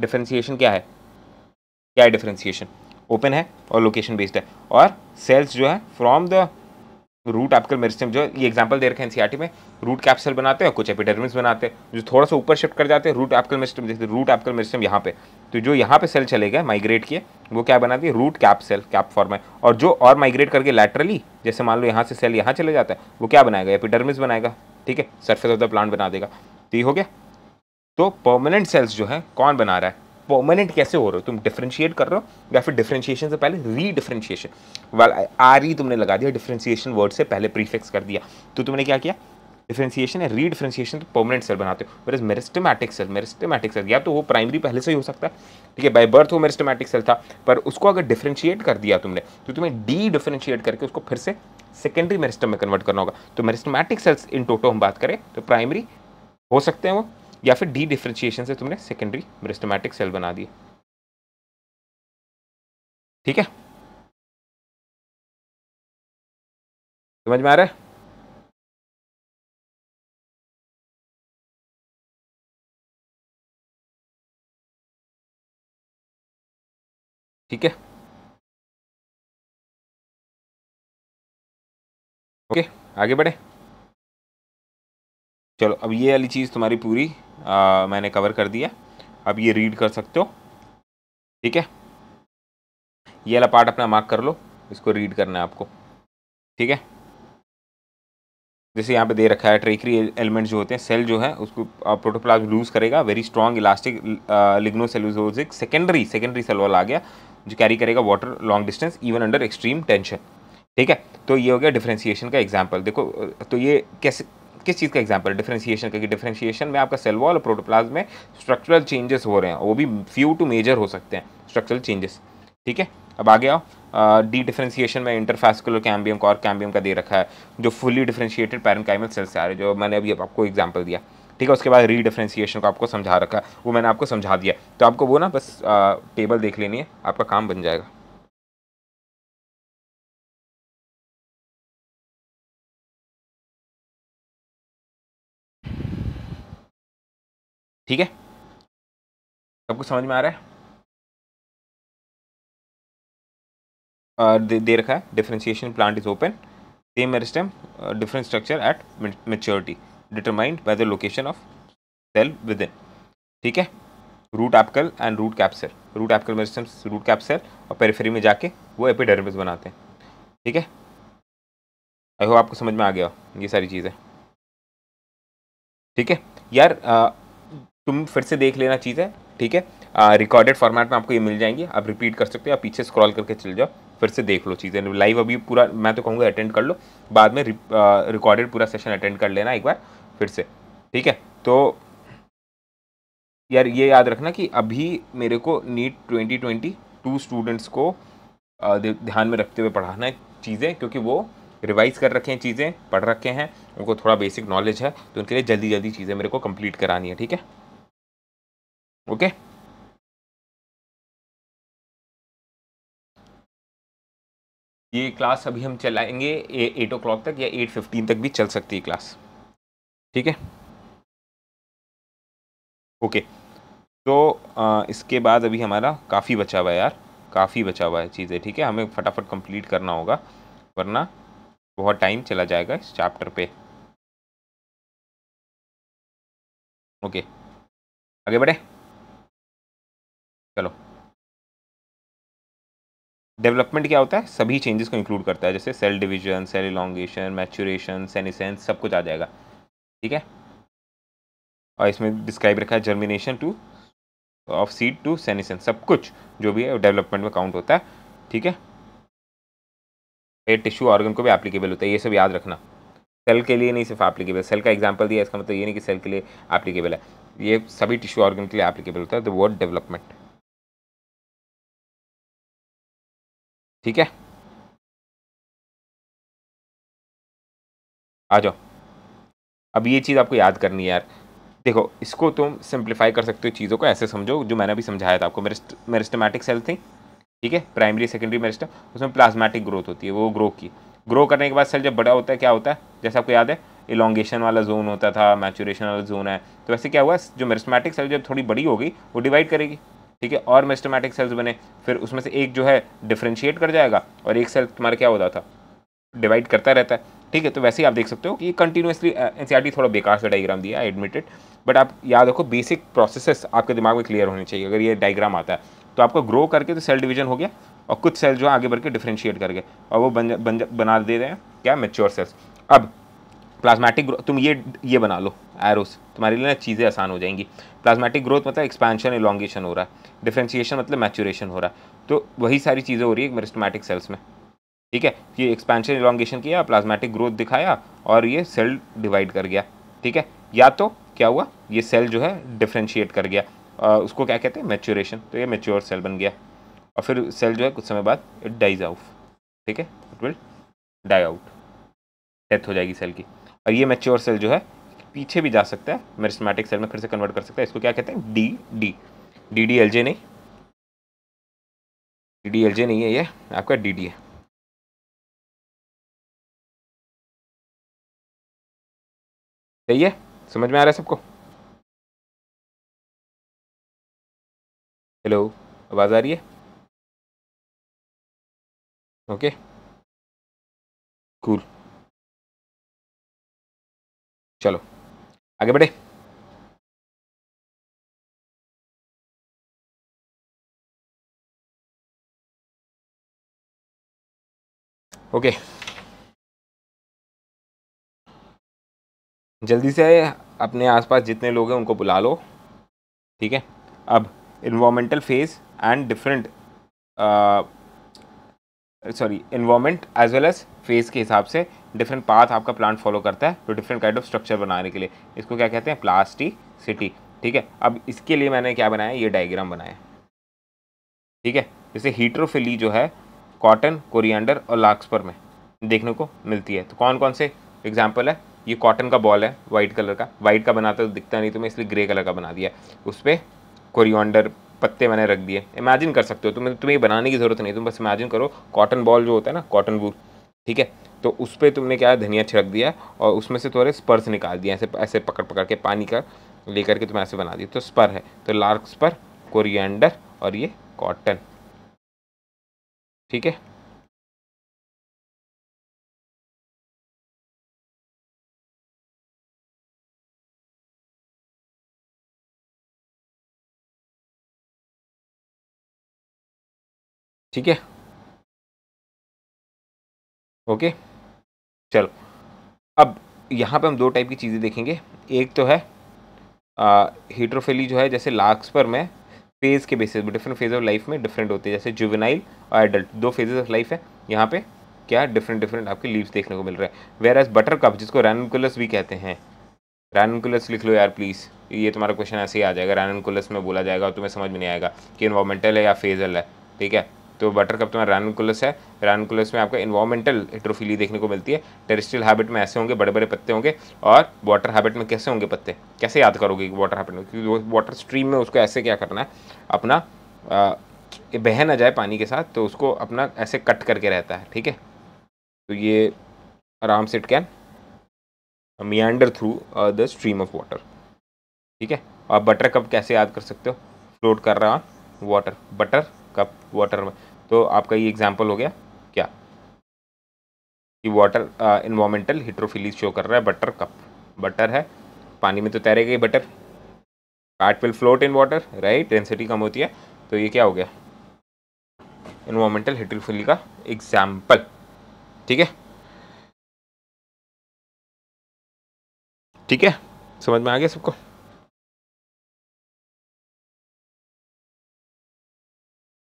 Speaker 3: डिफ्रेंसिएशन क्या है क्या है डिफ्रेंसिएशन ओपन है और लोकेशन बेस्ड है और सेल्स जो है from the root apical meristem जो ये एग्जाम्पल दे रखे हैं एनसीईआरटी में रूट कैप्सल बनाते हैं और कुछ एपिडर्मिस बनाते हैं जो थोड़ा सा ऊपर शिफ्ट कर जाते हैं रूट एपिकल मेरिस्टम जैसे रूट एपिकल मेरिस्टम यहाँ पे तो जो यहाँ पे सेल चले गए माइग्रेट किए वो क्या बनाती है root cap cell cap form है और जो और माइग्रेट करके लैटरली जैसे मान लो यहाँ से सेल यहाँ चले जाता है वो क्या बनाएगा एपिडर्मिस बनाएगा ठीक है सर्फेस ऑफ द प्लांट बना देगा तो ये हो गया तो परमानेंट सेल्स जो है कौन बना रहा है परमानेंट कैसे हो रहे हो तुम डिफ्रेंशिएट कर रहे हो या फिर डिफ्रेंशिएशन से पहले री डिफ्रेंशिएशन वाल आर ई तुमने लगा दिया डिफ्रेंशिएशन वर्ड से पहले प्रीफिक्स कर दिया तो तुमने क्या किया डिफ्रेंशिएशन है री डिफ्रेंशिएशन तो परमानेंट सेल बनाते हो मेरे मेरिस्टमैटिक सेल मेरिस्टमैटिक सेल या तो वो प्राइमरी पहले से ही हो सकता है ठीक है बाय बर्थ वो मेरिस्टमैटिक सेल था पर उसको अगर डिफ्रेंशिएट कर दिया तुमने तो तुम्हें डी डिफ्रेंशिएट करके उसको फिर से सेकेंडरी मेरिस्टम में कन्वर्ट करना होगा तो मेरिस्टमैटिक सेल्स इन टोटो हम बात करें तो प्राइमरी हो सकते हैं वो या फिर डी डिफ्रेंशिएशन से तुमने सेकेंडरी मेरिस्टमैटिक
Speaker 2: सेल
Speaker 1: बना दिए ठीक है समझ में आ रहा है ठीक है ओके आगे बढ़े
Speaker 3: चलो अब ये वाली चीज़ तुम्हारी पूरी आ, मैंने कवर कर दिया अब ये रीड कर सकते हो ठीक है ये वाला पार्ट अपना मार्क कर लो इसको रीड करना है आपको ठीक है जैसे यहाँ पे दे रखा है ट्रेकरी एलिमेंट जो होते हैं सेल जो है उसको प्रोटोप्लाज लूज करेगा very strong elastic lignocellulosic secondary secondary cell वाला आ गया जो कैरी करेगा water long distance even under extreme tension ठीक है तो ये हो गया डिफ्रेंसीशन का एग्जाम्पल देखो तो ये कैसे किस चीज़ का एग्जाम्पल डिफ्रेंशिएशन क्योंकि डिफ्रेंशिएशन में आपका सेल वॉल और प्रोटोप्लाज में स्ट्रक्चरल चेंजेस हो रहे हैं वो भी फ्यू टू मेजर हो सकते हैं स्ट्रक्चरल चेंजेस ठीक है अब आगे आओ डी डिफ्रेंशिएशन में इंटरफेस्कुलर कैम्बियम का और कैम्बियम का दे रखा है जो फुली डिफ्रेंशिएटेड पैरेंकाइमल सेल्स से आ रहे जो मैंने अभी आपको एग्जाम्पल दिया ठीक है उसके बाद री डिफ्रेंशिएशन को आपको समझा रखा है वो मैंने आपको समझा दिया तो आपको
Speaker 1: वो ना बस टेबल देख लेनी है आपका काम बन जाएगा ठीक है सब कुछ समझ में आ रहा है और दे, दे रखा है
Speaker 3: differentiation plant is open same meristem different structure at maturity determined by the location of cell within ठीक है root apical and root cap cells root apical meristem root cap cells और पेरीफेरी में जाके वो एपिडर्मिस बनाते हैं ठीक है आई होप आपको समझ में आ गया ये सारी चीज़ें ठीक है यार तुम फिर से देख लेना चीज़ें ठीक है रिकॉर्डेड फॉर्मेट में आपको ये मिल जाएंगी आप रिपीट कर सकते हो या पीछे स्क्रॉल करके चल जाओ फिर से देख लो चीज़ें लाइव अभी पूरा मैं तो कहूँगा अटेंड कर लो बाद में रिकॉर्डेड पूरा सेशन अटेंड कर लेना एक बार फिर से ठीक है तो यार ये याद रखना कि अभी मेरे को NEET twenty twenty two students को ध्यान में रखते हुए पढ़ाना है चीज़ें क्योंकि वो रिवाइज़ कर रखे हैं चीज़ें पढ़ रखे हैं उनको थोड़ा बेसिक नॉलेज है
Speaker 1: तो उनके लिए जल्दी जल्दी चीज़ें मेरे को कंप्लीट करानी है ठीक है ओके ये क्लास अभी हम चलाएंगे एट ओ क्लॉक तक या एट फिफ्टीन तक भी चल सकती है क्लास
Speaker 3: ठीक है ओके तो आ, इसके बाद अभी हमारा काफ़ी बचा हुआ है यार काफ़ी बचा हुआ है चीज़ें ठीक है हमें फटाफट कंप्लीट करना
Speaker 1: होगा वरना बहुत टाइम चला जाएगा इस चैप्टर पे ओके आगे बढ़े चलो डेवलपमेंट क्या होता है सभी चेंजेस को
Speaker 3: इंक्लूड करता है जैसे cell division cell elongation maturation senescence सब कुछ आ जाएगा ठीक है और इसमें डिस्क्राइब रखा है germination to of seed to senescence सब कुछ जो भी है डेवलपमेंट में काउंट होता है ठीक है ये टिश्यू ऑर्गन को भी एप्लीकेबल होता है ये सब याद रखना सेल के लिए नहीं सिर्फ एप्लीकेबल सेल का एग्जाम्पल दिया इसका मतलब ये नहीं कि सेल के लिए एप्लीकेबल है ये सभी टिश्यू ऑर्गन के लिए एप्लीकेबल होता है द वर्ड डेवलपमेंट
Speaker 1: ठीक है आ जाओ अब ये
Speaker 3: चीज़ आपको याद करनी है यार देखो इसको तुम सिंप्लीफाई कर सकते हो चीज़ों को ऐसे समझो जो मैंने अभी समझाया था आपको मेरिस्ट मेरिस्टमैटिक सेल थी ठीक है प्राइमरी सेकेंडरी मेरिस्टम उसमें प्लाज्मेटिक ग्रोथ होती है वो ग्रो की ग्रो करने के बाद सेल जब बड़ा होता है क्या होता है जैसे आपको याद है इलोंगेशन वाला जोन होता था मैचुरेशन वाला जोन है तो वैसे क्या हुआ जो मेरिस्टमैटिक सेल जब थोड़ी बड़ी होगी वो डिवाइड करेगी ठीक है और मेस्टोमैटिक सेल्स बने फिर उसमें से एक जो है डिफ्रेंशिएट कर जाएगा और एक सेल तुम्हारा क्या होता था डिवाइड करता रहता है ठीक है तो वैसे ही आप देख सकते हो कि कंटिन्यूसली एन थोड़ा बेकार से डायग्राम दिया है एडमिटेड बट आप याद रखो बेसिक प्रोसेसेस आपके दिमाग में क्लियर होने चाहिए अगर ये डायग्राम आता है तो आपका ग्रो करके तो सेल डिवीजन हो गया और कुछ सेल जो आगे बढ़ के डिफ्रेंशिएट कर गए और वो बन, बन, बना दे रहे हैं क्या मेच्योर सेल्स अब प्लाज्मेटिक ग्रोथ तुम ये ये बना लो एरोस तुम्हारे लिए ना चीज़ें आसान हो जाएंगी प्लाज्मेटिक ग्रोथ मतलब एक्सपेंशन एलोंगेशन हो रहा है डिफ्रेंशिएशन मतलब मैचुरेशन हो रहा है तो वही सारी चीज़ें हो रही है मेरिस्टोमैटिक सेल्स में ठीक है ये एक्सपेंशन एलोंगेशन किया प्लाज्मेटिक ग्रोथ दिखाया और ये सेल डिवाइड कर गया ठीक है या तो क्या हुआ ये सेल जो है डिफ्रेंशिएट कर गया आ, उसको क्या कहते हैं मेच्योरेशन तो ये मेच्योर सेल बन गया और फिर सेल जो है कुछ समय बाद इट डाइज आउट ठीक है it will die out death हो जाएगी सेल की और ये मेच्योर सेल जो है पीछे भी जा सकता है मेरिस्मेटिक सेल में फिर से कन्वर्ट कर सकता है इसको क्या कहते हैं D D D D L J
Speaker 1: नहीं डी डी एल जे नहीं है ये आपका डी डी है सही है समझ में आ रहा है सबको हेलो आवाज़ आ रही है ओके कूल चलो आगे बढ़े ओके जल्दी से
Speaker 3: अपने आसपास जितने लोग हैं उनको बुला लो ठीक है अब environmental phase and different sorry environment as well as phase के हिसाब से डिफरेंट पाथ आपका प्लांट फॉलो करता है तो डिफरेंट काइंड ऑफ स्ट्रक्चर बनाने के लिए इसको क्या कहते हैं प्लास्टिसिटी ठीक है अब इसके लिए मैंने क्या बनाया ये डायग्राम बनाया ठीक है जैसे हीट्रोफिली जो है कॉटन कोरिएंडर और लाक्सपर में देखने को मिलती है तो कौन कौन से एग्जाम्पल है ये कॉटन का बॉल है वाइट कलर का वाइट का बनाता तो दिखता नहीं तो मैं इसलिए ग्रे कलर का बना दिया उस पर कोरिएंडर पत्ते मैंने रख दिए इमेजिन कर सकते हो तुम्हें तुम्हें बनाने की ज़रूरत नहीं तुम बस इमेजिन करो कॉटन बॉल जो होता है ना कॉटन बूल ठीक है तो उस पर तुमने क्या धनिया छिड़क दिया और उसमें से थोड़े स्पर्स निकाल दिया ऐसे ऐसे पकड़ पकड़ के पानी का लेकर के तुम्हें ऐसे बना दिया तो स्पर है तो लार्क स्पर कोरिएंडर
Speaker 1: और ये कॉटन ठीक है ठीक है ओके चलो अब यहाँ पे हम दो टाइप की चीज़ें देखेंगे
Speaker 3: एक तो है हीट्रोफेली जो है जैसे लाक्स पर में फेज़ के बेसिस पर डिफरेंट फेज ऑफ लाइफ में डिफरेंट होते हैं जैसे जुवेनाइल और एडल्ट दो फेजेस ऑफ लाइफ है यहाँ पे क्या डिफरेंट डिफरेंट आपके लीव्स देखने को मिल रहा है वेर एज बटर कप जिसको रैनकुलस भी कहते हैं रैनकुलस लिख लो यार प्लीज़ ये तुम्हारा क्वेश्चन ऐसे ही आ जाएगा रैनकुलस में बोला जाएगा और तुम्हें समझ में नहीं आएगा कि इन्वामेंटल है या फेजल है ठीक है तो बटर कप तुम्हारा रानकुलस है रानकुलस में आपका इन्वायरमेंटल हेट्रोफिली देखने को मिलती है टेरिस्ट्रियल हैबिट में ऐसे होंगे बड़े बड़े पत्ते होंगे और वाटर हैबिट में कैसे होंगे पत्ते कैसे याद करोगे वाटर हैबिट में क्योंकि वाटर स्ट्रीम में उसको ऐसे क्या करना है अपना आ, बह ना जाए पानी के साथ तो उसको अपना ऐसे कट करके रहता है ठीक है तो ये आराम से it can meander through the stream of water ठीक है और बटर कप कैसे याद कर सकते हो फ्लोट कर रहा वाटर बटर कप वाटर में तो आपका ये एग्जाम्पल हो गया क्या कि वाटर इन्वामेंटल हिट्रोफिलीज शो कर रहा है बटर कप बटर है पानी में तो तैरेगा ही but a cart will float in water right density कम होती है तो ये क्या हो गया इन्वामेंटल हिट्रोफिली का एग्जाम्पल
Speaker 1: ठीक है ठीक है समझ में आ गया सबको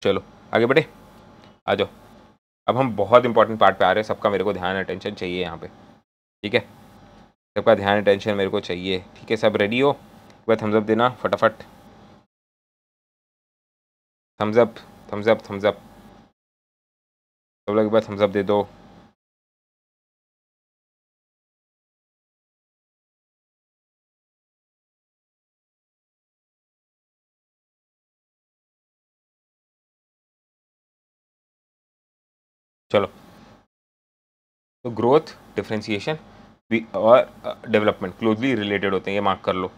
Speaker 1: चलो आगे बढ़े आ जाओ अब हम बहुत इंपॉर्टेंट
Speaker 3: पार्ट पे आ रहे हैं सबका मेरे को ध्यान अटेंशन चाहिए यहाँ पे ठीक है सबका ध्यान अटेंशन मेरे को चाहिए ठीक है सब रेडी हो वह थम्सअप देना फटाफट
Speaker 1: थम्सअप थम्सअप थम्सअप सब लोग एक बार थम्सअप दे दो चलो तो ग्रोथ डिफ्रेंसीशन और डेवलपमेंट क्लोजली
Speaker 3: रिलेटेड होते हैं ये मार्क कर लो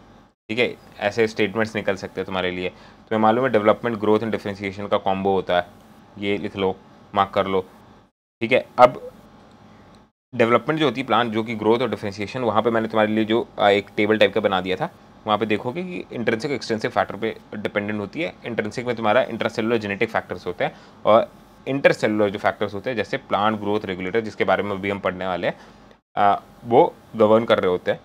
Speaker 3: ठीक है ऐसे स्टेटमेंट्स निकल सकते हैं तुम्हारे लिए तुम्हें मालूम है डेवलपमेंट ग्रोथ एंड डिफ्रेंसीशन का कॉम्बो होता है ये लिख लो मार्क कर लो ठीक है अब डेवलपमेंट जो होती है प्लान जो कि ग्रोथ और डिफ्रेंसीशन वहाँ पे मैंने तुम्हारे लिए जो एक टेबल टाइप का बना दिया था वहाँ पे देखोगे कि इंटरेंसिक एक्सटेंसिव फैक्टर पे डिपेंडेंट होती है इंटरेंसिक में तुम्हारा इंटरसेलुलर जेनेटिक फैक्टर्स होते हैं और इंटरसेलुलर जो फैक्टर्स होते हैं जैसे प्लांट ग्रोथ रेगुलेटर जिसके बारे में अभी हम पढ़ने वाले हैं वो गवर्न कर रहे होते हैं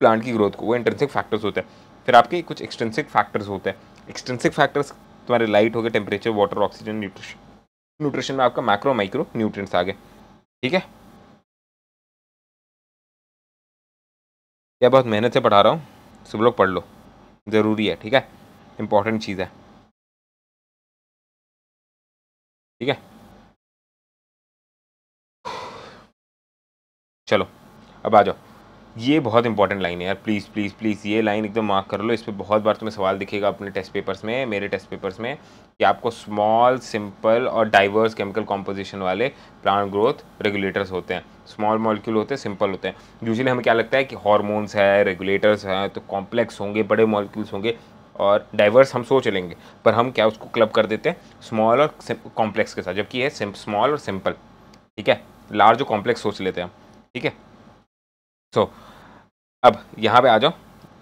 Speaker 3: प्लांट की ग्रोथ को वो इंटरसिक फैक्टर्स होते हैं फिर आपके कुछ एक्सटेंसिक फैक्टर्स होते हैं एक्सटेंसिक फैक्टर्स तुम्हारे लाइट हो गए temperature water oxygen nutrition nutrition में आपका माइक्रो माइक्रो
Speaker 2: न्यूट्रिएंट्स आ गए ठीक है यह बहुत मेहनत से पढ़ा रहा हूँ सब लोग पढ़ लो ज़रूरी है ठीक है इंपॉर्टेंट चीज़
Speaker 1: है ठीक है चलो अब आ जाओ ये
Speaker 3: बहुत इंपॉर्टेंट लाइन है यार प्लीज़ प्लीज़ प्लीज़ ये लाइन एकदम मार्क कर लो इस पर बहुत बार तुम्हें सवाल दिखेगा अपने टेस्ट पेपर्स में मेरे टेस्ट पेपर्स में कि आपको स्मॉल सिंपल और डाइवर्स केमिकल कॉम्पोजिशन वाले प्लांट ग्रोथ रेगुलेटर्स होते हैं स्मॉल मॉलिक्यूल होते हैं सिंपल होते हैं यूजली हमें क्या लगता है कि हॉर्मोन्स है रेगुलेटर्स हैं तो कॉम्प्लेक्स होंगे बड़े मॉलिक्यूल्स होंगे और डाइवर्स हम सोच लेंगे पर हम क्या उसको क्लब कर देते हैं स्मॉल और कॉम्प्लेक्स के साथ जबकि ये स्मॉल और सिंपल ठीक है लार्ज और कॉम्प्लेक्स सोच लेते हैं हम ठीक है सो so, अब यहाँ पे आ जाओ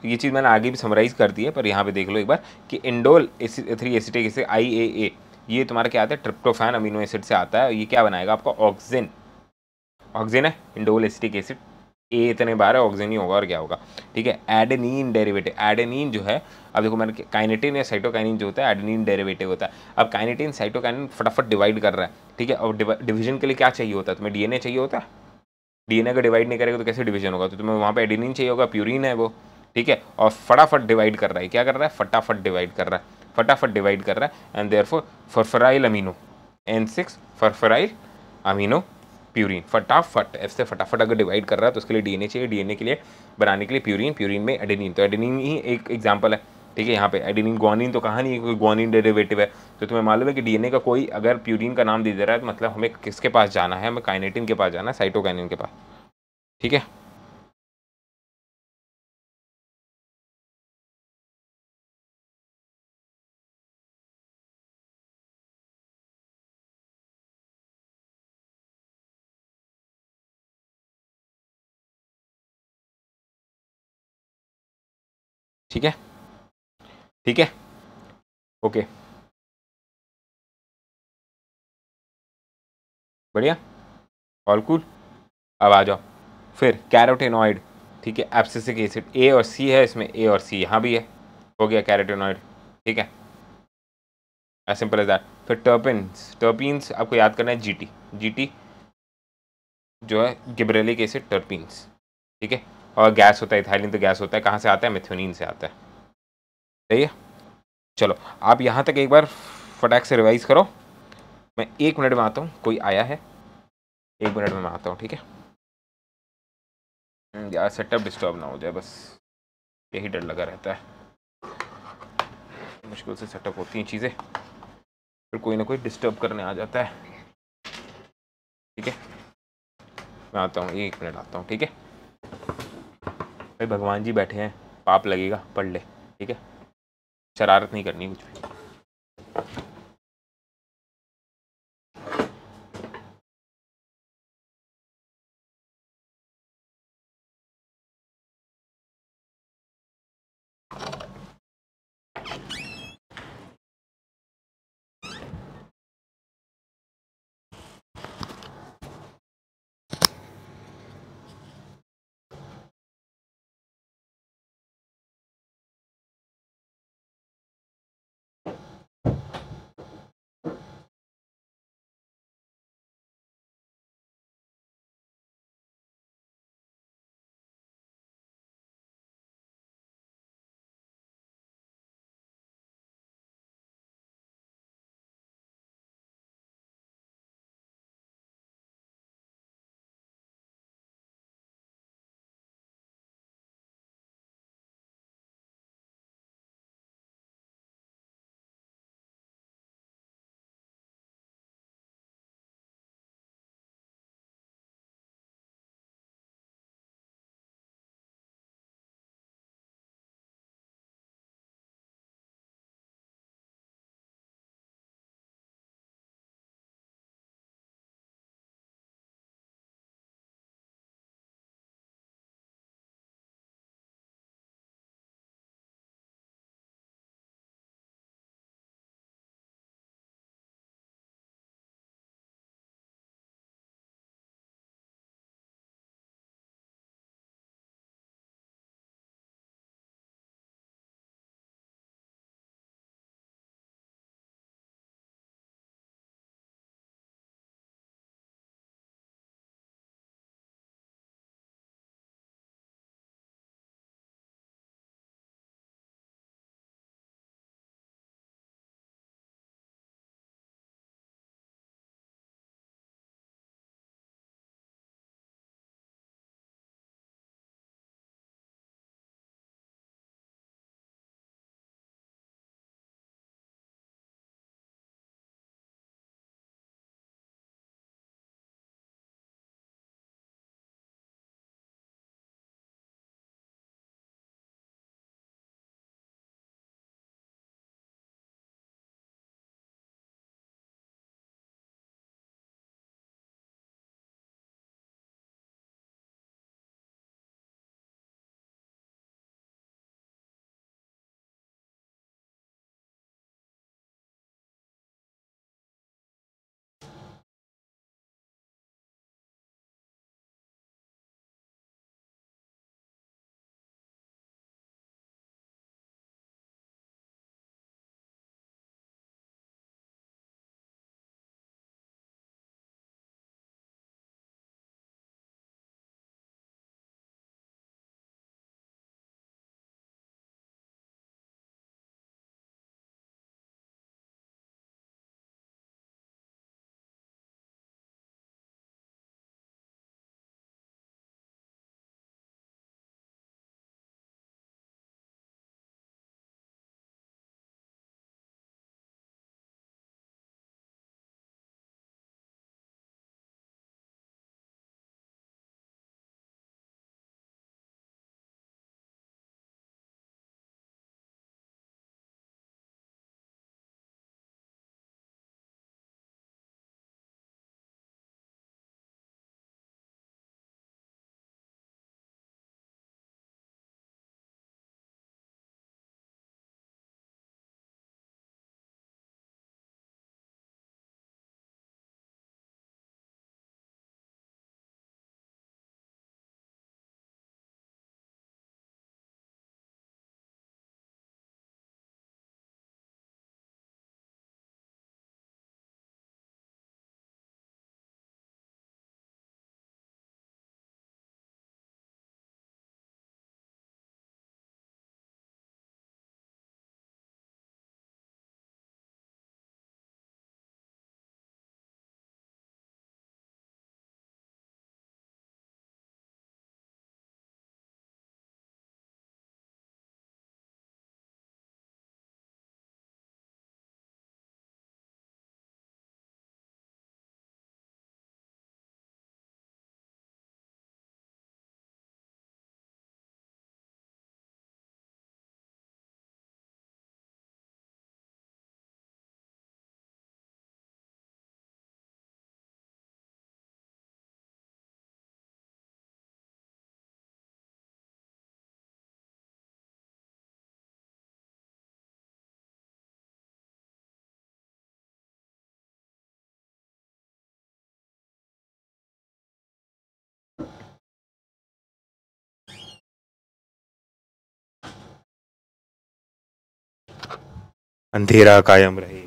Speaker 3: ये चीज़ मैंने आगे भी समराइज़ कर दी है पर यहाँ पे देख लो एक बार कि indole AC three acetic acid I A A ये तुम्हारा क्या आता है ट्रिप्टोफैन अमीनो एसिड से आता है ये क्या बनाएगा आपका ऑक्सीजन ऑक्सीजन है इंडोल एसिटिक एसिड ए इतने बार है ऑक्सीजन ही होगा और क्या होगा ठीक है एडेनिन डेरिवेटिव एडेनिन जो है अब देखो मैंने काइनेटिन या साइटोकाइनिन जो होता है एडेनिन डेरिवेटिव होता है अब काइनेटिन साइटोकाइनिन फटाफट डिवाइड कर रहा है ठीक है और डिवीजन के लिए क्या चाहिए होता है तुम्हें डीएनए चाहिए होता है डीएनए अगर डिवाइड नहीं करेगा तो कैसे डिवीजन होगा तो तुम्हें वहाँ पर एडेनिन चाहिए होगा प्यूरिन है वो ठीक है और फटाफट डिवाइड कर रहा है क्या कर रहा है फटाफट डिवाइड कर रहा है फटाफट डिवाइड कर रहा है and therefore furfuryl amino N six furfuryl amino purine फटाफट एफ से फटाफट अगर डिवाइड कर रहा है तो उसके लिए डीएनए चाहिए डीएनए के लिए बनाने के लिए प्यूरिन प्यूरिन में एडेनिन तो एडेनिन ही एक एग्जाम्पल है ठीक है यहाँ पे एडिनिन ग्वानिन तो कहा नहीं है क्योंकि ग्वानिन डेरिवेटिव है तो तुम्हें मालूम है कि डीएनए का कोई अगर प्यूरिन का नाम दे दे रहा है तो मतलब हमें किसके
Speaker 1: पास जाना है हमें काइनेटिन के पास जाना है साइटोकाइनिन के पास ठीक है ठीक है ठीक है ओके बढ़िया ऑल कूल अब आ जाओ फिर कैरोटेनॉइड ठीक है
Speaker 3: एप्सिसिक एसिड ए और सी है इसमें ए और सी यहाँ भी है हो गया कैरोटेनॉइड ठीक है एज सिंपल एज दैट फिर टर्पिन्स टर्पिन्स आपको याद करना है जीटी जीटी जो है गिब्रेलिक एसिड टर्पिन्स ठीक है और गैस होता है इथाइलिन तो गैस होता है कहाँ से आता है मेथ्योनिन से आता है सही है चलो आप यहाँ तक एक बार फटाक से रिवाइज़ करो मैं एक मिनट में आता हूँ कोई आया है एक मिनट में मैं आता हूँ ठीक है हम्म, यार सेटअप डिस्टर्ब ना हो जाए बस यही डर लगा रहता है मुश्किल से सेटअप होती हैं चीज़ें फिर कोई ना कोई डिस्टर्ब करने आ जाता है ठीक है मैं आता हूँ एक मिनट आता हूँ ठीक है भाई भगवान जी बैठे हैं पाप लगेगा पढ़ ले ठीक है शरारत नहीं करनी कुछ
Speaker 2: भी
Speaker 1: अंधेरा कायम रहे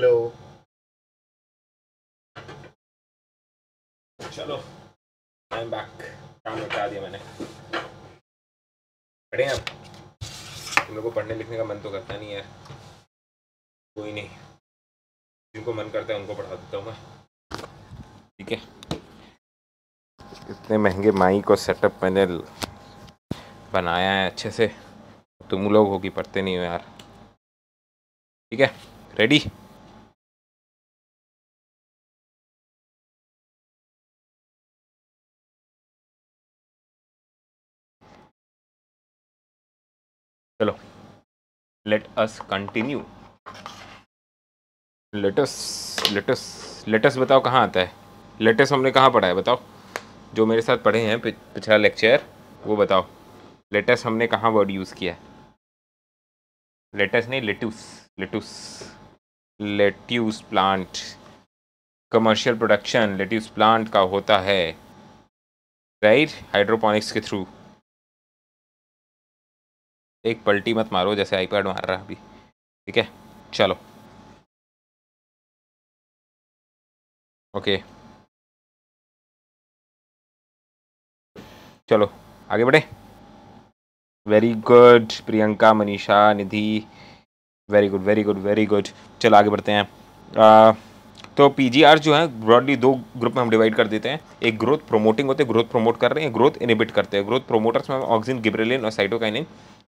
Speaker 1: हेलो चलो आई एम बैक काम बता दिया मैंने
Speaker 2: पढ़े हैं आप मेरे को पढ़ने लिखने का मन तो करता नहीं है कोई नहीं जिनको मन करता है उनको पढ़ा देता हूँ मैं
Speaker 1: ठीक है
Speaker 3: इतने महंगे माई को सेटअप मैंने
Speaker 1: बनाया है अच्छे से तुम लोग होगी पढ़ते नहीं हो यार ठीक है ready let us continue
Speaker 3: let us let us let us बताओ कहाँ आता है let us हमने कहाँ पढ़ा है बताओ जो मेरे साथ पढ़े हैं पिछला लेक्चर वो बताओ let us हमने कहाँ वर्ड यूज़ किया है let us नहीं lettuce lettuce lettuce plant commercial production lettuce plant का होता है राइट हाइड्रोपोनिक्स के थ्रू
Speaker 1: एक पलटी मत मारो जैसे आईपैड मार रहा है अभी ठीक है चलो ओके चलो आगे बढ़े
Speaker 3: very good Priyanka Manisha Nidhi very good very good very good चलो आगे बढ़ते हैं आ, तो पीजीआर जो है ब्रॉडली दो ग्रुप में हम डिवाइड कर देते हैं एक ग्रोथ प्रोमोटिंग होते हैं ग्रोथ प्रोमोट कर रहे हैं ग्रोथ इनिबिट करते हैं ग्रोथ प्रोमोटर्स में ऑक्सीजन गिब्रेलिन और साइटोकाइनिन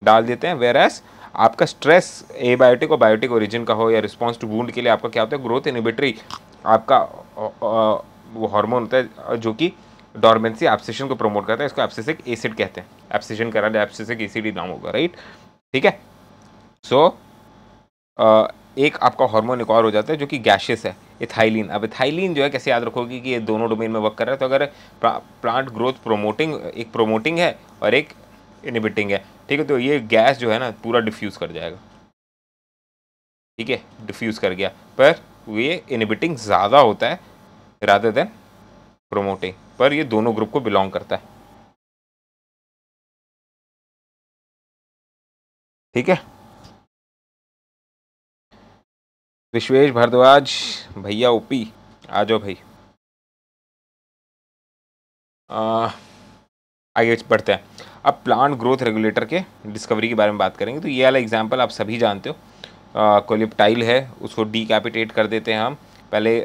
Speaker 3: डाल देते हैं वेर एस आपका स्ट्रेस ए बायोटिक और बायोटिक ओरिजिन का हो या रिस्पॉन्स टू वूंड के लिए आपका क्या होता है ग्रोथ इनिबिटरी आपका वो हार्मोन होता है जो कि डॉर्मेंसी एब्सेशन को प्रमोट करता है इसको एप्सिसिक एसिड कहते हैं एब्सेशन करा दे एब्सेसिक एसिड ही नाम होगा राइट ठीक है सो so, एक आपका हार्मोन एक और हो जाता है जो कि गैशेस है इथाइलिन अब इथाइलिन जो है कैसे याद रखोगे कि ये दोनों डोमेन में वर्क कर रहा है तो अगर प्लांट ग्रोथ प्रोमोटिंग एक प्रोमोटिंग है और एक इनिबिटिंग है ठीक है तो ये गैस जो है ना पूरा डिफ्यूज़ कर जाएगा ठीक है डिफ्यूज़ कर गया पर ये इनिबिटिंग ज़्यादा होता है रादर देन
Speaker 1: प्रोमोटिंग पर ये दोनों ग्रुप को बिलोंग करता है ठीक है विश्वेश भारद्वाज भैया ओपी आ जाओ भाई
Speaker 3: आगे बढ़ते हैं अब प्लांट ग्रोथ रेगुलेटर के डिस्कवरी के बारे में बात करेंगे तो ये वाला एग्जाम्पल आप सभी जानते हो कोलिप्टाइल है उसको डीकैपिटेट कर देते हैं हम पहले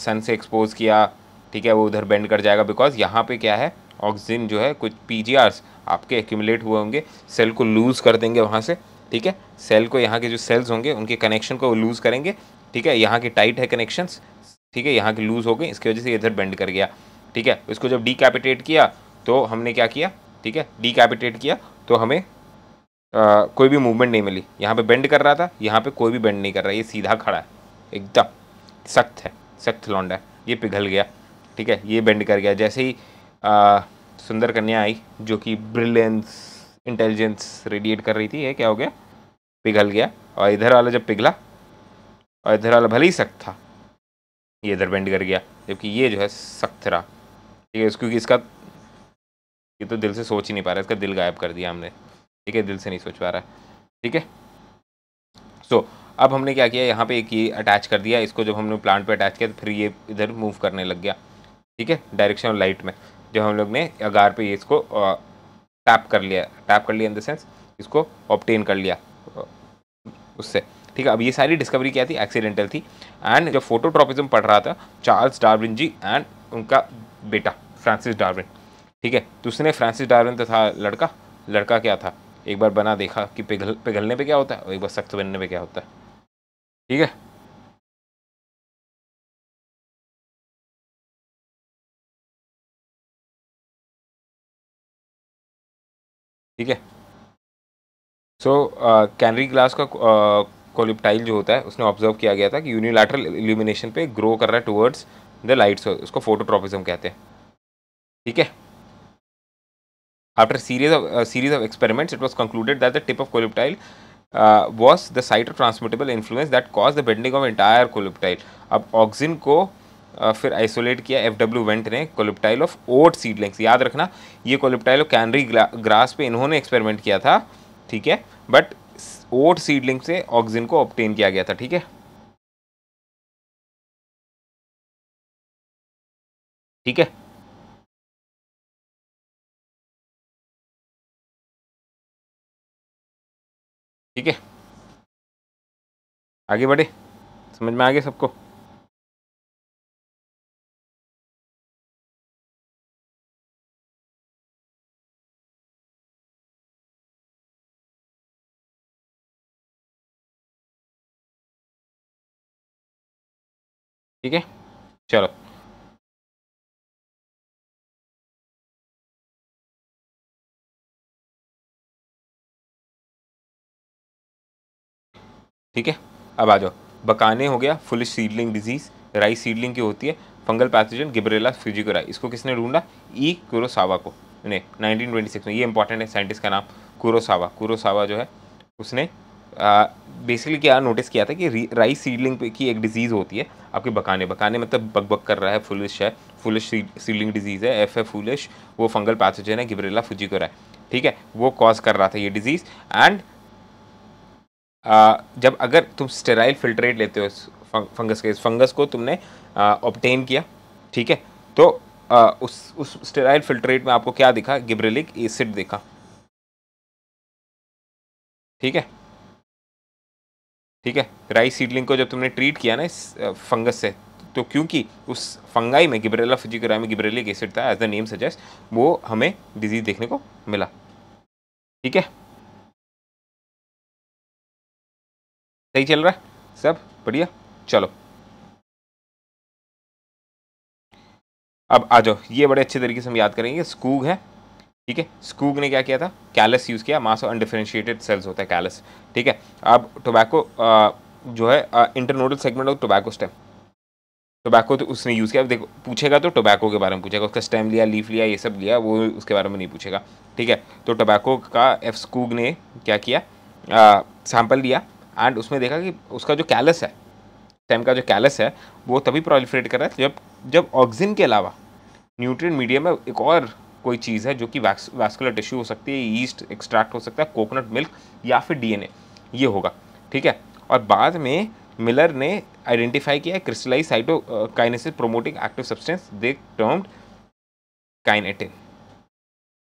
Speaker 3: सन से एक्सपोज किया ठीक है वो उधर बेंड कर जाएगा बिकॉज यहाँ पे क्या है ऑक्सीजन जो है कुछ पी आपके एक्यूमलेट हुए होंगे सेल को लूज़ कर देंगे वहाँ से ठीक है सेल को यहाँ के जो सेल्स होंगे उनके कनेक्शन को लूज़ करेंगे ठीक है यहाँ के टाइट है कनेक्शंस ठीक है यहाँ के लूज़ हो गए इसकी वजह से इधर बेंड कर गया ठीक है इसको जब डीकैपिटेट किया तो हमने क्या किया ठीक है डीकैपिटेट किया तो हमें आ, कोई भी मूवमेंट नहीं मिली यहाँ पे बेंड कर रहा था यहाँ पे कोई भी बेंड नहीं कर रहा ये सीधा खड़ा है एकदम सख्त है सख्त लौंडा है ये पिघल गया ठीक है ये बेंड कर गया जैसे ही आ, सुंदर कन्या आई जो कि ब्रिलियंस इंटेलिजेंस रेडिएट कर रही थी ये क्या हो गया पिघल गया और इधर वाला जब पिघला और इधर वाला भले ही सख्त था ये इधर बेंड कर गया जबकि ये जो है सख्त रहा ठीक है क्योंकि इसका ये तो दिल से सोच ही नहीं पा रहा इसका दिल गायब कर दिया हमने ठीक है दिल से नहीं सोच पा रहा ठीक है सो अब हमने क्या किया यहाँ पे एक ये अटैच कर दिया इसको जब हमने प्लांट पे अटैच किया तो फिर ये इधर मूव करने लग गया ठीक है डायरेक्शन ऑफ लाइट में जब हम लोग ने अगार पे ये इसको टैप कर लिया टैप कर लिया इन द सेंस इसको ऑप्टेन कर लिया उससे ठीक है अब ये सारी डिस्कवरी क्या थी एक्सीडेंटल थी एंड जब फोटोट्रॉपिज्म पढ़ रहा था चार्ल्स डार्विन जी एंड उनका बेटा फ्रांसिस डार्विन ठीक है तो उसने फ्रांसिस डार्विन तो था लड़का लड़का क्या था एक बार बना देखा कि पिघल पिघलने पे क्या होता है और एक बार सख्त बनने पे क्या होता है
Speaker 1: ठीक है ठीक है सो कैनरी ग्लास का कोलिपटाइल uh, जो
Speaker 3: होता है उसने ऑब्जर्व किया गया था कि यूनिलैटरल इल्यूमिनेशन पे ग्रो कर रहा है टुवर्ड्स द लाइट्स उसको फोटोट्रॉपिज्म कहते हैं ठीक है After a series of, a series of experiments, it was concluded that the tip of colubtile uh, was the site of transmittable influence that caused the bending of entire colubtile. ab auxin ko uh, फिर आइसोलेट किया एफ डब्ल्यू वेंट ने कोलिप्टाइल ऑफ ओट सीडलिंग्स याद रखना ये कोलिप्टाइल ऑफ कैनरी ग्रास पे इन्होंने एक्सपेरिमेंट किया था ठीक है बट ओट सीडलिंग से ऑक्सिन को ऑप्टेन किया गया
Speaker 1: था ठीक है ठीक है ठीक है आगे बढ़े समझ में आ गया सबको ठीक है चलो ठीक है
Speaker 2: अब
Speaker 3: आ जाओ बकाने हो गया full seedling disease rice seedling की होती है फंगल पैथोजन गिब्रेला फ्यूजिकोरा इसको किसने ढूंढा ई कुरोसावा को ने 1926 में ये इंपॉर्टेंट है साइंटिस्ट का नाम कुरोसावा कुरोसावा जो है उसने बेसिकली क्या नोटिस किया था कि राइस सीडलिंग की एक डिजीज़ होती है आपके बकाने बकाने मतलब बकबक बक कर रहा है फुलिश है फुलिश सीडलिंग डिजीज़ है एफ ए फुलिश वो फंगल पैथोजन है गिब्रेला फुजिकोरा ठीक है वो कॉज कर रहा था ये डिजीज़ एंड जब अगर तुम स्टेराइल फिल्ट्रेट लेते हो फंगस के फंगस को तुमने ऑप्टेन किया ठीक है तो आ, उस उस स्टेराइल फिल्ट्रेट में आपको क्या दिखा गिब्रेलिक एसिड दिखा
Speaker 2: ठीक है ठीक है राइस
Speaker 3: सीडलिंग को जब तुमने ट्रीट किया ना इस फंगस से तो क्योंकि उस फंगाई में गिब्रेला फिजिकोरा में गिब्रेलिक एसिड था एज द नेम सजेस्ट वो हमें डिजीज़ देखने को मिला
Speaker 1: ठीक है सही चल रहा है सब बढ़िया चलो
Speaker 3: अब आ जाओ ये बड़े अच्छे तरीके से हम याद करेंगे स्कूग है ठीक है स्कूग ने क्या किया था कैलस यूज़ किया मास ऑफ अनडिफ्रेंशिएटेड सेल्स होता है कैलस ठीक है अब टोबैको जो है internodal segment of tobacco stem tobacco तो उसने यूज़ किया अब देखो पूछेगा तो टोबैको के बारे में पूछेगा उसका स्टेम लिया लीफ लिया ये सब लिया वो उसके बारे में नहीं पूछेगा ठीक है तो टोबैको का एफ स्कूग ने क्या किया सैम्पल लिया एंड उसमें देखा कि उसका जो कैलस है स्टेम का जो कैलस है वो तभी प्रोलिफ्रेट कर रहा है जब जब ऑक्सीजन के अलावा न्यूट्रिएंट मीडियम में एक और कोई चीज़ है जो कि वैक्स वैस्कुलर टिश्यू हो सकती है ईस्ट एक्सट्रैक्ट हो सकता है कोकोनट मिल्क या फिर डीएनए ये होगा ठीक है और बाद में मिलर ने आइडेंटिफाई किया crystallize cytokinesis promoting active substance they termed kinetin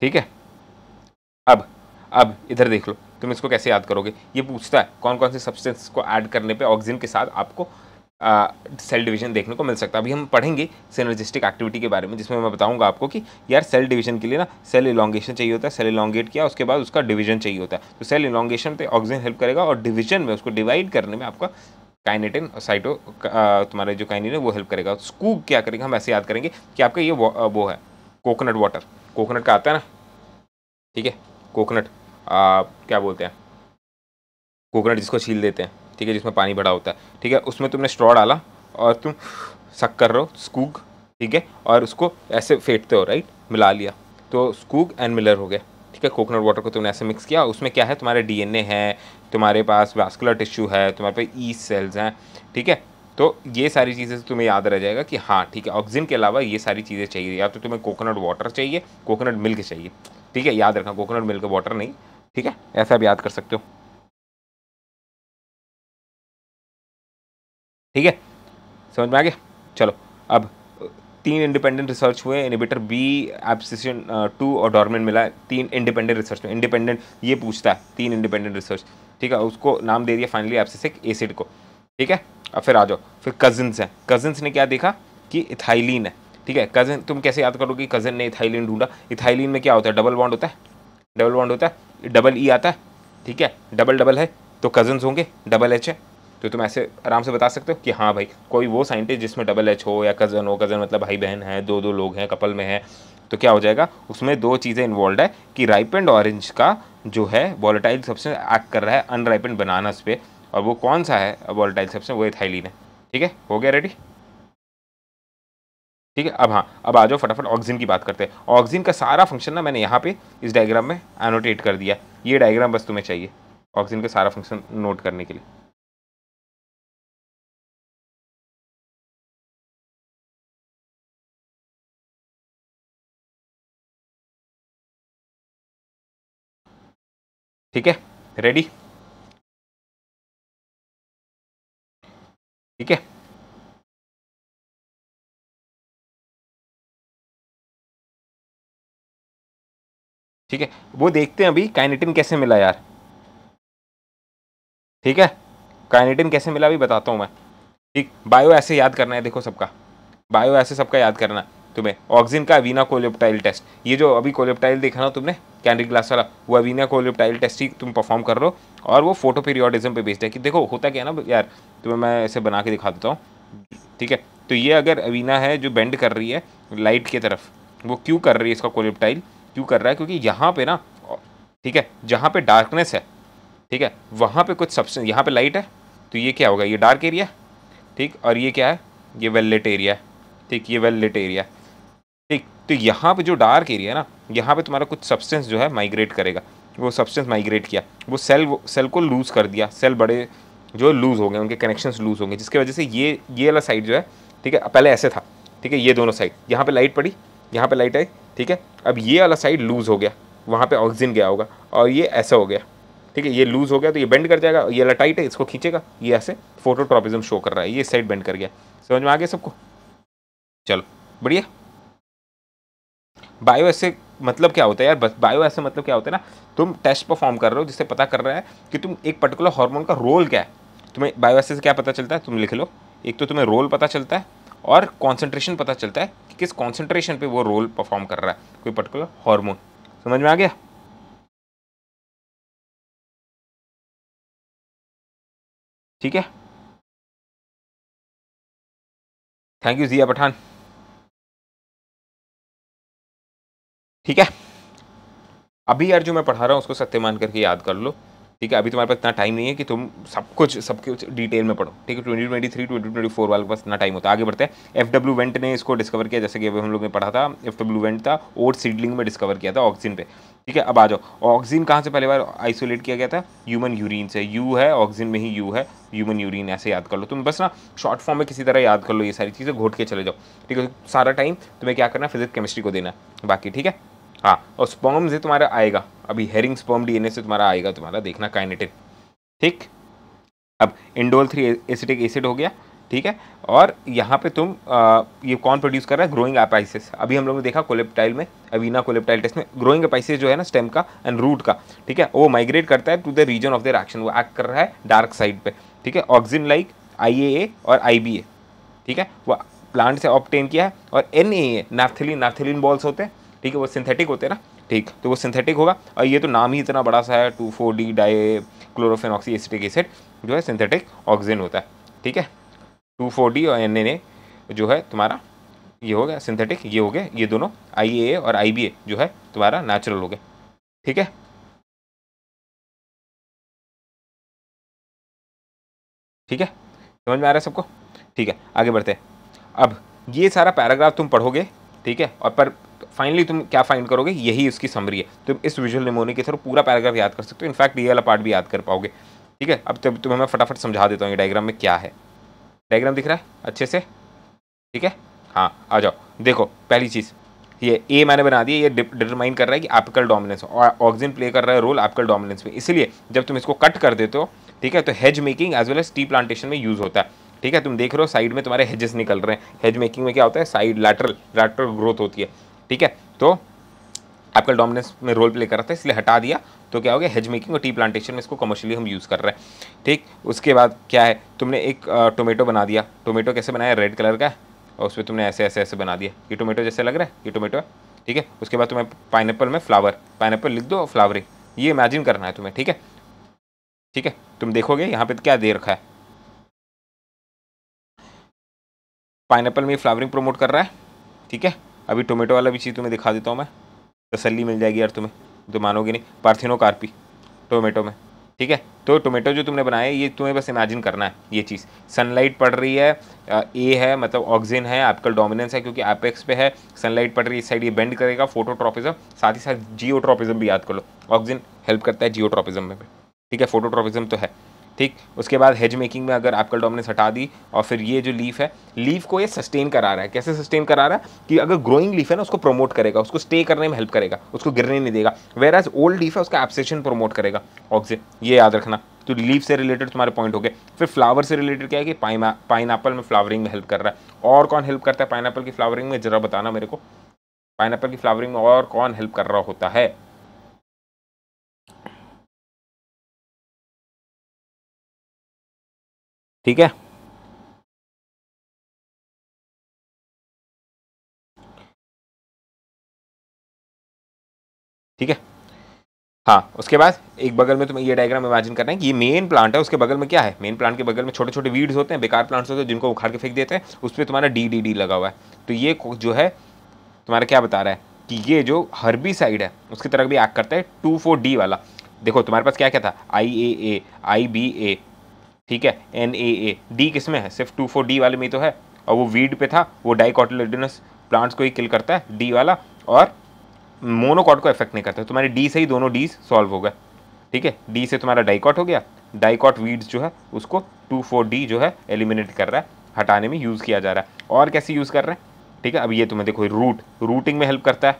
Speaker 3: ठीक है अब अब इधर देख लो तुम इसको कैसे याद करोगे ये पूछता है कौन कौन से सब्सटेंस को ऐड करने पे ऑक्सीजन के साथ आपको सेल डिवीजन देखने को मिल सकता है अभी हम पढ़ेंगे सिनर्जिस्टिक एक्टिविटी के बारे में जिसमें मैं बताऊंगा आपको कि यार सेल डिवीजन के लिए ना सेल इलांगेशन चाहिए होता है सेल इलांगेट किया उसके बाद उसका डिवीजन चाहिए होता है तो सेल इलांगेशन पे ऑक्सीजन हेल्प करेगा और डिवीजन में उसको डिवाइड करने में आपका काइनेटिन और साइटो तुम्हारे जो काइनिन है वो हेल्प करेगा स्कूब क्या करेंगे हम ऐसे याद करेंगे कि आपका ये वो है कोकोनट वाटर कोकोनट का आता है ना ठीक है कोकोनट आ, क्या बोलते हैं कोकोनट जिसको छील देते हैं ठीक है जिसमें पानी भरा होता है ठीक है उसमें तुमने स्ट्रॉ डाला और तुम सक कर रहे हो स्कूग ठीक है और उसको ऐसे फेंटते हो राइट मिला लिया तो स्कूग एंड मिलर हो गया ठीक है कोकोनट वाटर को तुमने ऐसे मिक्स किया उसमें क्या है तुम्हारे डीएनए है तुम्हारे पास वास्कुलर टिश्यू है तुम्हारे पास ई सेल्स हैं ठीक है तो ये सारी चीज़ें से तुम्हें याद रह जाएगा कि हाँ ठीक है ऑक्सीजन के अलावा ये सारी चीज़ें चाहिए या तो तुम्हें कोकोनट वाटर चाहिए कोकोनट मिल्क चाहिए ठीक है याद रखना कोकोनट मिल्क वाटर नहीं ठीक है ऐसा आप याद कर सकते हो ठीक है समझ में आ गया चलो अब तीन इंडिपेंडेंट रिसर्च हुए इनिबिटर बी एप्सिशन टू और डॉर्मेंट मिला तीन इंडिपेंडेंट रिसर्च में इंडिपेंडेंट ये पूछता है तीन इंडिपेंडेंट रिसर्च ठीक है उसको नाम दे दिया फाइनली एप्सिसिक एसिड को ठीक है अब फिर आ जाओ फिर कजिन्स हैं कजिन्स ने क्या देखा कि इथाइलिन है ठीक है कजन तुम कैसे याद करोगे कजन ने इथाइलिन ढूंढा इथाइलिन में क्या होता है डबल बॉन्ड होता है डबल बॉन्ड होता है डबल ई e आता है ठीक है डबल डबल है तो कज़न्स होंगे डबल एच है तो तुम ऐसे आराम से बता सकते हो कि हाँ भाई कोई वो साइंटिस्ट जिसमें डबल एच हो या कज़न हो कज़न मतलब भाई बहन है दो दो लोग हैं कपल में है तो क्या हो जाएगा उसमें दो चीज़ें इन्वॉल्व है कि राइपेंड ऑरेंज का जो है वॉलेटाइल सबसे एक्ट कर रहा है अनराइपेंड बनानास पे और वो कौन सा है वॉलेटाइल सबसे वो एथाइलिन है ठीक है हो गया रेडी ठीक है अब हाँ अब आ जाओ फटाफट ऑक्सीजन की बात करते हैं ऑक्सीजन का सारा फंक्शन ना मैंने यहाँ पे इस डायग्राम में एनोटेट कर
Speaker 1: दिया ये डायग्राम बस तुम्हें चाहिए ऑक्सीजन का सारा फंक्शन नोट करने के लिए ठीक है रेडी ठीक है ठीक है वो देखते हैं अभी काइनेटिन कैसे मिला यार ठीक है काइनेटिन कैसे मिला अभी
Speaker 3: बताता हूँ मैं ठीक बायो ऐसे याद करना है देखो सबका बायो ऐसे सबका याद करना तुम्हें ऑक्सीजन का अवीना कोलिप्टाइल टेस्ट ये जो अभी कोलिप्टाइल देखा ना तुमने कैंडी ग्लास वाला वो अवीना कोलिप्टाइल टेस्ट ही तुम परफॉर्म कर लो और वो फोटो पीरियोडिज्म पे बेस्ड है कि देखो होता क्या है ना यार तुम्हें मैं ऐसे बना के दिखा देता हूँ ठीक है तो ये अगर अवीना है जो बेंड कर रही है लाइट की तरफ वो क्यों कर रही है इसका कोलेप्टाइल क्यों कर रहा है क्योंकि यहाँ पे ना ठीक है जहाँ पे डार्कनेस है ठीक है वहाँ पे कुछ सब्सटेंस यहाँ पे लाइट है तो ये क्या होगा ये डार्क एरिया ठीक और ये क्या है ये वेल लिट एरिया है ठीक ये वेल लिट एरिया है ठीक तो यहाँ पे जो डार्क एरिया है ना यहाँ पे तुम्हारा कुछ सब्सटेंस जो है माइग्रेट करेगा वो सब्सटेंस माइग्रेट किया वो सेल वो, सेल को लूज़ कर दिया सेल बड़े जो लूज़ हो गए उनके कनेक्शंस लूज़ होंगे जिसकी वजह से ये ये वाला साइड जो है ठीक है पहले ऐसे था ठीक है ये दोनों साइड यहाँ पे लाइट पड़ी यहाँ पे लाइट आई ठीक है अब ये वाला साइड लूज़ हो गया वहाँ पे ऑक्सीजन गया होगा और ये ऐसा हो गया ठीक है ये लूज़ हो गया तो ये बेंड कर जाएगा ये वाला टाइट है इसको खींचेगा ये ऐसे फोटोट्रॉपिज्म शो कर रहा है ये साइड बेंड कर गया समझ में आ गया सबको चलो बढ़िया बायो ऐसे मतलब क्या होता है यार बस बायो ऐसे मतलब क्या होता है ना तुम टेस्ट परफॉर्म कर रहे हो जिससे पता कर रहा है कि तुम एक पर्टिकुलर हार्मोन का रोल क्या है तुम्हें बायो ऐसे से क्या पता चलता है तुम लिख लो एक तो तुम्हें रोल पता चलता है और कॉन्सेंट्रेशन पता चलता है किस
Speaker 1: कॉन्सेंट्रेशन पे वो रोल परफॉर्म कर रहा है कोई पर्टिकुलर हार्मोन समझ में आ गया ठीक है थैंक यू जिया पठान ठीक है अभी यार जो मैं पढ़ा रहा हूँ उसको
Speaker 3: सत्य मान करके याद कर लो ठीक है अभी तुम्हारे पास इतना टाइम नहीं है कि तुम सब कुछ सब कुछ डिटेल में पढ़ो ठीक है twenty twenty three twenty twenty four वाले पास इतना टाइम होता है आगे बढ़ते हैं एफ डब्ल्यू वेंट ने इसको डिस्कवर किया जैसे कि अभी हम लोग ने पढ़ा था एफ डब्ल्यू वेंट था ओट सीडलिंग में डिस्कवर किया था ऑक्सीजन पे ठीक है अब आ जाओ ऑक्सीजन कहाँ से पहले बार आइसोलेट किया गया था ह्यूमन यूरिन से यू है ऑक्सीजन में ही यू है ह्यूमन यूरिन ऐसे याद कर लो तुम बस ना शॉर्ट फॉर्म में किसी तरह याद कर लो ये सारी चीज़ें घोट के चले जाओ ठीक है सारा टाइम तुम्हें क्या करना फिजिक्स केमिस्ट्री को देना बाकी ठीक है हाँ और स्पर्म से तुम्हारा आएगा अभी हेरिंग स्पर्म डीएनए से तुम्हारा आएगा तुम्हारा देखना काइनेटिन ठीक अब इंडोल थ्री एसिटिक एसिड हो गया ठीक है और यहाँ पे तुम आ, ये कौन प्रोड्यूस कर रहा है ग्रोइंग अपाइसिस अभी हम लोग ने देखा कोलेप्टाइल में अवीना कोलेप्टाइल टेस्ट में ग्रोइंग अपाइसिस जो है ना स्टेम का एंड रूट का ठीक है वो माइग्रेट करता है to the region of the reaction वो एक्ट कर रहा है डार्क साइड पर ठीक है ऑक्सीजन लाइक आई और आई ठीक है वो प्लांट से ऑप्टेन किया है और एन ए नाथेलिन नाथेलिन बॉल्स होते हैं ठीक है वो सिंथेटिक होते हैं ना ठीक तो वो सिंथेटिक होगा और ये तो नाम ही इतना बड़ा सा है two four D di oxy acetic acid जो है सिंथेटिक ऑक्सीजन होता है ठीक है टू फोर डी और एन एन ए जो है तुम्हारा ये हो गया सिंथेटिक ये हो
Speaker 1: गया ये दोनों आई ए और आई बी ए जो है तुम्हारा नेचुरल हो गया ठीक है ठीक है समझ में आ रहा है सबको ठीक है आगे बढ़ते हैं अब ये सारा पैराग्राफ तुम पढ़ोगे
Speaker 3: ठीक है और पर फाइनली तुम क्या फाइंड करोगे यही उसकी समरी है तुम इस विजुअल निमोनी के थ्रू पूरा पैराग्राफ याद कर सकते हो इनफैक्ट ये वाला पार्ट भी याद कर पाओगे ठीक है अब तब तुम्हें मैं फटाफट समझा देता हूँ ये डायग्राम में क्या है डायग्राम दिख रहा है अच्छे से ठीक है हाँ आ जाओ देखो पहली चीज़ ये ए मैंने बना दिया ये डिटरमाइन कर रहा है कि आपकल डोमिनेंस और ऑक्सिन प्ले कर रहा है रोल आपकल डोमिनेंस में इसलिए जब तुम इसको कट कर देते हो ठीक है तो hedge making as well as tea plantation में यूज़ होता है ठीक है तुम देख रहे हो साइड में तुम्हारे हेजेस निकल रहे हैं हेज मेकिंग में क्या होता है साइड लैटरल लैटरल ग्रोथ होती है ठीक है तो आपका डोमिनेंस में रोल प्ले कर रहा था इसलिए हटा दिया तो क्या हो गया हेज मेकिंग और टी प्लांटेशन में इसको कमर्शियली हम यूज़ कर रहे हैं ठीक उसके बाद क्या है तुमने एक टोमेटो बना दिया टोमेटो कैसे बनाया रेड कलर का और उस पर तुमने ऐसे ऐसे ऐसे बना दिया ये टोमेटो जैसे लग रहा है ये टोमेटो है ठीक है उसके बाद तुम्हें पाइनएप्पल में फ्लावर पाइनएप्पल लिख दो और फ्लावरिंग ये इमेजिन करना है तुम्हें ठीक है ठीक है तुम देखोगे यहाँ पे क्या दे रखा है पाइनएप्पल में फ्लावरिंग प्रमोट कर रहा है ठीक है अभी टोमेटो वाला भी चीज़ तुम्हें दिखा देता हूँ मैं तसली मिल जाएगी यार तुम्हें तो मानोगे नहीं पार्थिनो कार्पी टोमेटो में ठीक है तो टोमेटो जो तुमने बनाया ये तुम्हें बस इमेजिन करना है ये चीज़ सनलाइट पड़ रही है ए है मतलब ऑक्सीजन है एप्पल डोमिनेंस है क्योंकि एपेक्स पे है सनलाइट पड़ रही है इस साइड ये बेंड करेगा फोटोट्रॉपिज्म साथ ही साथ जियोट्रॉपिज्म भी याद कर लो ऑक्सीजन हेल्प करता है जियोट्रॉपिज्म में ठीक है फोटोट्रॉपिज्म तो है ठीक उसके बाद हेज मेकिंग में अगर आपकल डोमिनेंस हटा दी और फिर ये जो लीफ है लीफ को ये सस्टेन करा रहा है कैसे सस्टेन करा रहा है कि अगर ग्रोइंग लीफ है ना उसको प्रमोट करेगा उसको स्टे करने में हेल्प करेगा उसको गिरने नहीं देगा वेर एज ओल्ड लीफ है उसका एब्सेशन प्रमोट करेगा ऑब्जे ये याद रखना तो लीफ से रिलेटेड तुम्हारे पॉइंट हो गए फिर फ्लावर से रिलेटेड क्या है कि पाइन में फ्लावरिंग में हेल्प कर रहा है और कौन हेल्प करता है पाइन की फ्लावरिंग में जरा बताना मेरे को
Speaker 1: पाइन की फ्लावरिंग में और कौन हेल्प कर रहा होता है ठीक है ठीक है हाँ उसके
Speaker 3: बाद एक बगल में तुम्हें ये डायग्राम इमेजिन करना है कि ये मेन प्लांट है उसके बगल में क्या है मेन प्लांट के बगल में छोटे छोटे वीड्स होते हैं बेकार प्लांट्स होते हैं जिनको उखाड़ के फेंक देते हैं उस पर तुम्हारा डी डी डी लगा हुआ है तो ये जो है तुम्हारा क्या बता रहा है कि ये जो हर्बी साइड है उसकी तरफ भी एक्ट करता है टू फोर डी वाला देखो तुम्हारे पास क्या क्या था आई ए ए आई बी ए ठीक है एन ए ए डी किस में है सिर्फ टू फोर डी वाले में ही तो है और वो वीड पे था वो डाइकॉटलेडिनस प्लांट्स को ही किल करता है डी वाला और मोनोकॉट को इफेक्ट नहीं करता तो तुम्हारे डी से ही दोनों डीज सॉल्व हो गए ठीक है डी से तुम्हारा डाइकॉट हो गया डाइकॉट वीड्स जो है उसको टू फोर डी जो है एलिमिनेट कर रहा है हटाने में यूज़ किया जा रहा है और कैसे यूज़ कर रहे हैं ठीक है अब ये तुम्हें देखो रूट रूटिंग में हेल्प करता है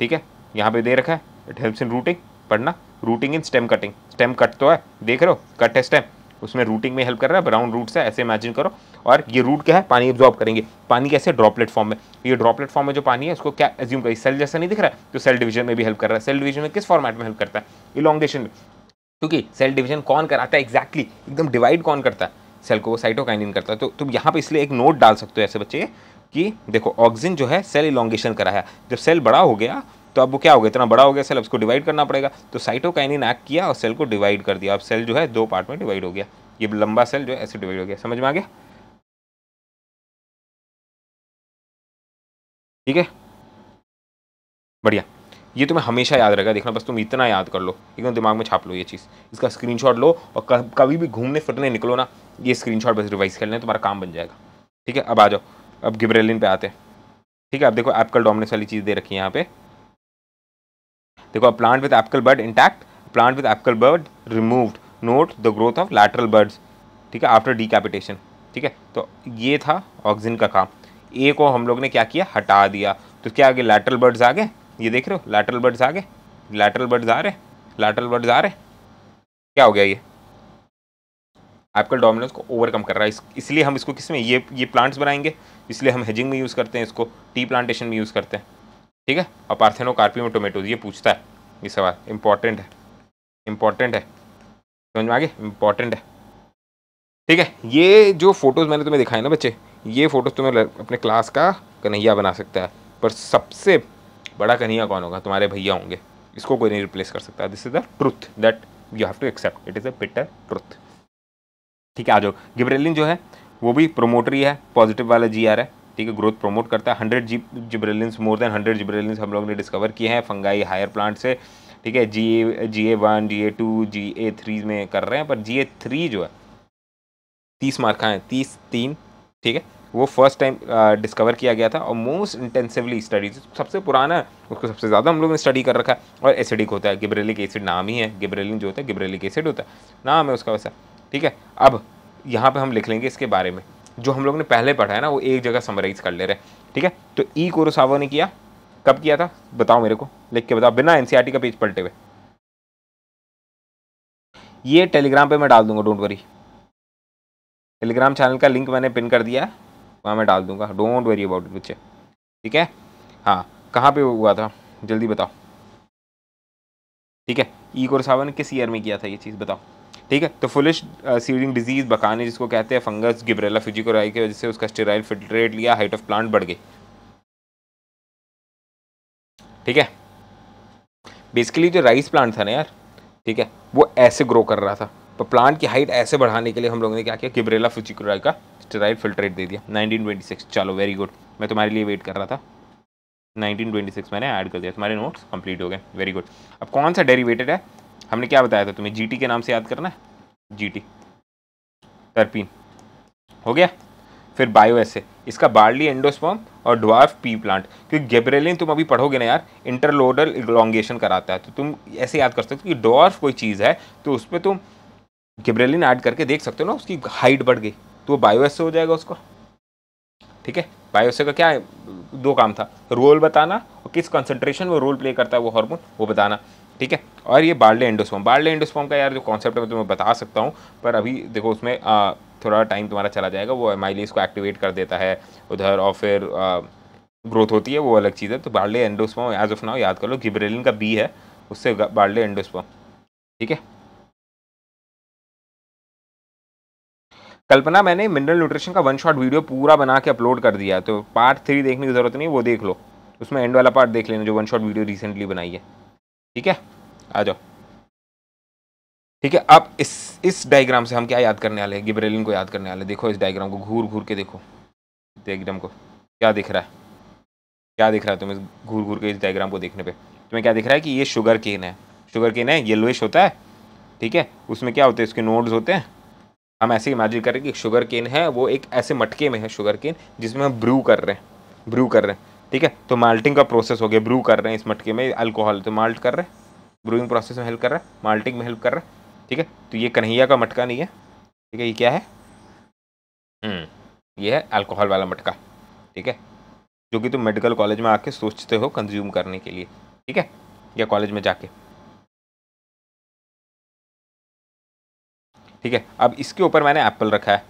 Speaker 3: ठीक है यहाँ पे दे रखा है इट हेल्प्स इन रूटिंग पढ़ना rooting in stem cutting stem cut तो है देख रहे हो कट है स्टेम उसमें रूटिंग में हेल्प कर रहा है ब्राउन रूट्स है ऐसे इमेजिन करो और ये रूट क्या है पानी एब्जॉर्ब करेंगे पानी कैसे ड्रॉपलेट फॉर्म में ये ड्रॉपलेट फॉर्म में जो पानी है उसको क्या एज्यूम करिए सेल जैसा नहीं दिख रहा है तो सेल डिवीजन में भी हेल्प कर रहा है सेल डिवीजन में किस फॉर्मेट में हेल्प करता है इलोंगेशन में क्योंकि सेल डिवीजन कौन कराता है एग्जैक्टली एकदम डिवाइड कौन करता है सेल को वो साइटोकाइनिन करता है तो तुम यहाँ पे इसलिए एक नोट डाल सकते हो ऐसे बच्चे कि देखो ऑक्सीजन जो है सेल इलोंगेशन करा है जब सेल बड़ा हो गया तो अब वो क्या हो गया इतना बड़ा हो गया सेल उसको डिवाइड करना पड़ेगा तो साइटोकाइनिन एक्ट किया और सेल को डिवाइड कर दिया अब सेल जो है दो पार्ट में डिवाइड हो गया ये लंबा सेल जो है ऐसे डिवाइड हो गया समझ में
Speaker 2: आ
Speaker 1: गया ठीक है बढ़िया ये तुम्हें हमेशा याद रहेगा देखना बस तुम इतना याद कर लो एकदम दिमाग
Speaker 3: में छाप लो ये चीज़ इसका स्क्रीनशॉट लो और कभी भी घूमने फिरने निकलो ना ये स्क्रीनशॉट बस रिवाइज कर लेना तुम्हारा काम बन जाएगा ठीक है अब आ जाओ अब गिब्रेलिन पे आते हैं ठीक है अब देखो एप्पल डोमिनेंस वाली चीज़ दे रखी है यहाँ पे देखो plant plant with bud intact intact plant with बर्ड bud note the growth of lateral buds ठीक है आफ्टर डीकैपिटेशन ठीक है तो ये था ऑक्सीजन का काम ए को हम लोग ने क्या किया हटा दिया तो क्या आगे लैटरल बर्ड्स आ गए ये देख रहे हो लैटरल बर्ड्स आ गए लैटरल बर्ड्स आ रहे लैटरल बर्ड्स आ रहे क्या हो गया ये एप्कल डोमिनेंस को ओवरकम कर रहा है इस, इसलिए हम इसको किस में ये ये प्लांट्स बनाएंगे इसलिए हम हेजिंग में यूज़ करते हैं इसको टी प्लांटेशन में यूज़ करते हैं ठीक है और पार्थेनो कार्पियो टोमेटोज ये पूछता है ये सवाल इंपॉर्टेंट है इंपॉर्टेंट है समझ में आगे इंपॉर्टेंट है ठीक है ये जो फोटोज़ मैंने तुम्हें दिखाए ना बच्चे ये फ़ोटोज़ तुम्हें अपने क्लास का कन्हैया बना सकता है पर सबसे बड़ा कन्हैया कौन होगा तुम्हारे भैया होंगे इसको कोई नहीं रिप्लेस कर सकता this is the truth that you have to accept it is a bitter truth ठीक है आ जाओ गिब्रेलिन जो है वो भी प्रोमोटरी है पॉजिटिव वाला जी आर है ठीक है ग्रोथ प्रमोट करता है hundred G gibberellin more than hundred gibberellin हम लोग ने डिस्कवर किए हैं फंगाई हायर प्लांट से ठीक है G A G A one G A two G A three में कर रहे हैं पर जी ए थ्री जो है तीस मार्का हैं तीस तीन ठीक है वो फर्स्ट टाइम डिस्कवर किया गया था और मोस्ट इंटेंसिवली स्टडी सबसे पुराना उसको सबसे ज़्यादा हम लोगों ने स्टडी कर रखा है और एसिडिक होता है गिब्रेलिक एसिड नाम ही है गिब्रेलिन जो होता है गिब्रेलिक एसिड होता है नाम है उसका वैसा ठीक है अब यहाँ पे हम लिख लेंगे इसके बारे में जो हम लोग ने पहले पढ़ा है ना वो एक जगह समराइज कर ले रहे हैं ठीक है तो ई e कोरोसावा ने किया कब किया था बताओ मेरे को लिख के बताओ बिना एनसीईआरटी का पेज पलटे हुए ये टेलीग्राम पे मैं डाल दूंगा डोंट वरी टेलीग्राम चैनल का लिंक मैंने पिन कर दिया वहाँ मैं डाल दूंगा डोंट वरी अबाउट इट बच्चे ठीक है हाँ कहाँ पे हुआ था जल्दी बताओ ठीक है ई e कोरसावा ने किस ईयर में किया था ये चीज़ बताओ ठीक है तो फुलिश सीडिंग डिजीज़ बकाने जिसको कहते हैं फंगस गिब्रेला फिजिकोराई की वजह से उसका स्टेराइल फिल्ट्रेट लिया हाइट ऑफ प्लांट बढ़ गई ठीक है बेसिकली जो राइस प्लांट था ना यार ठीक है वो ऐसे ग्रो कर रहा था तो प्लांट की हाइट ऐसे बढ़ाने के लिए हम लोगों ने क्या किया किब्रेला फुचिकुराई का स्टेराइल फिल्ट्रेट दे दिया 1926 चलो वेरी गुड मैं तुम्हारे लिए वेट कर रहा था 1926 मैंने ऐड कर दिया तुम्हारे नोट्स कंप्लीट हो गए वेरी गुड अब कौन सा डेरिवेटेड है हमने क्या बताया था तुम्हें जीटी के नाम से याद करना है जीटी टर्पीन हो गया फिर बायो ऐसे इसका बार्ली एंडोस्पॉम और डॉर्फ पी प्लांट क्योंकि गेब्रेलिन तुम अभी पढ़ोगे ना यार इंटरलोडल इलॉन्गेशन कराता है तो तुम ऐसे याद कर सकते हो कि डॉर्फ कोई चीज़ है तो उस पर तुम गेब्रेलिन ऐड करके देख सकते हो ना उसकी हाइट बढ़ गई तो वो बायो से हो जाएगा उसको ठीक है बायोसे का क्या है? दो काम था रोल बताना और किस कंसंट्रेशन में रोल प्ले करता है वो हार्मोन वो बताना ठीक है और ये बार्ले एंडोस्पोम बार्ले एंडोस्पोम का यार जो कॉन्सेप्ट है मैं तुम्हें बता सकता हूँ पर अभी देखो उसमें आ, थोड़ा टाइम तुम्हारा चला जाएगा वो एम को एक्टिवेट कर देता है उधर और फिर ग्रोथ होती है वो अलग चीज़ है तो barley endosperm as of now याद कर लो गिब्रेलिन का बी है उससे बार्ले एंडोस्पोम ठीक है कल्पना मैंने मिनरल न्यूट्रिशन का वन शॉट वीडियो पूरा बना के अपलोड कर दिया तो पार्ट थ्री देखने की जरूरत नहीं वो देख लो उसमें एंड वाला पार्ट देख लेना जो वन शॉट वीडियो रिसेंटली बनाई है ठीक है आ जाओ ठीक है अब इस इस डायग्राम से हम क्या याद करने वाले हैं गिब्रेलिन को याद करने वाले देखो इस डायग्राम को घूर घूर के देखो डायग्राम को क्या दिख रहा है क्या दिख रहा है तुम्हें घूर घूर के इस डायग्राम को देखने पे तुम्हें क्या दिख रहा है कि ये शुगर केन है शुगर केन है येलोइश होता है ठीक है उसमें क्या होते हैं उसके नोड्स होते हैं हम ऐसे इमेजिन करें कि शुगर केन है वो एक ऐसे मटके में है शुगर केन जिसमें हम ब्रू कर रहे हैं ब्रू कर रहे हैं ठीक है तो माल्टिंग का प्रोसेस हो गया ब्रू कर रहे हैं इस मटके में अल्कोहल तो माल्ट कर रहे हैं ब्रूइंग प्रोसेस में हेल्प कर रहा है माल्टिंग में हेल्प कर रहा है ठीक है तो ये कन्हैया का मटका नहीं है ठीक है ये क्या है हम्म, ये है अल्कोहल वाला मटका ठीक है जो कि तुम मेडिकल कॉलेज में आके सोचते हो कंज्यूम करने के लिए ठीक है या कॉलेज में जाके ठीक है अब इसके ऊपर मैंने एप्पल रखा है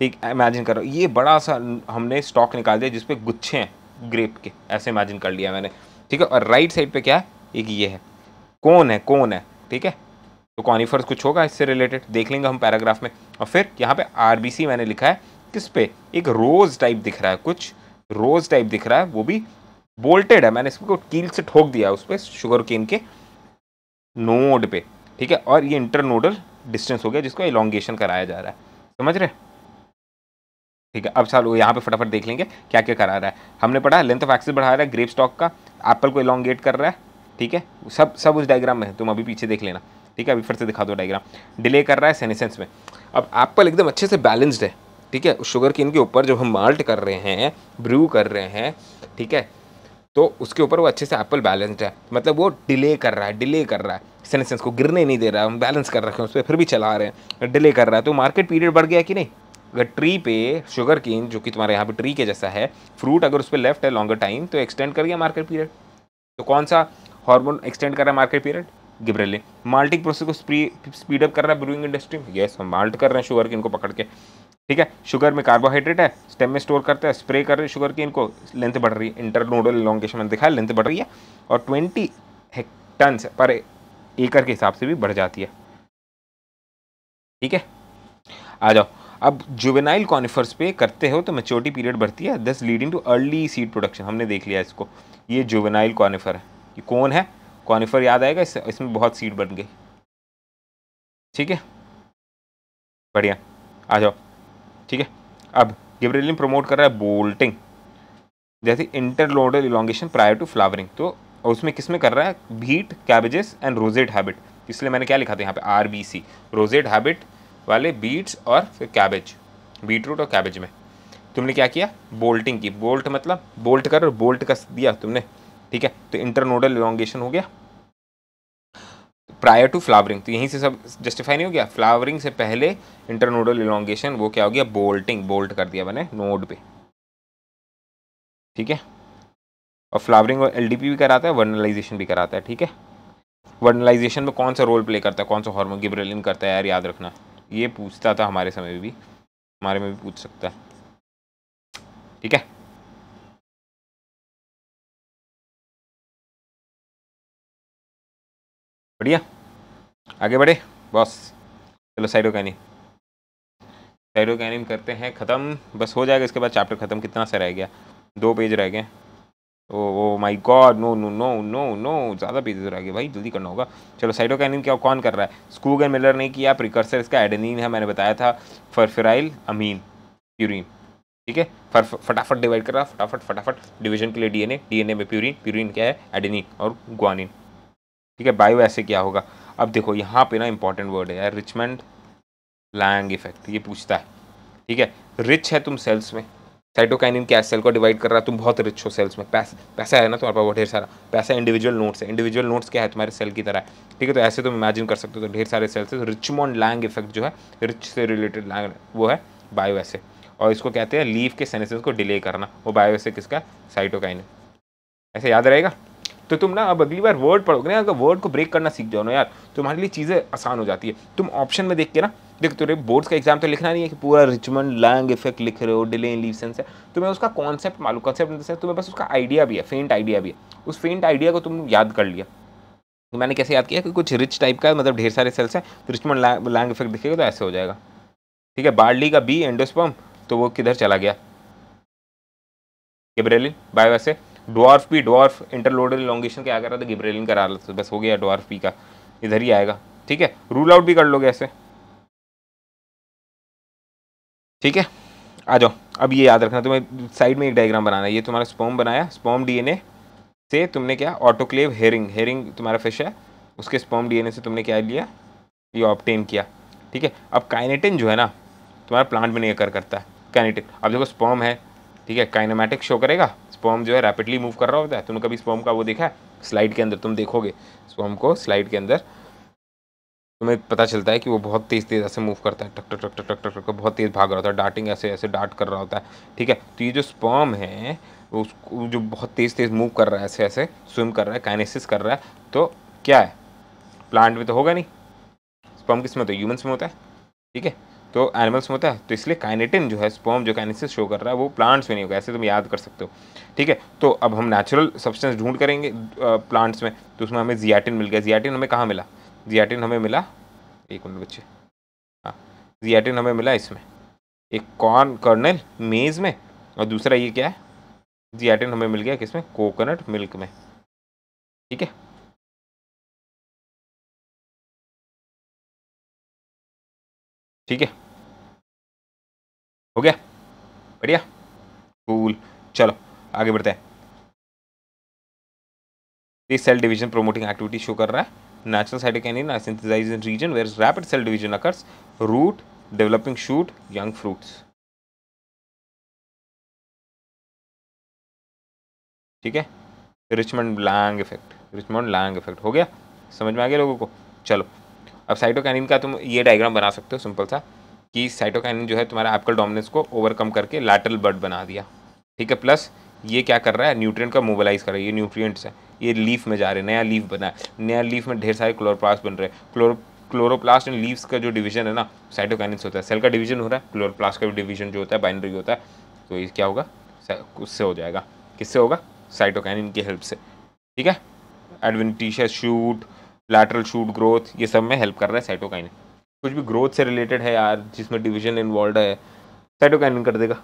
Speaker 3: ठीक इमेजिन करो ये बड़ा सा हमने स्टॉक निकाल दिया जिसपे गुच्छे हैं ग्रेप के ऐसे इमेजिन कर लिया मैंने ठीक है और राइट साइड पे क्या है एक ये है कौन है कौन है ठीक है तो कॉनिफर्स कुछ होगा इससे रिलेटेड देख लेंगे हम पैराग्राफ में और फिर यहाँ पे आरबीसी मैंने लिखा है किस पे एक रोज़ टाइप दिख रहा है कुछ रोज़ टाइप दिख रहा है वो भी बोल्टेड है मैंने इसको कील से ठोक दिया उस पर शुगर केन के नोड पे ठीक है और ये इंटरनोडल डिस्टेंस हो गया जिसको एलोंगेशन कराया जा रहा है समझ रहे हैं ठीक है अब चलो यहाँ पे फटाफट देख लेंगे क्या क्या करा रहा है हमने पढ़ा लेंथ ऑफ एक्सिस बढ़ा रहा है ग्रेप स्टॉक का एप्पल को इलांगेट कर रहा है ठीक है सब सब उस डायग्राम में है तुम अभी पीछे देख लेना ठीक है अभी फिर से दिखा दो डायग्राम डिले कर रहा है सेनेसेंस में अब एप्पल एकदम अच्छे से बैलेंस्ड है ठीक है शुगर केन के ऊपर जो हम माल्ट कर रहे हैं ब्रू कर रहे हैं ठीक है तो उसके ऊपर वो अच्छे से एप्पल बैलेंस्ड है मतलब वो डिले कर रहा है डिले कर रहा है सेनेसेंस को गिरने नहीं दे रहा है हम बैलेंस कर रखे हैं उस पर फिर भी चला रहे हैं डिले कर रहा है तो मार्केट पीरियड बढ़ गया कि नहीं अगर ट्री पे शुगर केन जो कि तुम्हारे यहाँ पे ट्री के जैसा है फ्रूट अगर उस पर लेफ्ट है लॉन्गर टाइम तो एक्सटेंड कर गया मार्केट पीरियड तो कौन सा हार्मोन एक्सटेंड कर रहा है market period gibberellin malting process को स्पीड अप कर रहा है ब्रूइंग इंडस्ट्री में यस हम माल्ट कर रहे हैं शुगर केन को पकड़ के ठीक है शुगर में कार्बोहाइड्रेट है स्टेम में स्टोर करते हैं स्प्रे कर रहे हैं शुगर केन को लेंथ बढ़ रही है इंटरनोडल लॉन्गेशन में दिखाया लेंथ बढ़ रही है और ट्वेंटी टन पर एकड़ के हिसाब से भी बढ़ जाती है ठीक है आ जाओ अब जुवेनाइल कॉनिफर्स पे करते हो तो मेच्योरिटी पीरियड बढ़ती है thus leading to early seed production हमने देख लिया इसको ये जुवेनाइल कॉनिफर है ये कौन है कॉनिफर याद आएगा इस, इसमें बहुत सीड बन गई ठीक है बढ़िया आ जाओ ठीक है अब गिब्रेलिन प्रमोट कर रहा है बोल्टिंग जैसे internodal elongation prior to flowering तो उसमें किस में कर रहा है beet cabbages and rosette habit इसलिए मैंने क्या लिखा था यहाँ पे R B C rosette habit वाले बीट्स और फिर कैबेज बीट रूट और कैबेज में तुमने क्या किया बोल्टिंग की बोल्ट मतलब बोल्ट कर और बोल्ट कस दिया तुमने ठीक है तो इंटरनोडल इलांगेशन हो गया प्रायर टू फ्लावरिंग तो यहीं से सब जस्टिफाई नहीं हो गया फ्लावरिंग से पहले इंटरनोडल इलोंगेशन वो क्या हो गया बोल्टिंग बोल्ट कर दिया मैंने नोड पे ठीक है और फ्लावरिंग और एल भी कराता है वर्नलाइजेशन भी कराता है ठीक है वर्नलाइजेशन में कौन सा रोल प्ले करता है कौन सा हार्मोन गिब्रेलिन करता है यार याद रखना ये पूछता था हमारे समय में भी हमारे
Speaker 1: में भी पूछ सकता ठीक है बढ़िया आगे बढ़े बॉस चलो साइडोकैनिम साइडोकैनिम
Speaker 3: करते हैं ख़त्म बस हो जाएगा इसके बाद चैप्टर ख़त्म कितना सा रह गया दो पेज रह गए oh my god no no no no no ज़्यादा पेजेस रह गए भाई जल्दी करना होगा चलो साइटोकैनिन क्या कौन कर रहा है स्कूग एंड मिलर ने किया प्रिकर्सर इसका एडनिन है मैंने बताया था फरफिराइल अमीन प्यूरिन ठीक है फर फटाफट डिवाइड कर रहा फटाफट फटाफट डिवीजन के लिए डीएनए डीएनए में प्यूरिन प्यूरिन क्या है एडनिन और गुआनिन ठीक है बायो ऐसे क्या होगा अब देखो यहाँ पे ना इंपॉर्टेंट वर्ड है रिचमेंड लैंग इफेक्ट ये पूछता है ठीक है रिच है तुम सेल्स में साइटोकाइनिन कैश सेल को डिवाइड कर रहा है तुम बहुत रिच हो सेल्स में पैसा पैसा है ना तुम्हारे पास ढेर सारा पैसा इंडिविजुअल नोट्स है इंडिविजुअल नोट्स क्या है तुम्हारे सेल की तरह है ठीक है तो ऐसे तुम इमेजिन कर सकते हो तो ढेर सारे सेल्स है तो रिचमोन लैंग इफेक्ट जो है रिच से रिलेटेड लैंग वो है बायो ऐसे और इसको कहते हैं लीव के सेनेसेस को डिले करना वो बायो ऐसे किसका साइटोकाइनिन ऐसे याद रहेगा तो तुम ना अब अगली बार वर्ड पढ़ोगे ना अगर वर्ड को ब्रेक करना सीख जाओ ना यार तुम्हारे लिए चीज़ें आसान हो जाती है तुम ऑप्शन में देख के ना देखो तुझे बोर्ड्स का एग्जाम तो लिखना नहीं है कि पूरा रिचमंड लैंग इफेक्ट लिख रहे हो डिले इन लीव सेंस है तुम्हें उसका कॉन्सेप्ट मालूम कॉन्सेप्ट है तुम्हें बस उसका आइडिया भी है फेंट आइडिया भी है उस फेंट आइडिया को तुम याद कर लिया तो मैंने कैसे याद किया कि कुछ रिच टाइप का मतलब ढेर सारे सेल्स है तो रिचमंड लैंग, इफेक्ट दिखेगा तो ऐसे हो जाएगा ठीक है बार्डली का बी एंडोस्पम तो वो किधर चला गया गिब्रेलिन बाय वैसे डॉर्फ भी डॉर्फ इंटरलोडल लॉन्गेशन क्या कर रहा था गिब्रेलिन करा रहा था तो बस हो गया डॉर्फ पी का इधर ही आएगा ठीक है रूल आउट भी कर लोगे ऐसे ठीक है आ जाओ अब ये याद रखना तुम्हें साइड में एक डायग्राम बनाना है ये तुम्हारा स्पोम बनाया स्पोम डीएनए से तुमने क्या ऑटोक्लेव हेरिंग हेरिंग तुम्हारा फिश है उसके स्पोम डीएनए से तुमने क्या लिया ये ऑप्टेन किया ठीक है अब काइनेटिन जो है ना तुम्हारा प्लांट में नहीं करता है काइनेटिन अब देखो स्पोम है ठीक है काइनामेटिक शो करेगा स्पॉम जो है रैपिडली मूव कर रहा होता है तुमने कभी स्पोम का वो देखा है स्लाइड के अंदर तुम देखोगे स्पॉम को स्लाइड के अंदर हमें पता चलता है कि वो बहुत तेज़ तेज़ ऐसे मूव करता है टक टक टक टक टक टक टक बहुत तेज़ भाग रहा होता है डाटिंग ऐसे ऐसे डाट कर रहा होता है ठीक है तो ये जो स्पर्म है उसको जो बहुत तेज़ तेज़ मूव कर रहा है ऐसे ऐसे स्विम कर रहा है काइनेसिस कर रहा है तो क्या है प्लांट में तो होगा नहीं स्पर्म किस में होता है ह्यूमन्स में होता है ठीक है तो एनिमल्स में होता है तो इसलिए काइनेटिन जो है स्पर्म जो काइनेसिस शो कर रहा है वो प्लांट्स में नहीं होगा ऐसे तुम याद कर सकते हो ठीक है तो अब हम नेचुरल सब्सटेंस ढूंढ करेंगे प्लांट्स में तो उसमें हमें जियाटिन मिल गया जियाटिन हमें कहाँ मिला जियाटिन हमें मिला एक मिनट बच्चे हाँ जियाटिन हमें मिला इसमें एक कॉर्न कर्नल मेज़ में और दूसरा ये क्या है जियाटिन हमें मिल गया किसमें
Speaker 2: कोकोनट
Speaker 1: मिल्क में ठीक है ठीक है हो गया बढ़िया कूल चलो आगे बढ़ते हैं
Speaker 3: cell division promoting activity show कर रहा है natural cytokinin are
Speaker 1: synthesized in region where rapid cell division occurs, root, developing shoot, young fruits. ठीक है Richmond Lang effect Richmond Lang effect हो गया समझ में आ गया लोगों को चलो
Speaker 3: अब साइटोकैनिन का तुम ये डायग्राम बना सकते हो सिंपल सा कि साइटोकैनिन जो है तुम्हारा एप्पल डोमिनेंस को ओवरकम करके लैटरल बर्ड बना दिया ठीक है प्लस ये क्या कर रहा है न्यूट्रिएंट का मोबालाइज कर रहा है ये न्यूट्रिएंट्स है ये लीफ में जा रहे हैं नया लीफ बना है नया लीफ में ढेर सारे क्लोरोप्लास्ट बन रहे हैं क्लोरो क्लोरोप्लास्ट एंड लीव्स का जो डिवीजन है ना साइटोकाइनिस होता है सेल का डिवीजन हो रहा है क्लोरोप्लास्ट का भी डिवीजन जो होता है बाइनरी होता है तो ये क्या होगा उससे हो जाएगा किससे होगा साइटोकाइनिन की हेल्प से ठीक है adventitious shoot lateral shoot growth ये सब में हेल्प कर रहा है साइटोकाइनिन कुछ भी ग्रोथ से रिलेटेड है यार जिसमें डिवीजन इन्वॉल्व है
Speaker 2: साइटोकाइनिन कर देगा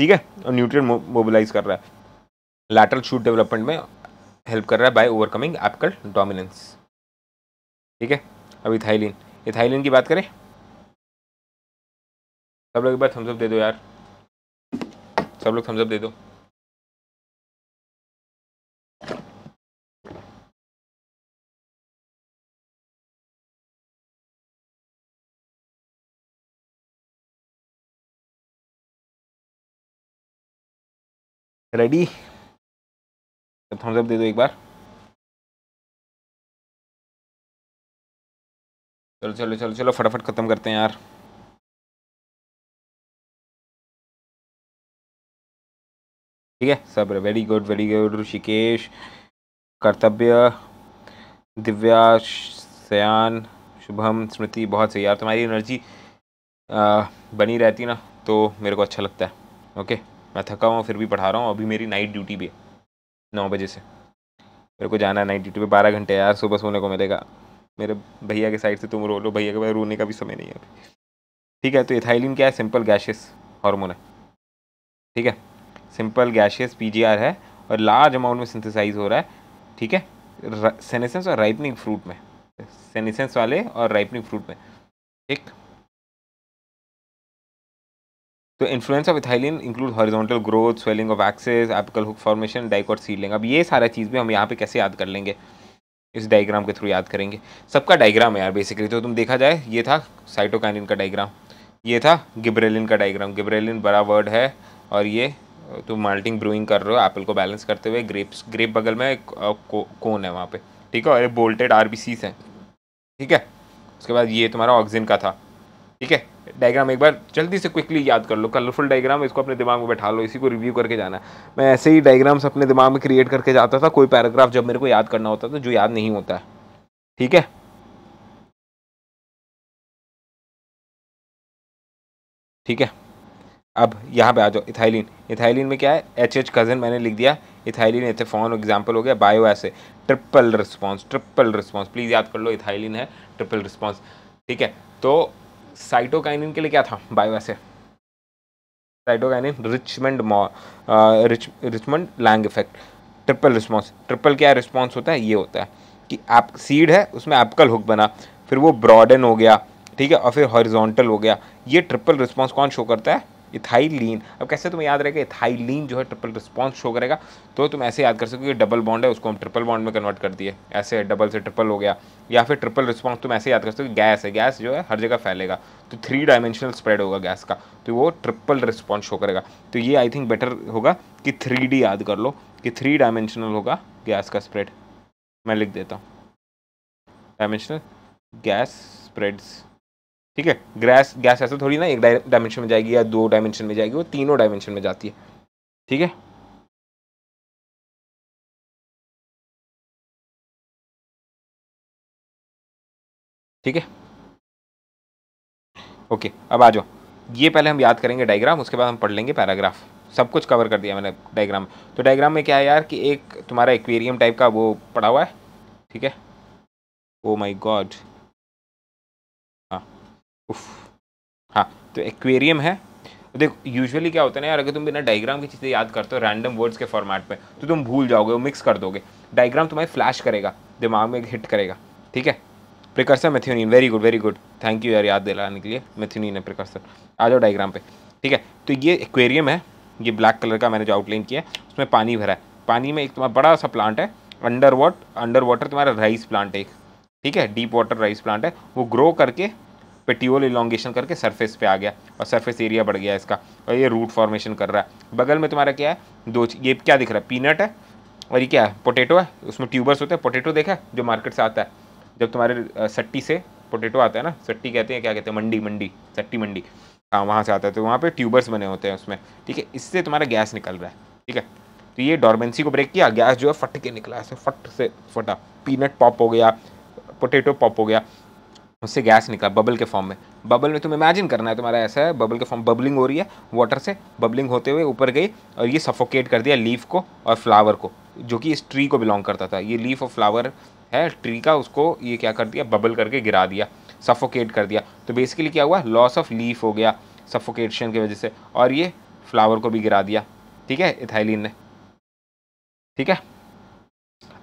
Speaker 2: ठीक है और न्यूट्रिय
Speaker 3: मोबिलाइज कर रहा है लैटरल शूट डेवलपमेंट में हेल्प कर रहा है बाय ओवरकमिंग एपकल डोमिनेंस ठीक है अब इथाइलिन इथाइलिन की बात करें
Speaker 1: सब लोग एक बार थम्सअप दे दो यार सब लोग थम्सअप दे दो रेडी थम्स अप दे दो एक बार चलो चलो चलो चलो फटाफट ख़त्म करते हैं यार ठीक है सब very good very good Rishikesh Kartavya
Speaker 3: Divya सयान शुभम स्मृति बहुत सही यार तुम्हारी एनर्जी बनी रहती ना तो मेरे को अच्छा लगता है ओके मैं थका हुआ फिर भी पढ़ा रहा हूँ अभी मेरी नाइट ड्यूटी भी है नौ बजे से मेरे को जाना है नाइट ड्यूटी पे बारह घंटे यार सुबह सोने को मिलेगा मेरे भैया के साइड से तुम रो लो भैया के पास रोने का भी समय नहीं है अभी ठीक है तो इथाइलिन क्या है सिंपल गैशेस हार्मोन है ठीक है सिंपल गैशेस पीजीआर है और लार्ज अमाउंट में सिंथेसाइज हो रहा है ठीक है सेनेसेंस और राइपनिंग फ्रूट में सेनेसेंस वाले और राइपनिंग फ्रूट में ठीक तो influence of ethylene include horizontal growth swelling of axis apical hook formation dicot seedling अब ये सारा चीज़ भी हम यहाँ पे कैसे याद कर लेंगे इस डायग्राम के थ्रू याद करेंगे सबका डायग्राम है यार बेसिकली तो तुम देखा जाए ये था साइटोकैनिन का डायग्राम ये था गिब्रेलिन का डायग्राम गिब्रेलिन बड़ा वर्ड है और ये तुम माल्टिंग ब्रूइंग कर रहे हो एप्पल को बैलेंस करते हुए ग्रेप्स ग्रेप बगल में एक कोन है वहाँ पर ठीक है और बोल्टेड आर हैं ठीक है उसके बाद ये तुम्हारा ऑक्सिन का था ठीक है डायग्राम एक बार जल्दी से क्विकली याद कर लो कलरफुल डायग्राम इसको अपने दिमाग में बैठा लो इसी को रिव्यू करके जाना मैं ऐसे ही डायग्राम्स अपने दिमाग में क्रिएट करके जाता था कोई पैराग्राफ जब मेरे को याद करना होता था जो
Speaker 1: याद नहीं होता है ठीक है ठीक है अब यहाँ पे आ जाओ इथाइलिन इथाइलिन
Speaker 3: में क्या है एच एच कज़न मैंने लिख दिया इथाइलिन एथेफॉन एग्जाम्पल हो गया bioassay triple response triple response please याद कर लो इथाइलिन है ट्रिपल रिस्पॉन्स ठीक है तो साइटोकाइनिन के लिए क्या था bioassay cytokinin Richmond rich Richmond Lang effect triple response triple क्या रिस्पॉन्स होता है ये होता है कि आप सीड है उसमें एप्पल हुक बना फिर वो ब्रॉडन हो गया ठीक है और फिर हॉरिजॉन्टल हो गया ये ट्रिपल रिस्पॉन्स कौन शो करता है इथाइलिन अब कैसे तुम्हें याद रहेगा इथाइलिन जो है ट्रिपल रिस्पॉन्स शो करेगा तो तुम ऐसे याद कर सको कि डबल बॉन्ड है उसको हम ट्रिपल बॉन्ड में कन्वर्ट कर दिए ऐसे डबल से ट्रिपल हो गया या फिर ट्रिपल रिस्पॉन्स तुम ऐसे याद कर सकते हो गैस है गैस जो है हर जगह फैलेगा तो थ्री डायमेंशनल स्प्रेड होगा गैस का तो वो ट्रिपल रिस्पॉन्स शो करेगा तो ये आई थिंक बेटर होगा कि थ्री याद कर लो कि थ्री डायमेंशनल होगा गैस का स्प्रेड मैं लिख देता हूँ डायमेंशनल गैस स्प्रेड्स ठीक है ग्रैस गैस ऐसे थोड़ी ना एक डायमेंशन में जाएगी या दो डायमेंशन में जाएगी वो तीनों डायमेंशन में जाती है
Speaker 1: ठीक है ठीक है
Speaker 3: ओके अब आ जाओ ये पहले हम याद करेंगे डायग्राम उसके बाद हम पढ़ लेंगे पैराग्राफ सब कुछ कवर कर दिया मैंने डायग्राम तो डायग्राम में क्या है यार कि एक तुम्हारा एक्वेरियम टाइप का वो पड़ा हुआ है ठीक है ओ माई गॉड उफ हाँ तो एक्वेरियम है तो देखो यूजुअली क्या होता है ना यार अगर तुम बिना डायग्राम की चीज़ें याद करते हो रैंडम वर्ड्स के फॉर्मेट में तो तुम भूल जाओगे वो मिक्स कर दोगे डायग्राम तुम्हारी फ्लैश करेगा दिमाग में हिट करेगा ठीक है precursor methionine very good very good thank you यार याद दिलाने के लिए मेथियोनिन है प्रिकर्सर आ जाओ डायग्राम पे ठीक है तो ये एक्वेरियम है ये ब्लैक कलर का मैंने जो आउटलाइन किया है उसमें पानी भरा है पानी में एक तुम्हारा बड़ा सा प्लांट है अंडर वाट अंडर वाटर तुम्हारा राइस प्लांट है एक ठीक है डीप वाटर राइस प्लांट है वो ग्रो करके पेटियोल इलांगेशन करके सरफेस पे आ गया और सरफेस एरिया बढ़ गया इसका और ये रूट फॉर्मेशन कर रहा है बगल में तुम्हारा क्या है दो ये क्या दिख रहा है पीनट है और ये क्या है पोटेटो है उसमें ट्यूबर्स होते हैं पोटेटो देखा है जो मार्केट से आता है जब तुम्हारे सट्टी से पोटेटो आता है ना सट्टी कहते हैं क्या कहते हैं मंडी मंडी सट्टी मंडी हाँ वहाँ से आता है तो वहाँ पे ट्यूबर्स बने होते हैं उसमें ठीक है इससे तुम्हारा गैस निकल रहा है ठीक है तो ये डॉर्मेंसी को ब्रेक किया गैस जो है फट के निकला ऐसे फट से फटा पीनट पॉप हो गया पोटेटो पॉप हो गया उससे गैस निकला बबल के फॉर्म में बबल में तुम इमेजिन करना है तुम्हारा ऐसा है बबल के फॉर्म बबलिंग हो रही है वाटर से बबलिंग होते हुए ऊपर गई और ये सफोकेट कर दिया लीफ को और फ्लावर को जो कि इस ट्री को बिलोंग करता था ये लीफ और फ्लावर है ट्री का उसको ये क्या कर दिया बबल करके गिरा दिया सफोकेट कर दिया तो बेसिकली क्या हुआ लॉस ऑफ लीफ हो गया सफोकेशन की वजह से और ये फ्लावर को भी गिरा दिया ठीक है इथाइलिन ने ठीक है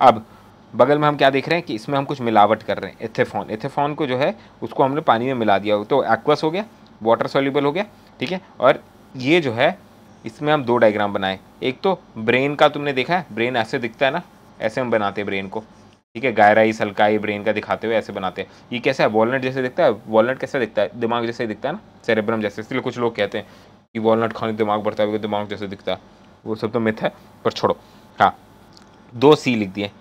Speaker 3: अब बगल में हम क्या देख रहे हैं कि इसमें हम कुछ मिलावट कर रहे हैं एथेफॉन एथेफॉन को जो है उसको हमने पानी में मिला दिया तो एक्वस हो गया वाटर सोल्यूबल हो गया ठीक है और ये जो है इसमें हम दो डायग्राम बनाए एक तो ब्रेन का तुमने देखा है ब्रेन ऐसे दिखता है ना ऐसे हम बनाते हैं ब्रेन को ठीक है गायराई सलकाई ब्रेन का दिखाते हुए ऐसे बनाते हैं ये कैसा है वॉलट जैसे दिखता है वॉलट कैसा दिखता है दिमाग जैसे दिखता है ना सेरेब्रम जैसे इसलिए कुछ लोग कहते हैं कि वॉलट खाने दिमाग बढ़ता है दिमाग जैसे दिखता है वो सब तो मिथ है पर छोड़ो हाँ दो सी लिख दिए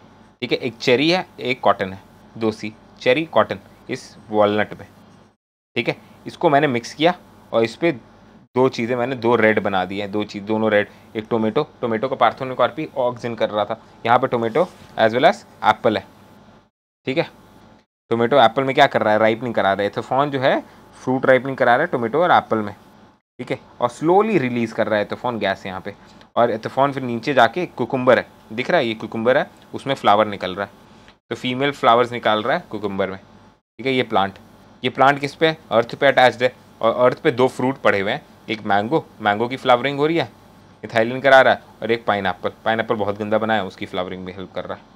Speaker 3: ठीक है एक चेरी है एक कॉटन है दो सी चेरी कॉटन इस वॉलनट में ठीक है इसको मैंने मिक्स किया और इस पर दो चीज़ें मैंने दो रेड बना दी है दो चीज़ दोनों रेड एक टोमेटो टोमेटो का पार्थोनिकॉर्पी ऑक्सिन कर रहा था यहाँ पर tomato as well as apple है ठीक है टोमेटो एप्पल में क्या कर रहा है राइपनिंग करा रहा है एथोफॉन जो है फ्रूट राइपनिंग करा रहा है टोमेटो और एप्पल में ठीक है और स्लोली रिलीज़ कर रहा है एथोफॉन गैस यहाँ पे और एथफॉन फिर नीचे जाके कुकुम्बर है दिख रहा है ये कुकुम्बर है उसमें फ्लावर निकल रहा है तो फीमेल फ्लावर्स निकाल रहा है कुकुम्बर में ठीक है ये प्लांट ये प्लांट किस पे अर्थ पे अटैच्ड है और अर्थ पे दो फ्रूट पड़े हुए हैं एक मैंगो मैंगो की फ्लावरिंग हो रही है इथाइलिन करा रहा है और एक पाइन ऐपल पाइन ऐपल बहुत गंदा बनाया उसकी फ्लावरिंग में हेल्प कर रहा है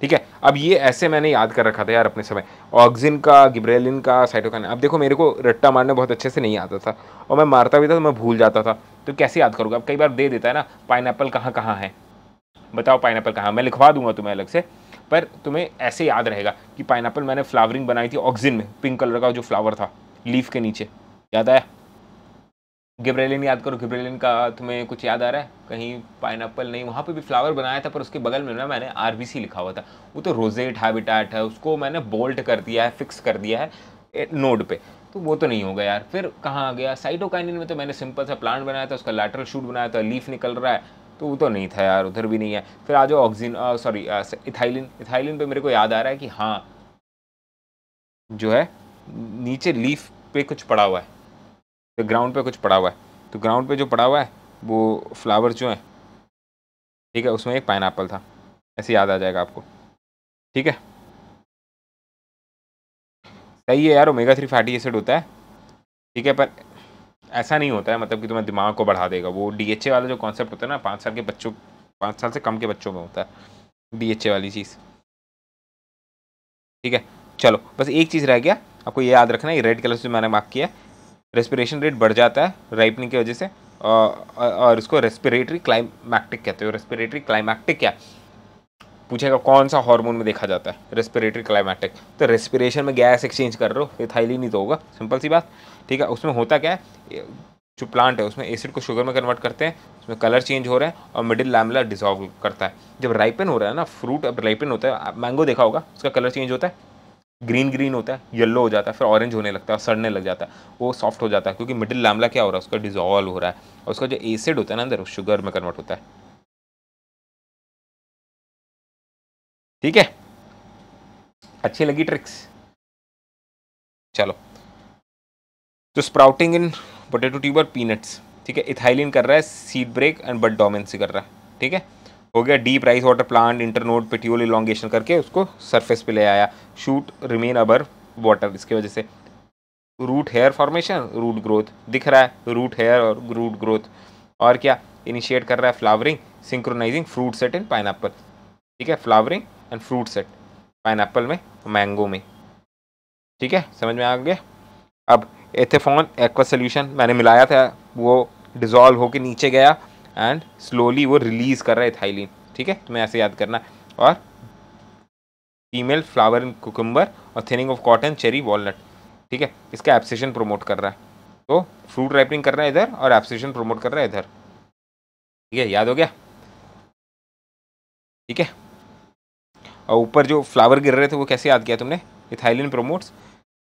Speaker 3: ठीक है अब ये ऐसे मैंने याद कर रखा था यार अपने समय ऑक्सिन का गिब्रेलिन का साइटोकाइन अब देखो मेरे को रट्टा मारना बहुत अच्छे से नहीं आता था और मैं मारता भी था तो मैं भूल जाता था तो कैसे याद करूँगा अब कई बार दे देता है ना पाइन एप्पल कहाँ कहाँ है बताओ पाइन एप्पल कहाँ मैं लिखवा दूंगा तुम्हें अलग से पर तुम्हें ऐसे याद रहेगा कि पाइन मैंने फ्लावरिंग बनाई थी ऑक्सिन में पिंक कलर का जो फ्लावर था लीफ के नीचे याद आया गिब्रेलिन याद करो गिब्रेलिन का तुम्हें कुछ याद आ रहा है कहीं पाइन नहीं वहाँ पे भी फ्लावर बनाया था पर उसके बगल में ना मैंने आर लिखा हुआ था वो तो रोजेट हैबिटाट है उसको मैंने बोल्ट कर दिया है फिक्स कर दिया है नोड पे तो वो तो नहीं होगा यार फिर कहाँ आ गया साइटोकाइनिन में तो मैंने सिंपल सा प्लांट बनाया था उसका लैटरल शूट बनाया था लीफ निकल रहा है तो वो तो नहीं था यार उधर भी नहीं है फिर आ जाओ ऑक्सीजन सॉरी इथाइलिन इथाइलिन पे मेरे को याद आ रहा है कि हाँ जो है नीचे लीफ पे कुछ पड़ा हुआ है तो ग्राउंड पे कुछ पड़ा हुआ है तो ग्राउंड पे जो पड़ा हुआ है वो फ्लावर जो है ठीक है उसमें एक पाइन था ऐसे याद आ जाएगा आपको ठीक है सही है यार ओमेगा थ्री फैटी एसिड होता है ठीक है पर ऐसा नहीं होता है मतलब कि तुम्हें दिमाग को बढ़ा देगा वो डीएचए वाला जो कॉन्सेप्ट होता है ना पाँच साल के बच्चों पाँच साल से कम के बच्चों में होता है डीएचए वाली चीज़ ठीक है चलो बस एक चीज़ रह गया आपको ये याद रखना है रेड कलर से मैंने मार्क किया है रेस्पिरेशन रेट बढ़ जाता है राइपनिंग की वजह से और इसको रेस्पिरेटरी क्लाइमैक्टिक कहते हो रेस्पिरेटरी क्लाइमैक्टिक क्या पूछेगा कौन सा हार्मोन में देखा जाता है रेस्पिरेटरी क्लाइमैटिक तो रेस्पिरेशन में गैस एक्सचेंज कर रहे हो ये नहीं तो होगा सिंपल सी बात ठीक है उसमें होता क्या है जो प्लांट है उसमें एसिड को शुगर में कन्वर्ट करते हैं उसमें कलर चेंज हो रहे हैं और मिडिल लैमला डिजॉल्व करता है जब राइपन हो रहा है ना फ्रूट अब राइपन होता है मैंगो देखा होगा उसका कलर चेंज होता है ग्रीन ग्रीन होता है येलो हो जाता है फिर ऑरेंज होने लगता है सड़ने लग जाता है वो सॉफ्ट हो जाता है क्योंकि मिडिल लैमला क्या हो रहा है उसका डिजॉल्व हो रहा है और उसका जो एसिड होता है ना अंदर वो शुगर में कन्वर्ट होता है
Speaker 1: ठीक है अच्छी लगी ट्रिक्स चलो तो sprouting in potato
Speaker 3: tuber peanuts ठीक है इथाइलिन कर रहा है seed break and bud dormancy कर रहा है ठीक है हो गया deep rice water plant internode petiole elongation करके उसको सरफेस पे ले आया शूट रिमेन अबर वाटर इसकी वजह से root hair formation root growth दिख रहा है रूट हेयर और रूट ग्रोथ और क्या इनिशिएट कर रहा है flowering synchronizing fruit set and pine ठीक है flowering and fruit set pine में मैंगो में ठीक है समझ में आ गया अब एथेफॉन एक्वा सोल्यूशन मैंने मिलाया था वो डिजॉल्व होकर नीचे गया एंड स्लोली वो रिलीज़ कर रहा है थाइलिन ठीक है तुम्हें ऐसे याद करना और फीमेल फ्लावर इन कुकुम्बर और thinning of cotton cherry walnut ठीक है इसका एप्सेशन प्रोमोट कर रहा है तो फ्रूट राइपनिंग कर रहा है इधर और एप्सेशन प्रोमोट कर रहा है इधर ठीक है याद हो गया ठीक है और ऊपर जो फ्लावर गिर रहे थे वो कैसे याद किया तुमने ethylene promotes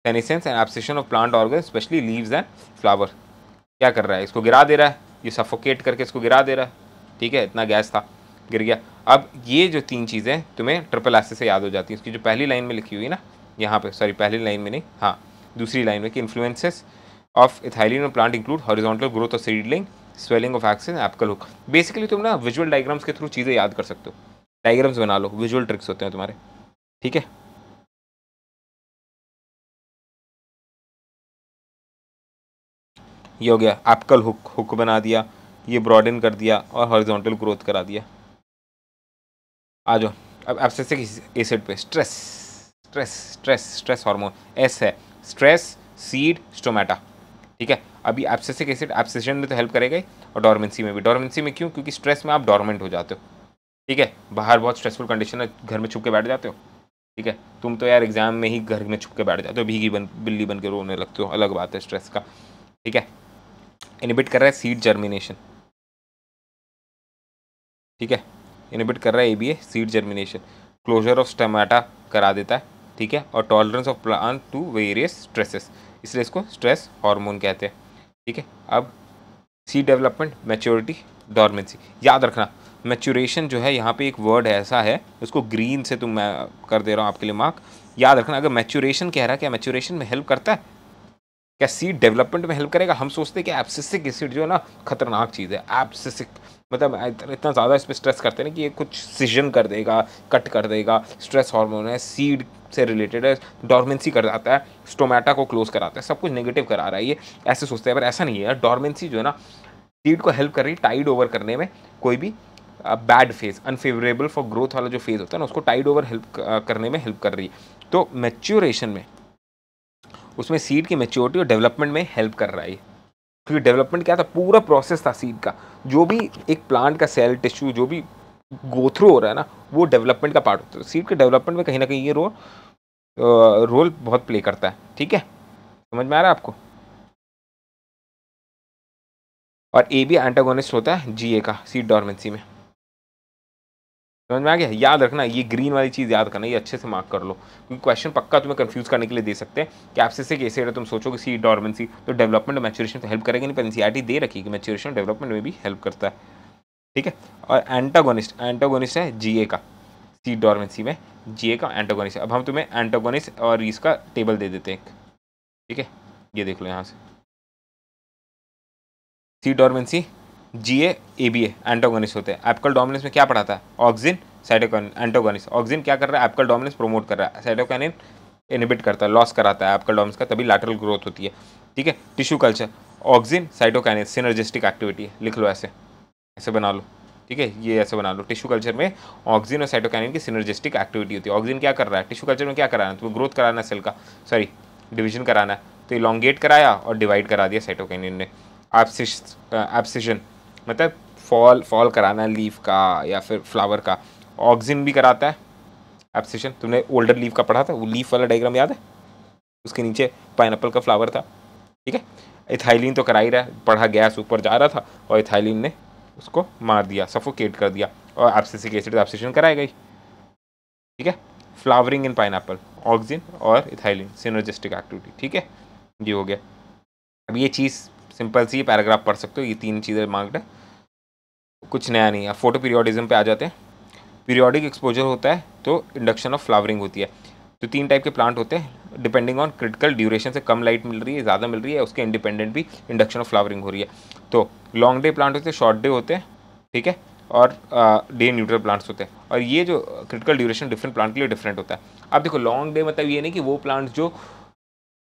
Speaker 3: and abscission of plant organ specially leaves and flower क्या कर रहा है इसको गिरा दे रहा है ये सफोकेट करके इसको गिरा दे रहा है ठीक है इतना गैस था गिर गया अब ये जो तीन चीज़ें तुम्हें ट्रिपल एस से याद हो जाती हैं उसकी जो पहली लाइन में लिखी हुई ना यहाँ पे सॉरी पहली लाइन में नहीं हाँ दूसरी लाइन में कि influences of ethylene plant include horizontal growth of seedling swelling of axis apical hook basically तुम ना विजुअल डायग्राम्स के थ्रू चीज़ें याद
Speaker 1: कर सकते हो डायग्राम्स बना लो विजुअल ट्रिक्स होते हैं तुम्हारे ठीक है ये हो गया
Speaker 3: एप्कल हुक हुक बना दिया ये ब्रॉडन कर दिया और हॉरिजॉन्टल ग्रोथ करा दिया आ जाओ अब एब्सेसिक एसिड पे stress stress stress stress hormones है स्ट्रेस सीड स्टोमेटा ठीक है अभी एब्सेसिक एसिड एब्सेशन में तो हेल्प करेगा ही और डॉर्मेंसी में भी डॉर्मेंसी में क्यों क्योंकि स्ट्रेस में आप डॉर्मेंट हो जाते हो ठीक है बाहर बहुत स्ट्रेसफुल कंडीशन है घर में छुप के बैठ जाते हो ठीक है तुम तो यार एग्जाम में ही घर में छुप के बैठ जाते हो भीगी बन बिल्ली बन के रोने लगते हो अलग बात है स्ट्रेस का ठीक है इनिबिट कर रहा है सीड जर्मिनेशन ठीक है इनिबिट कर रहा है A B A seed germination closure of stomata करा देता है ठीक है और tolerance of plant to various stresses इसलिए इसको स्ट्रेस हार्मोन कहते हैं ठीक है अब सीड डेवलपमेंट मैच्योरिटी डॉर्मेंसी याद रखना मैच्योरेशन जो है यहाँ पे एक वर्ड ऐसा है उसको ग्रीन से तुम तो मैं कर दे रहा हूँ आपके लिए मार्क याद रखना अगर मैच्योरेशन कह रहा है क्या मैच्योरेशन में हेल्प करता है क्या सीड डेवलपमेंट में हेल्प करेगा हम सोचते हैं कि एप्सिसिक एसिड जो है ना खतरनाक चीज़ है एप्सिसिक मतलब इतना ज़्यादा इस पर स्ट्रेस करते हैं ना कि ये कुछ सीजन कर देगा कट कर देगा स्ट्रेस हार्मोन है सीड से रिलेटेड है डॉर्मेंसी कर जाता है स्टोमेटा को क्लोज कराता है सब कुछ नेगेटिव करा रहा है ये ऐसे सोचते हैं पर ऐसा नहीं है डॉर्मेंसी जो है ना सीड को हेल्प कर रही है टाइड ओवर करने में कोई भी bad phase unfavourable for growth वाला जो फेज़ होता है ना उसको टाइड ओवर हेल्प करने में हेल्प कर रही है तो मेच्योरेशन में उसमें सीड की मेच्योरिटी और डेवलपमेंट में हेल्प कर रहा है क्योंकि डेवलपमेंट क्या था पूरा प्रोसेस था सीड का जो भी एक प्लांट का सेल टिश्यू जो भी गोथ्रू हो रहा है ना वो डेवलपमेंट का पार्ट होता है सीड के डेवलपमेंट में कहीं ना कहीं ये रोल रोल बहुत प्ले करता है ठीक है समझ में आ रहा है आपको और ए भी एंटागोनिस्ट होता है जी ए का सीड डॉर्मेंसी में समझ में आ गया याद रखना ये ग्रीन वाली चीज़ याद करना ये अच्छे से मार्क कर लो क्योंकि क्वेश्चन पक्का तुम्हें कंफ्यूज करने के लिए दे सकते हैं आपसे से कैसे तुम कि सी डॉर्मेंसी तो डेवलपमेंट और मैचुरेशन तो हेल्प करेगा नहीं पर दे रखी है कि मैच्योरेशन डेवलपमेंट में भी हेल्प करता है ठीक है और एंटागोनिस्ट एंटागोनिस्ट है जीए का सी डॉर्मेंसी में जीए का एंटागोनिस्ट अब हम तुम्हें एंटागोनिस्ट और इसका टेबल दे देते हैं ठीक है ये देख लो यहाँ से सी डॉर्मेंसी जी ए ए बी ए एंटोगनिस होते हैं एपकल डोमिनस में क्या पढ़ाता है ऑक्सिन साइटोकैन एंटोगनिस ऑक्सिन क्या कर रहा है एपकल डोमिनस प्रोमोट कर रहा है साइटोकैनिन इनिबिट करता है लॉस कराता है एपकल डोमिनस का तभी लैटरल ग्रोथ होती है ठीक है tissue culture auxin cytokinin synergistic activity है लिख लो ऐसे ऐसे बना लो ठीक है ये ऐसे बना लो टिश्यू कल्चर में ऑक्सिन और साइटोकैनिन की सिनर्जिस्टिक एक्टिविटी होती है ऑक्सिन क्या कर रहा है टिश्यू कल्चर में क्या कराना है तुम्हें तो ग्रोथ कराना है सेल का सॉरी डिवीजन कराना है तो इलांगेट कराया और डिवाइड करा दिया साइटोकैनिन ने एप्सिजन मतलब फॉल फॉल कराना है लीफ का या फिर फ्लावर का ऑक्सिन भी कराता है एप्सेशन तुमने ओल्डर लीफ का पढ़ा था वो लीफ वाला डायग्राम याद है उसके नीचे पाइन का फ्लावर था ठीक है इथाइलिन तो करा ही रहा है पढ़ा गैस ऊपर जा रहा था और इथाइलिन ने उसको मार दिया सफोकेट कर दिया और एप्सिसिक एसिड एप्सेशन कराई गई ठीक है फ्लावरिंग इन पाइन ऑक्सिन और इथाइलिन सिनोजिस्टिक एक्टिविटी ठीक है ये हो गया अब ये चीज़ सिंपल सी पैराग्राफ पढ़ सकते हो ये तीन चीज़ें मार्क्ड है कुछ नया नहीं है फोटो पीरियोडिज्म पे आ जाते हैं पीरियोडिक एक्सपोजर होता है तो इंडक्शन ऑफ फ्लावरिंग होती है तो तीन टाइप के प्लांट होते हैं डिपेंडिंग ऑन क्रिटिकल ड्यूरेशन से कम लाइट मिल रही है ज़्यादा मिल रही है उसके इंडिपेंडेंट भी इंडक्शन ऑफ फ्लावरिंग हो रही है तो लॉन्ग डे प्लांट होते हैं शॉर्ट डे होते हैं ठीक है और डे न्यूट्रल प्लांट्स होते हैं और ये जो क्रिटिकल ड्यूरेशन डिफरेंट प्लांट के लिए डिफरेंट होता है अब देखो लॉन्ग डे मतलब ये नहीं कि वो प्लांट्स जो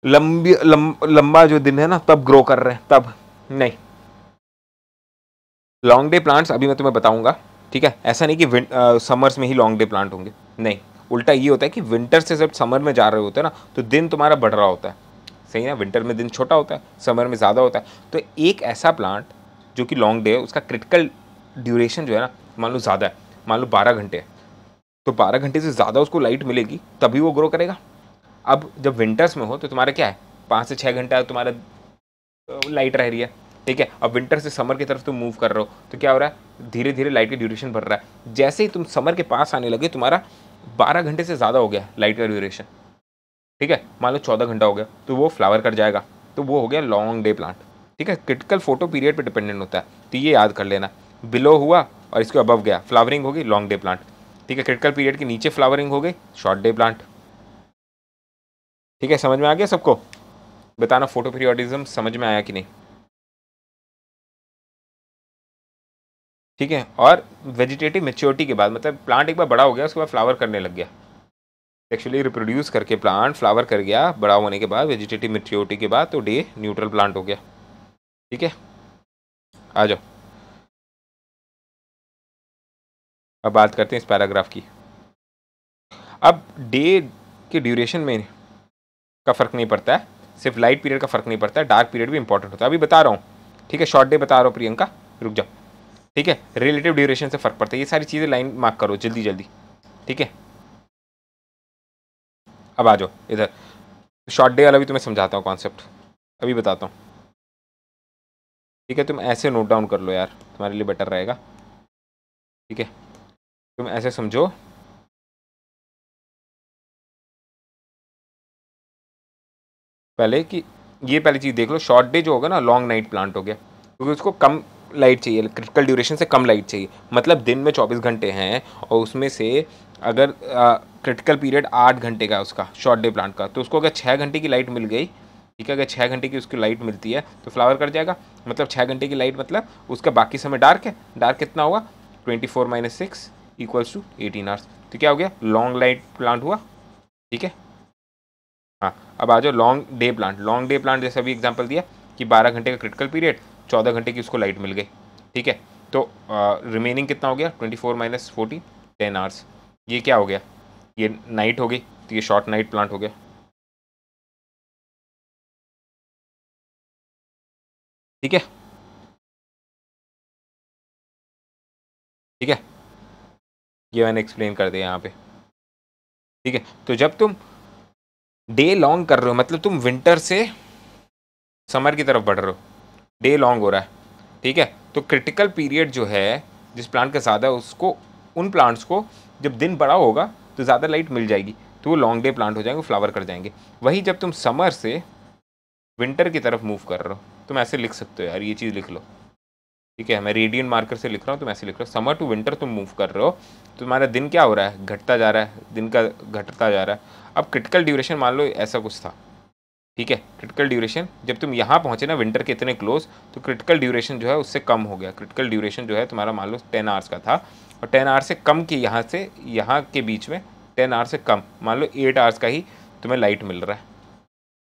Speaker 3: लंबी लं, लंबा जो दिन है ना तब ग्रो कर रहे हैं तब नहीं लॉन्ग डे प्लांट्स अभी मैं तुम्हें बताऊंगा ठीक है ऐसा नहीं कि समर्स में ही लॉन्ग डे प्लांट होंगे नहीं उल्टा ये होता है कि विंटर से जब समर में जा रहे होते हैं ना तो दिन तुम्हारा बढ़ रहा होता है सही ना विंटर में दिन छोटा होता है समर में ज़्यादा होता है तो एक ऐसा प्लांट जो कि लॉन्ग डे है उसका क्रिटिकल ड्यूरेशन जो है ना मान लो ज़्यादा है मान लो बारह घंटे है तो बारह घंटे से ज़्यादा उसको लाइट मिलेगी तभी वो ग्रो करेगा अब जब विंटर्स में हो तो तुम्हारा क्या है पाँच से छः घंटा तुम्हारा लाइट रह रही है ठीक है अब विंटर से समर की तरफ तुम मूव कर रहे हो तो क्या हो रहा है धीरे धीरे लाइट का ड्यूरेशन बढ़ रहा है जैसे ही तुम समर के पास आने लगे तुम्हारा बारह घंटे से ज़्यादा हो गया लाइट का ड्यूरेशन ठीक है मान लो चौदह घंटा हो गया तो वो फ्लावर कट जाएगा तो वो हो गया लॉन्ग डे प्लांट ठीक है क्रिटिकल फोटो पीरियड पर डिपेंडेंट होता है तो ये याद कर लेना बिलो हुआ और इसके अबव गया फ्लावरिंग होगी लॉन्ग डे प्लांट ठीक है क्रिटिकल पीरियड के नीचे फ्लावरिंग हो गई शॉर्ट डे प्लांट ठीक है समझ में आ गया सबको बताना फोटो पीरियोडिज्म समझ में आया कि नहीं
Speaker 2: ठीक है और वेजिटेटिव मेच्योरिटी के बाद
Speaker 3: मतलब प्लांट एक बार बड़ा हो गया उसके बाद फ्लावर करने लग गया एक्चुअली रिप्रोड्यूस करके प्लांट फ्लावर कर गया बड़ा होने के बाद वेजिटेटिव मेच्योरिटी के बाद तो डे न्यूट्रल प्लांट हो गया ठीक है
Speaker 2: आ जाओ अब बात
Speaker 3: करते हैं इस पैराग्राफ की अब डे के ड्यूरेशन में का फ़र्क नहीं पड़ता है सिर्फ लाइट पीरियड का फ़र्क नहीं पड़ता है डार्क पीरियड भी इंपॉर्टेंट होता है अभी बता रहा हूँ ठीक है शॉर्ट डे बता रहा हूँ प्रियंका रुक जाओ ठीक है रिलेटिव ड्यूरेशन से फ़र्क पड़ता है ये सारी चीज़ें लाइन मार्क करो जल्दी जल्दी ठीक है अब आ जाओ इधर शॉर्ट डे वाला भी तुम्हें समझाता हूँ कॉन्सेप्ट अभी बताता हूँ
Speaker 1: ठीक है तुम ऐसे नोट डाउन कर लो यार तुम्हारे लिए बेटर रहेगा ठीक है तुम ऐसे समझो पहले कि ये पहली चीज़ देख लो शॉर्ट डे जो होगा ना लॉन्ग नाइट प्लांट हो गया
Speaker 3: क्योंकि उसको कम लाइट चाहिए क्रिटिकल ड्यूरेशन से कम लाइट चाहिए मतलब दिन में चौबीस घंटे हैं और उसमें से अगर क्रिटिकल पीरियड आठ घंटे का उसका शॉर्ट डे प्लांट का तो उसको अगर छः घंटे की लाइट मिल गई ठीक है अगर छः घंटे की उसकी लाइट मिलती है तो फ्लावर कर जाएगा मतलब छः घंटे की लाइट मतलब उसका बाकी समय डार्क है डार्क कितना होगा twenty four minus six equals to eighteen hours तो क्या हो गया लॉन्ग लाइट प्लांट हुआ ठीक है हाँ अब आ जाओ long day plant long day plant जैसे अभी एग्जाम्पल दिया कि बारह घंटे का क्रिटिकल पीरियड चौदह घंटे की उसको लाइट मिल गई ठीक है तो रिमेनिंग कितना हो गया twenty four minus forty
Speaker 1: ten hours ये क्या हो गया ये नाइट हो गई तो ये शॉर्ट नाइट प्लांट हो गया ठीक है ठीक है ये मैंने एक्सप्लेन कर दिया यहाँ पे ठीक है तो जब तुम
Speaker 3: डे लॉन्ग कर रहे हो मतलब तुम विंटर से समर की तरफ बढ़ रहे हो डे लॉन्ग हो रहा है ठीक है तो क्रिटिकल पीरियड जो है जिस प्लांट का ज़्यादा है उसको उन प्लांट्स को जब दिन बड़ा होगा तो ज़्यादा लाइट मिल जाएगी तो वो लॉन्ग डे प्लांट हो जाएंगे वो फ्लावर कर जाएंगे वही जब तुम समर से विंटर की तरफ मूव कर रहे हो तुम ऐसे लिख सकते हो यार ये चीज़ लिख लो ठीक है मैं रेडियन मार्कर से लिख रहा हूँ तुम ऐसे लिख रहा हूँ समर टू विंटर तुम मूव कर रहे हो तो तुम्हारा दिन क्या हो रहा है घटता जा रहा है दिन का घटता जा रहा है अब क्रिटिकल ड्यूरेशन मान लो ऐसा कुछ था ठीक है क्रिटिकल ड्यूरेशन जब तुम यहाँ पहुँचे ना विंटर के इतने क्लोज तो क्रिटिकल ड्यूरेशन जो है उससे कम हो गया क्रिटिकल ड्यूरेशन जो है तुम्हारा मान लो टेन आवर्स का था और टेन आवर्स से कम की यहाँ से यहाँ के बीच में टेन आवर्स से कम मान लो एट आवर्स का ही तुम्हें लाइट मिल रहा है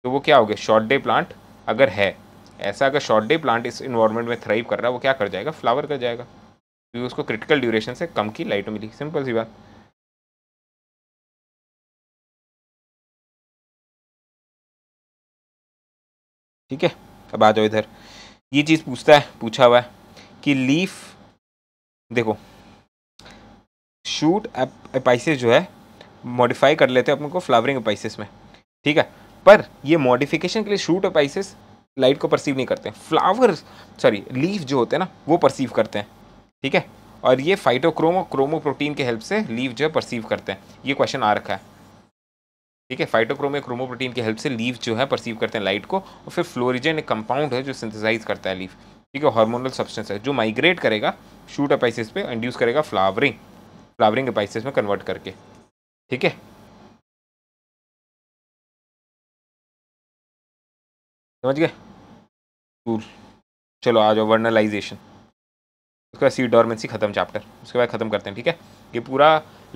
Speaker 3: तो वो क्या हो गया शॉर्ट डे प्लांट अगर है ऐसा अगर शॉर्ट डे प्लांट इस इन्वायरमेंट में थ्राइव कर रहा है वो क्या कर जाएगा फ्लावर कर जाएगा क्योंकि तो उसको क्रिटिकल ड्यूरेशन से कम की लाइट मिली
Speaker 1: सिंपल सी बात ठीक है अब आ जाओ इधर ये चीज़
Speaker 3: पूछता है पूछा हुआ है कि लीफ देखो शूट एपाइसिस जो है मॉडिफाई कर लेते हैं अपने को फ्लावरिंग एपाइसिस में ठीक है पर ये मॉडिफिकेशन के लिए शूट एपाइसिस लाइट को परसीव नहीं करते फ्लावर सॉरी लीफ जो होते हैं ना वो परसीव करते हैं ठीक है और ये फाइटोक्रोमो क्रोमो प्रोटीन के हेल्प से लीव जो है परसीव करते हैं ये क्वेश्चन आ रखा है ठीक है फाइटोक्रोम या क्रोमो प्रोटीन के हेल्प से लीव जो है परसीव करते हैं लाइट को और फिर फ्लोरिजन एक कंपाउंड है जो सिंथेसाइज करता है लीफ ठीक है हार्मोनल सब्सटेंस है जो माइग्रेट करेगा शूट अपाइसिस पे इंड्यूस करेगा फ्लावरिंग
Speaker 1: फ्लावरिंग अपाइसिस में कन्वर्ट करके ठीक है समझ गए दूर
Speaker 2: चलो
Speaker 3: आ जाओ वर्नलाइजेशन उसके बाद सी डॉर्मेंसी ख़त्म चैप्टर उसके बाद ख़त्म करते हैं ठीक है ये पूरा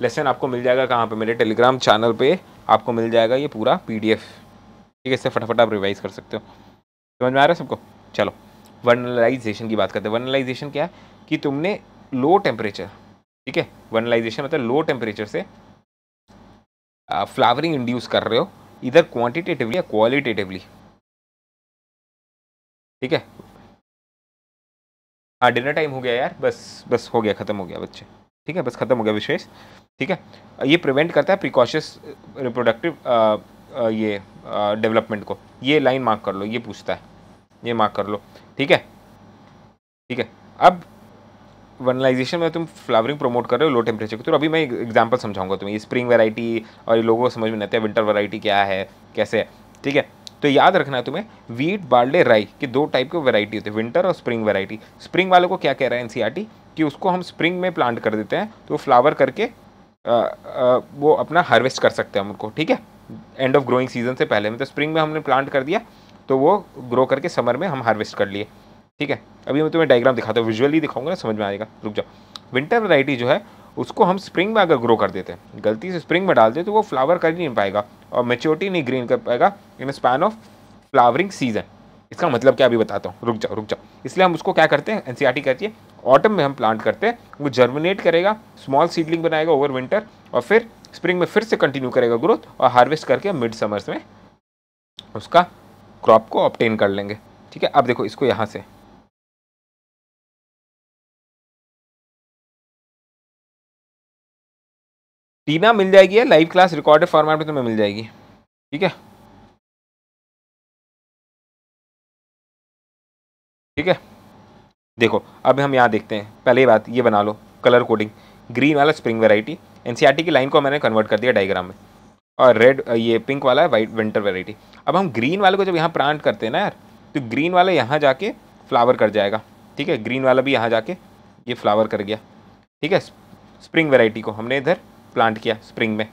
Speaker 3: लेसन आपको मिल जाएगा कहाँ पे मेरे टेलीग्राम चैनल पे आपको मिल जाएगा ये पूरा पीडीएफ ठीक है इससे फटाफट आप रिवाइज कर सकते हो समझ में आ रहा है सबको चलो वर्नलाइजेशन की बात करते हैं वर्नलाइजेशन क्या है कि तुमने लो टेम्परेचर ठीक है वर्नलाइजेशन मतलब लो टेम्परेचर से फ्लावरिंग इंड्यूस कर रहे हो इधर
Speaker 2: क्वान्टिटेटिवली या क्वालिटेटिवली ठीक है
Speaker 3: हाँ डिनर टाइम हो गया यार बस बस हो गया ख़त्म हो गया बच्चे ठीक है बस ख़त्म हो गया विशेष ठीक है ये प्रिवेंट करता है प्रिकॉशियस रिप्रोडक्टिव ये डेवलपमेंट को ये लाइन मार्क कर लो ये पूछता है ये मार्क कर लो ठीक है ठीक है अब वनलाइजेशन में तुम फ्लावरिंग प्रमोट कर रहे हो लो टेम्परेचर की तो अभी मैं एग्जांपल समझाऊंगा तुम्हें स्प्रिंग वैरायटी और ये लोगों को समझ में नहीं आता है विंटर वैरायटी क्या है कैसे है ठीक है तो याद रखना है तुम्हें वीट बार्ले राई के दो टाइप के वैरायटी होते हैं विंटर और स्प्रिंग वैरायटी स्प्रिंग वालों को क्या कह रहा है एनसीईआरटी कि उसको हम स्प्रिंग में प्लांट कर देते हैं तो फ्लावर करके आ, आ, वो अपना हार्वेस्ट कर सकते हैं हम उनको ठीक है एंड ऑफ ग्रोइंग सीजन से पहले मतलब तो स्प्रिंग में हमने प्लांट कर दिया तो वो ग्रो करके समर में हम हार्वेस्ट कर लिए ठीक है अभी मैं तुम्हें डायग्राम दिखाता हूँ विजुअली दिखाऊंगा ना समझ में आएगा रुक जाओ विंटर वैरायटी जो है उसको हम स्प्रिंग में अगर ग्रो कर देते हैं गलती से स्प्रिंग में डाल देते तो वो फ्लावर कर ही नहीं पाएगा और मेच्योरिटी नहीं ग्रीन कर पाएगा in span of flowering season इसका मतलब क्या अभी बताता हूँ रुक जाओ रुक जाओ इसलिए हम उसको क्या करते हैं एन कहती है ऑटम में हम प्लांट करते हैं वो जर्मिनेट करेगा स्मॉल सीडलिंग बनाएगा ओवर विंटर और फिर स्प्रिंग में फिर से कंटिन्यू करेगा ग्रोथ और हार्वेस्ट करके मिड समर्स में
Speaker 1: उसका क्रॉप को ऑप्टेन कर लेंगे ठीक है अब देखो इसको यहाँ से टीना मिल जाएगी या लाइव क्लास रिकॉर्डेड फॉर्मेट में तुम्हें मिल जाएगी ठीक है ठीक है
Speaker 3: देखो अब हम यहाँ देखते हैं पहले बात ये बना लो कलर कोडिंग ग्रीन वाला स्प्रिंग वेराइटी एन की लाइन को मैंने कन्वर्ट कर दिया डायग्राम में और रेड ये पिंक वाला है वाइट विंटर वेराइटी अब हम ग्रीन वाले को जब यहाँ प्लांट करते हैं ना यार तो ग्रीन वाला यहाँ जाके फ्लावर कर जाएगा ठीक है ग्रीन वाला भी यहाँ जाके ये फ्लावर कर गया ठीक है स्प्रिंग वेराइटी को हमने इधर प्लांट किया स्प्रिंग में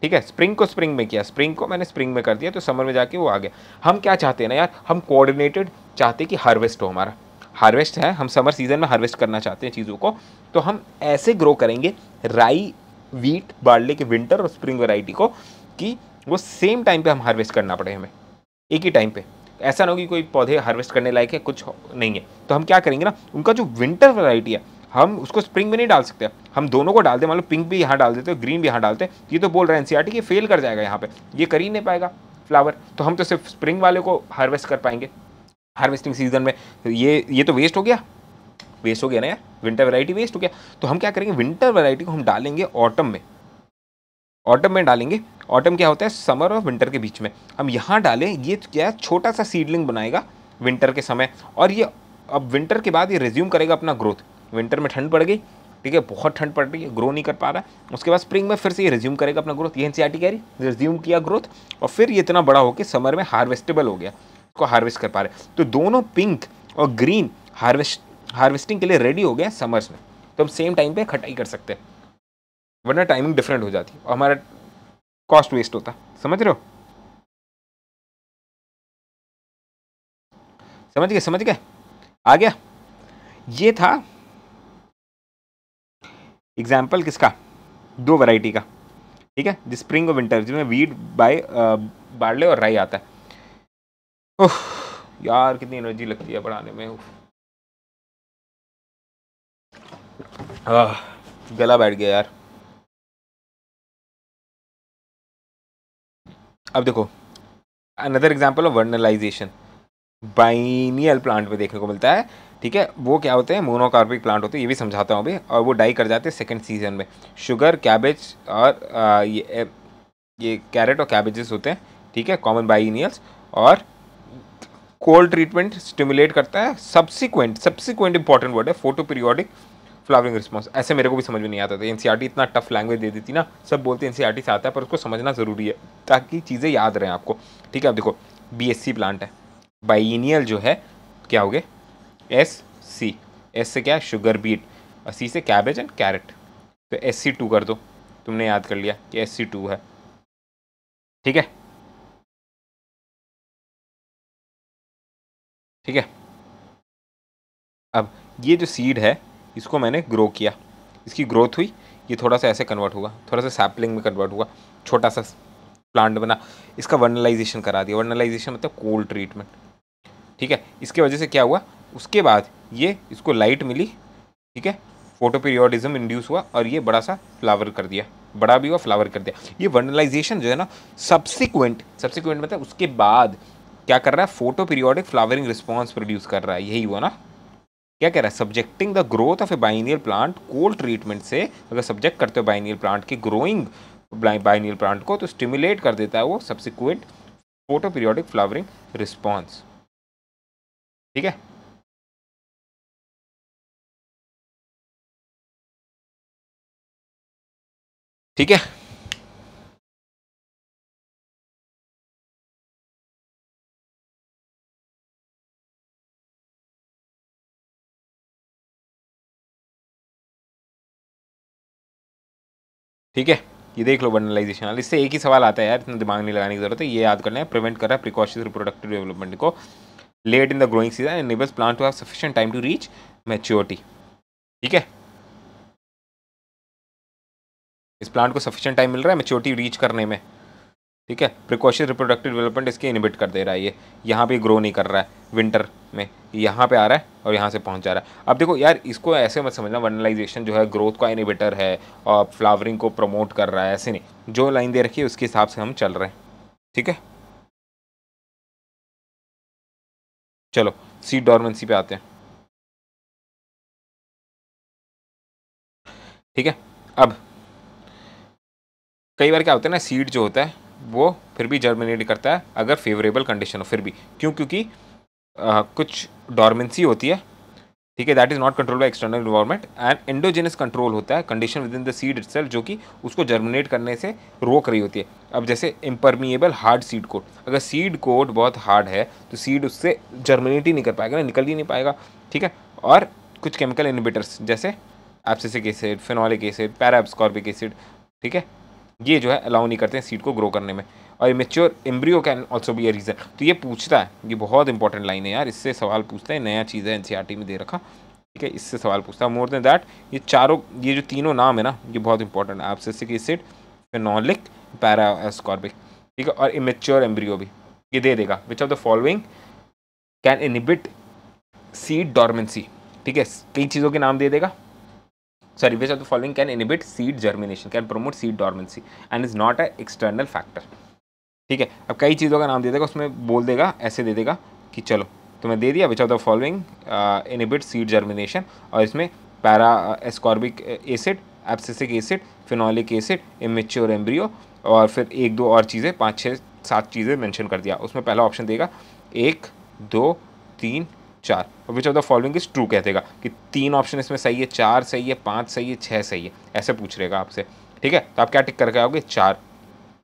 Speaker 3: ठीक है स्प्रिंग को स्प्रिंग में किया स्प्रिंग को मैंने स्प्रिंग में कर दिया तो समर में जाके वो आ गया हम क्या चाहते हैं ना यार हम कोऑर्डिनेटेड चाहते हैं कि हार्वेस्ट हो हमारा हार्वेस्ट है हम समर सीज़न में हार्वेस्ट करना चाहते हैं चीज़ों को तो हम ऐसे ग्रो करेंगे राई वीट बाड़ले के विंटर और स्प्रिंग वेराइटी को कि वो सेम टाइम पर हम हार्वेस्ट करना पड़े हमें एक ही टाइम पर ऐसा ना हो कि कोई पौधे हार्वेस्ट करने लायक है कुछ नहीं है तो हम क्या करेंगे ना उनका जो विंटर वैरायटी है हम उसको स्प्रिंग में नहीं डाल सकते हम दोनों को डालते मान लो पिंक भी यहाँ डाल देते ग्रीन भी यहाँ डालते हैं ये तो बोल रहे हैं एनसीआर e ये फेल कर जाएगा यहाँ पर ये कर ही नहीं पाएगा फ्लावर तो हम तो सिर्फ स्प्रिंग वाले को हार्वेस्ट कर पाएंगे हार्वेस्टिंग सीजन में ये ये तो वेस्ट हो गया वेस्ट हो गया ना यार विंटर वैरायटी वेस्ट हो गया तो हम क्या करेंगे विंटर वैरायटी को हम डालेंगे ऑटम में ऑटम में डालेंगे ऑटम क्या होता है समर और विंटर के बीच में हम यहाँ डालें ये क्या है छोटा सा सीडलिंग बनाएगा विंटर के समय और ये अब विंटर के बाद ये रिज्यूम करेगा अपना ग्रोथ विंटर में ठंड पड़ गई ठीक है बहुत ठंड पड़ रही है ग्रो नहीं कर पा रहा है उसके बाद स्प्रिंग में फिर से ये रिज्यूम करेगा अपना ग्रोथ ये एन e कह रही रिज्यूम किया ग्रोथ और फिर ये इतना बड़ा होकर समर में हार्वेस्टेबल हो गया उसको हार्वेस्ट कर पा रहे तो दोनों पिंक और ग्रीन हार्वेस्ट हार्वेस्टिंग के लिए रेडी हो गया समर्स में तो हम सेम टाइम पे खटाई कर सकते हैं वरना टाइमिंग डिफरेंट हो जाती और हमारा कॉस्ट वेस्ट होता समझ रहे हो
Speaker 1: समझ गए समझ गए आ गया ये था एग्जाम्पल किसका
Speaker 3: दो वैरायटी का ठीक है जिस स्प्रिंग और विंटर जिसमें वीट बाय बाड़ले और राई आता है ओह यार कितनी एनर्जी लगती है बढ़ाने में
Speaker 1: गला बैठ गया यार अब देखो
Speaker 3: another example of vernalization biennial plant में देखने को मिलता है ठीक है वो क्या होते हैं मोनोकार्बिक प्लांट होते हैं ये भी समझाता हूँ अभी और वो डाई कर जाते हैं सेकेंड सीजन में शुगर कैबेज और आ, ये ये कैरेट और कैबेजेस होते हैं ठीक है कॉमन बाइनियल्स और कोल्ड ट्रीटमेंट स्टिमुलेट करता है सब्सिक्वेंट सब्सिक्वेंट इंपॉर्टेंट वर्ड है फोटो पीरियोडिक फ्लावरिंग रिस्पॉन्स ऐसे मेरे को भी समझ में नहीं आता था एन e इतना टफ लैंग्वेज दे देती ना सब बोलते एन सी e से आता है पर उसको समझना ज़रूरी है ताकि चीज़ें याद रहें आपको ठीक है अब देखो बी प्लांट है बाइनियल जो है क्या हो गए एस सी एस से क्या है शुगर बीट और सी से कैबेज एंड कैरेट तो एस सी टू कर
Speaker 1: दो तुमने याद कर लिया कि एस सी टू है ठीक है ठीक है
Speaker 3: अब ये जो सीड है इसको मैंने ग्रो किया इसकी ग्रोथ हुई ये थोड़ा सा ऐसे कन्वर्ट हुआ थोड़ा सा सैपलिंग में कन्वर्ट हुआ छोटा सा प्लांट बना इसका वर्नलाइजेशन करा दिया वर्नलाइजेशन मतलब कोल्ड ट्रीटमेंट ठीक है इसके वजह से क्या हुआ उसके बाद ये इसको लाइट मिली ठीक है फोटोपीरियोडिज्म इंड्यूस हुआ और ये बड़ा सा फ्लावर कर दिया बड़ा भी हुआ फ्लावर कर दिया ये वर्नलाइजेशन जो है ना सब्सिक्वेंट सब्सिक्वेंट मतलब उसके बाद क्या कर रहा है photoperiodic flowering response produce कर रहा है यही हुआ ना क्या कह रहा है subjecting the growth of a biennial plant cold treatment से अगर सब्जेक्ट करते हो बाइनियल प्लांट की ग्रोइंग बाइनियल प्लांट को तो स्टिमुलेट कर देता है वो subsequent 
Speaker 1: photoperiodic flowering response ठीक है ठीक है ठीक है ये देख लो बंडलाइजेशन वाले इससे एक ही सवाल आता है यार इतना दिमाग नहीं लगाने की जरूरत है ये याद करना है
Speaker 3: प्रिवेंट कर रहा है प्रिकॉशन प्रोडक्टिव डेवलपमेंट को late in the growing season and enables plant to have sufficient time to reach maturity ठीक है इस प्लांट को सफिशिएंट टाइम मिल रहा है मेच्योरिटी रीच करने में ठीक है प्रिकॉशन रिप्रोडक्टिव डेवलपमेंट इसके इनिबिट कर दे रहा है ये यहाँ पे ग्रो नहीं कर रहा है विंटर में यहाँ पे आ रहा है और यहाँ से पहुँच जा रहा है अब देखो यार इसको ऐसे मत समझना वर्नलाइजेशन जो है ग्रोथ का इनिबिटर है और फ्लावरिंग को प्रमोट कर रहा है ऐसे नहीं जो लाइन दे रखी है उसके हिसाब से हम चल रहे हैं ठीक है
Speaker 1: चलो सीट डॉर्मेंसी पे आते हैं ठीक है अब
Speaker 3: कई बार क्या होता है ना सीड जो होता है वो फिर भी जर्मिनेट करता है अगर फेवरेबल कंडीशन हो फिर भी क्यों क्योंकि आ, कुछ डॉर्मेंसी होती है ठीक है that is not control by external environment and endogenous control होता है condition within the seed it जो कि उसको जर्मिनेट करने से रोक रही होती है अब जैसे इम्परमिएबल हार्ड सीड कोट अगर सीड कोट बहुत हार्ड है तो सीड उससे जर्मिनेट ही नहीं कर पाएगा ना निकल ही नहीं पाएगा ठीक है और कुछ केमिकल इनिबिटर्स जैसे abscisic acid phenolic acid parascorbic acid ठीक है ये जो है अलाउ नहीं करते हैं सीड को ग्रो करने में और immature embryo can also be a reason तो ये पूछता है ये बहुत इंपॉर्टेंट लाइन है यार इससे सवाल पूछता है नया चीज़ है एन e में दे रखा ठीक है इससे सवाल पूछता है मोर देन दैट ये चारों ये जो तीनों नाम है ना ये बहुत इंपॉर्टेंट है एब्सेसिक एसिड फिनॉलिक पैरास्कॉर्बिक ठीक है और इमेच्योर एम्ब्रियो भी ये दे देगा which of the following can inhibit seed dormancy ठीक है कई चीज़ों के नाम दे देगा sorry which of the following can inhibit seed germination can promote seed dormancy and is not a external factor ठीक है अब कई चीज़ों का नाम दे देगा उसमें बोल देगा ऐसे दे देगा कि चलो तो मैं दे दिया which of the following inhibit seed germination और इसमें para ascorbic acid abscisic acid phenolic acid immature embryo और फिर एक दो और चीज़ें पाँच छः सात चीज़ें मैंशन कर दिया उसमें पहला ऑप्शन देगा एक दो तीन चार और which of the following is true कह देगा कि तीन ऑप्शन इसमें सही है चार सही है पाँच सही है छः सही है ऐसे पूछ रहेगा आपसे ठीक है तो आप क्या टिक करके आओगे चार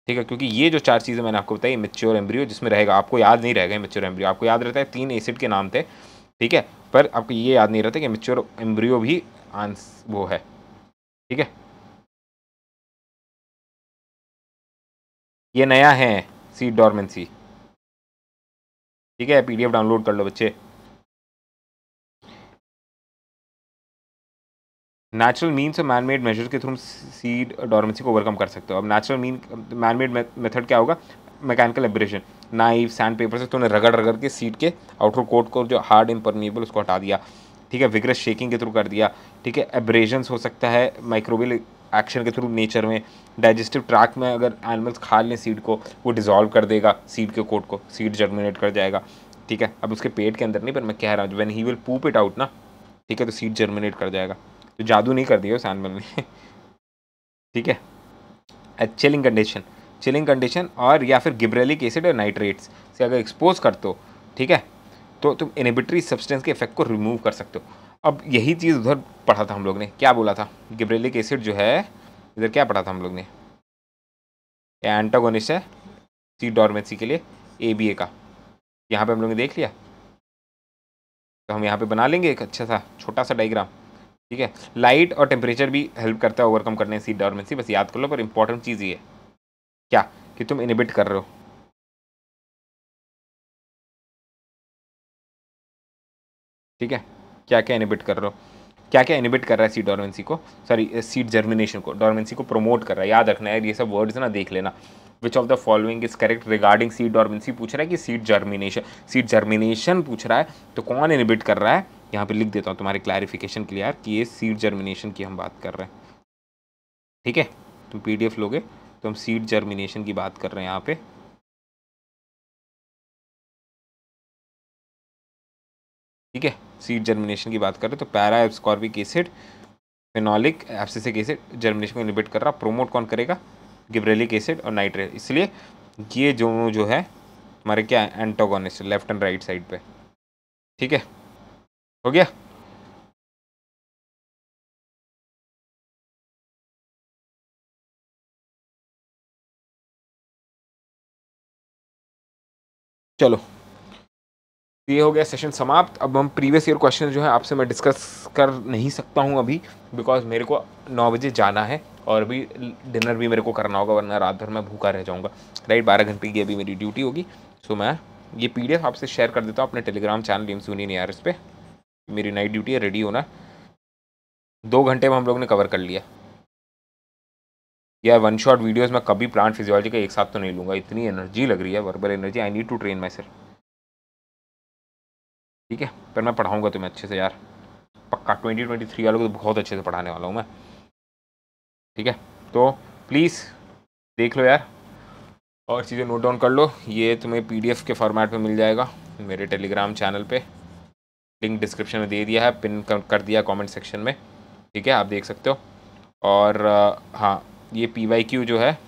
Speaker 3: ठीक है क्योंकि ये जो चार चीज़ें मैंने आपको बताई मेच्योर एम्ब्रियो जिसमें रहेगा आपको याद नहीं रहेगा मेच्योर एम्ब्रियो आपको याद रहता है तीन एसिड के नाम थे ठीक है पर आपको ये याद नहीं रहता कि मेच्योर एम्ब्रियो भी आंस वो है ठीक है
Speaker 1: ये नया है सीड डॉर्मेंसी ठीक है पीडीएफ डाउनलोड कर लो बच्चे नेचुरल मीन्स और मैन मेड मेजर के थ्रू हम सीड
Speaker 3: डॉर्मेंसी को ओवरकम कर सकते हो अब natural mean man made method क्या होगा mechanical abrasion knife sandpaper से तुमने रगड़ रगड़ के सीट के आउटर कोट को जो हार्ड इम्परमेबल उसको हटा दिया ठीक है विग्रेस शेकिंग के थ्रू कर दिया ठीक है एब्रेजन्स हो सकता है माइक्रोवेल एक्शन के थ्रू नेचर में डाइजेस्टिव ट्रैक में अगर एनिमल्स खा लें सीड को वो डिजॉल्व कर देगा सीड के कोट को सीड जर्मिनेट कर जाएगा ठीक है अब उसके पेट के अंदर नहीं पर मैं कह रहा हूँ when he will poop it out ना ठीक है तो सीड जर्मिनेट कर जाएगा तो जादू नहीं कर दिया उस एनिमल ने ठीक है चिलिंग कंडीशन चिलिंग कंडीशन और या फिर गिब्रेलिक एसिड और नाइट्रेट्स से अगर एक्सपोज कर दो ठीक है तो तुम इनिबिटरी सब्सटेंस के इफेक्ट को रिमूव कर सकते हो अब यही चीज़ उधर पढ़ा था हम लोग ने क्या बोला था गिब्रेलिक एसिड जो है इधर क्या पढ़ा था हम लोग ने एंटागोनिस्ट है सी डॉर्मेसी के लिए ए बी ए का यहाँ पे हम लोग ने देख लिया तो हम यहाँ पे बना लेंगे एक अच्छा सा छोटा सा डाइग्राम ठीक है लाइट और टेम्परेचर भी हेल्प करता है ओवरकम करने सी डॉर्मेंसी
Speaker 1: बस याद कर लो पर इम्पॉर्टेंट चीज़ ये क्या कि तुम इनिबिट कर रहे हो ठीक है
Speaker 2: क्या
Speaker 3: क्या इनिबिट कर रहे हो क्या क्या इनिबिट कर रहा है सीड डॉर्मेंसी को सॉरी सीड जर्मिनेशन को डॉर्मेंसी को प्रमोट कर रहा है याद रखना है ये सब वर्ड्स ना देख लेना which of the following is correct regarding seed dormancy पूछ रहा है कि सीड जर्मिनेशन सीड जर्मिनेशन पूछ रहा है तो कौन इनिबिट कर रहा है यहाँ पे लिख देता हूँ तुम्हारे क्लैरिफिकेशन के लिए यार कि ये सीड जर्मिनेशन की हम बात कर रहे हैं ठीक है
Speaker 1: तुम पीडीएफ लोगे तो हम सीड जर्मिनेशन की बात कर रहे हैं यहाँ पे ठीक है सीड जर्मिनेशन
Speaker 2: की
Speaker 3: बात कर रहे हैं तो para ascorbic acid phenolic abscisic acid germination को इनिबिट कर रहा प्रोमोट कौन करेगा गिब्रेलिक एसिड और नाइट्रेट इसलिए ये जो जो है हमारे
Speaker 1: क्या antagonist left and right side पे ठीक है हो गया चलो तो ये हो गया सेशन समाप्त अब हम प्रीवियस ईयर क्वेश्चन जो है आपसे
Speaker 3: मैं डिस्कस कर नहीं सकता हूँ अभी बिकॉज मेरे को नौ बजे जाना है और अभी डिनर भी मेरे को करना होगा वरना रात भर मैं भूखा रह जाऊँगा राइट बारह घंटे की अभी मेरी ड्यूटी होगी सो मैं ये पी आपसे शेयर कर देता हूँ अपने टेलीग्राम चैनल सुनी नियर इस पे मेरी नाइट ड्यूटी है रेडी होना दो घंटे में हम लोग ने कवर कर लिया यार वन शॉट वीडियोस मैं कभी प्लांट फिजियोलॉजी का एक साथ तो नहीं लूँगा इतनी एनर्जी लग रही है verbal energy I need to train my sir ठीक है पर मैं पढ़ाऊँगा तुम्हें अच्छे से यार पक्का ट्वेंटी ट्वेंटी थ्री वालों को तो बहुत अच्छे से पढ़ाने वाला हूँ मैं ठीक है तो प्लीज़ देख लो यार और चीज़ें नोट डाउन कर लो ये तुम्हें एफ के फॉर्मेट में मिल जाएगा मेरे टेलीग्राम चैनल पर लिंक डिस्क्रिप्शन में दे दिया है पिन कर दिया कमेंट सेक्शन में ठीक है आप देख सकते हो और हाँ ये पी वाई क्यू जो है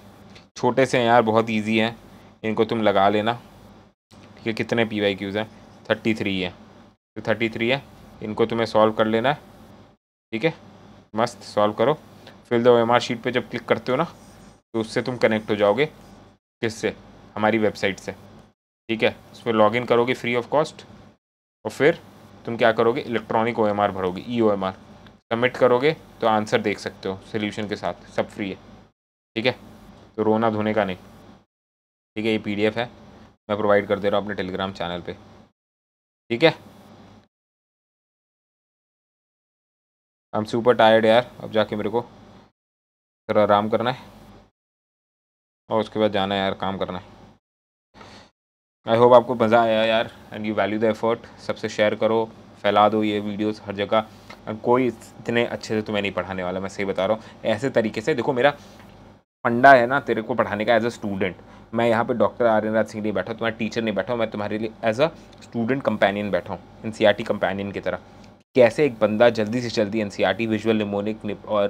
Speaker 3: छोटे से हैं यार बहुत ईजी हैं इनको तुम लगा लेना ठीक है कितने पी वाई क्यूज़ हैं थर्टी थ्री है तो थर्टी थ्री है इनको तुम्हें सॉल्व कर लेना है ठीक है मस्त सॉल्व करो फिर दो एम आर शीट पर जब क्लिक करते हो ना तो उससे तुम कनेक्ट हो जाओगे किससे हमारी वेबसाइट से ठीक है उसमें लॉगिन करोगे फ्री ऑफ कॉस्ट और फिर तुम क्या करोगे इलेक्ट्रॉनिक ओ भरोगे ई ओ सबमिट करोगे तो आंसर देख सकते हो सोल्यूशन के साथ सब फ्री है ठीक है तो रोना धोने का नहीं ठीक है ये पीडीएफ है मैं
Speaker 2: प्रोवाइड कर दे रहा हूँ अपने टेलीग्राम चैनल पे ठीक है आई एम सुपर टायर्ड यार अब जाके मेरे को थोड़ा आराम
Speaker 3: करना है और उसके बाद जाना है यार काम करना है आई होप आपको मज़ा आया यार and you value the effort सबसे शेयर करो फैला दो ये वीडियोस हर जगह कोई इतने अच्छे से तुम्हें नहीं पढ़ाने वाला मैं सही बता रहा हूँ ऐसे तरीके से देखो मेरा फंडा है ना तेरे को पढ़ाने का एज अ स्टूडेंट मैं यहाँ पे डॉक्टर आर्यनराज सिंह नहीं बैठा तुम्हारा टीचर नहीं बैठा मैं तुम्हारे लिए एज अ स्टूडेंट कंपेनियन बैठा हूँ N C R T companion की तरह कैसे एक बंदा जल्दी से जल्दी N C R T visual mnemonic और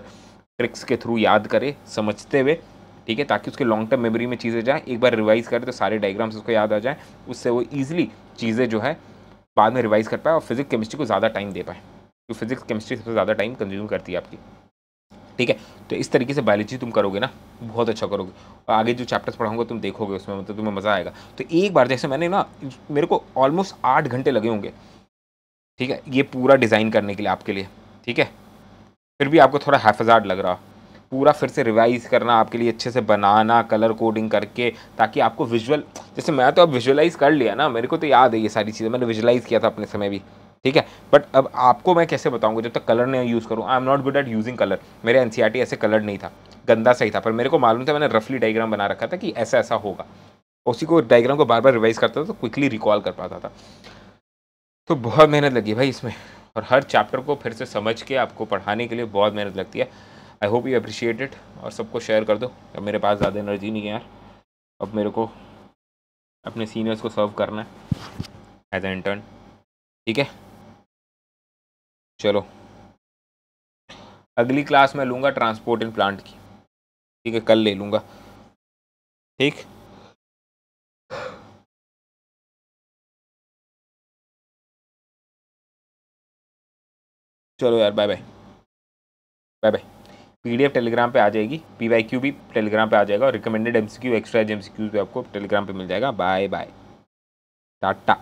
Speaker 3: ट्रिक्स के थ्रू याद करे समझते हुए ठीक है ताकि उसके लॉन्ग टर्म मेमोरी में चीज़ें जाएँ एक बार रिवाइज करें तो सारे डायग्राम्स उसको याद आ जाएँ उससे वो ईजिली चीज़ें जो है बाद में रिवाइज कर पाए और फिजिक्स केमिस्ट्री को ज़्यादा टाइम दे पाए तो फिजिक्स केमिस्ट्री सबसे ज़्यादा टाइम कंज्यूम करती है आपकी ठीक है तो इस तरीके से बायोलॉजी तुम करोगे ना बहुत अच्छा करोगे और आगे जो चैप्टर्स पढ़ाऊंगा तुम देखोगे उसमें मतलब तुम्हें मज़ा आएगा तो एक बार जैसे मैंने ना मेरे को ऑलमोस्ट आठ घंटे लगे होंगे ठीक है ये पूरा डिज़ाइन करने के लिए आपके लिए ठीक है फिर भी आपको थोड़ा हेफाजाट लग रहा पूरा फिर से रिवाइज करना आपके लिए अच्छे से बनाना कलर कोडिंग करके ताकि आपको विजुअल जैसे मैं तो अब विजुअलाइज़ कर लिया ना मेरे को तो याद है ये सारी चीज़ें मैंने विजुलाइज़ किया था अपने समय भी ठीक है बट अब आपको मैं कैसे बताऊंगा जब तक कलर नहीं यूज़ करूँ I am not good at using colour मेरे एन e ऐसे कलर नहीं था गंदा सही था पर मेरे को मालूम था मैंने रफली डायग्राम बना रखा था कि ऐसा ऐसा होगा उसी को डायग्राम को बार बार रिवाइज करता था तो क्विकली रिकॉल कर पाता था तो बहुत मेहनत लगी भाई इसमें और हर चैप्टर को फिर से समझ के आपको पढ़ाने के लिए बहुत मेहनत लगती है I hope you appreciate it और सबको शेयर कर दो अब मेरे पास ज़्यादा एनर्जी नहीं है यार अब मेरे को अपने सीनियर्स
Speaker 2: को सर्व करना है एज ए इंटर्न ठीक है चलो अगली क्लास में लूँगा ट्रांसपोर्ट इन प्लांट की
Speaker 1: ठीक है कल ले लूँगा ठीक चलो यार bye bye bye bye PDF Telegram पे आ जाएगी
Speaker 3: पीवाईक्यू भी टेलीग्राम पे आ जाएगा और रिकमेंडेड एमसीक्यू एक्स्ट्रा एमसीक्यूज भी आपको टेलीग्राम पे मिल जाएगा बाय बाय
Speaker 1: टाटा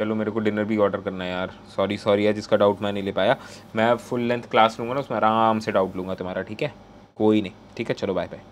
Speaker 1: चलो मेरे को
Speaker 3: डिनर भी ऑर्डर करना है यार सॉरी सॉरी यार जिसका डाउट मैं नहीं ले पाया मैं फुल लेंथ क्लास लूँगा ना उसमें आराम से डाउट लूँगा तुम्हारा ठीक है कोई नहीं ठीक है चलो बाय बाय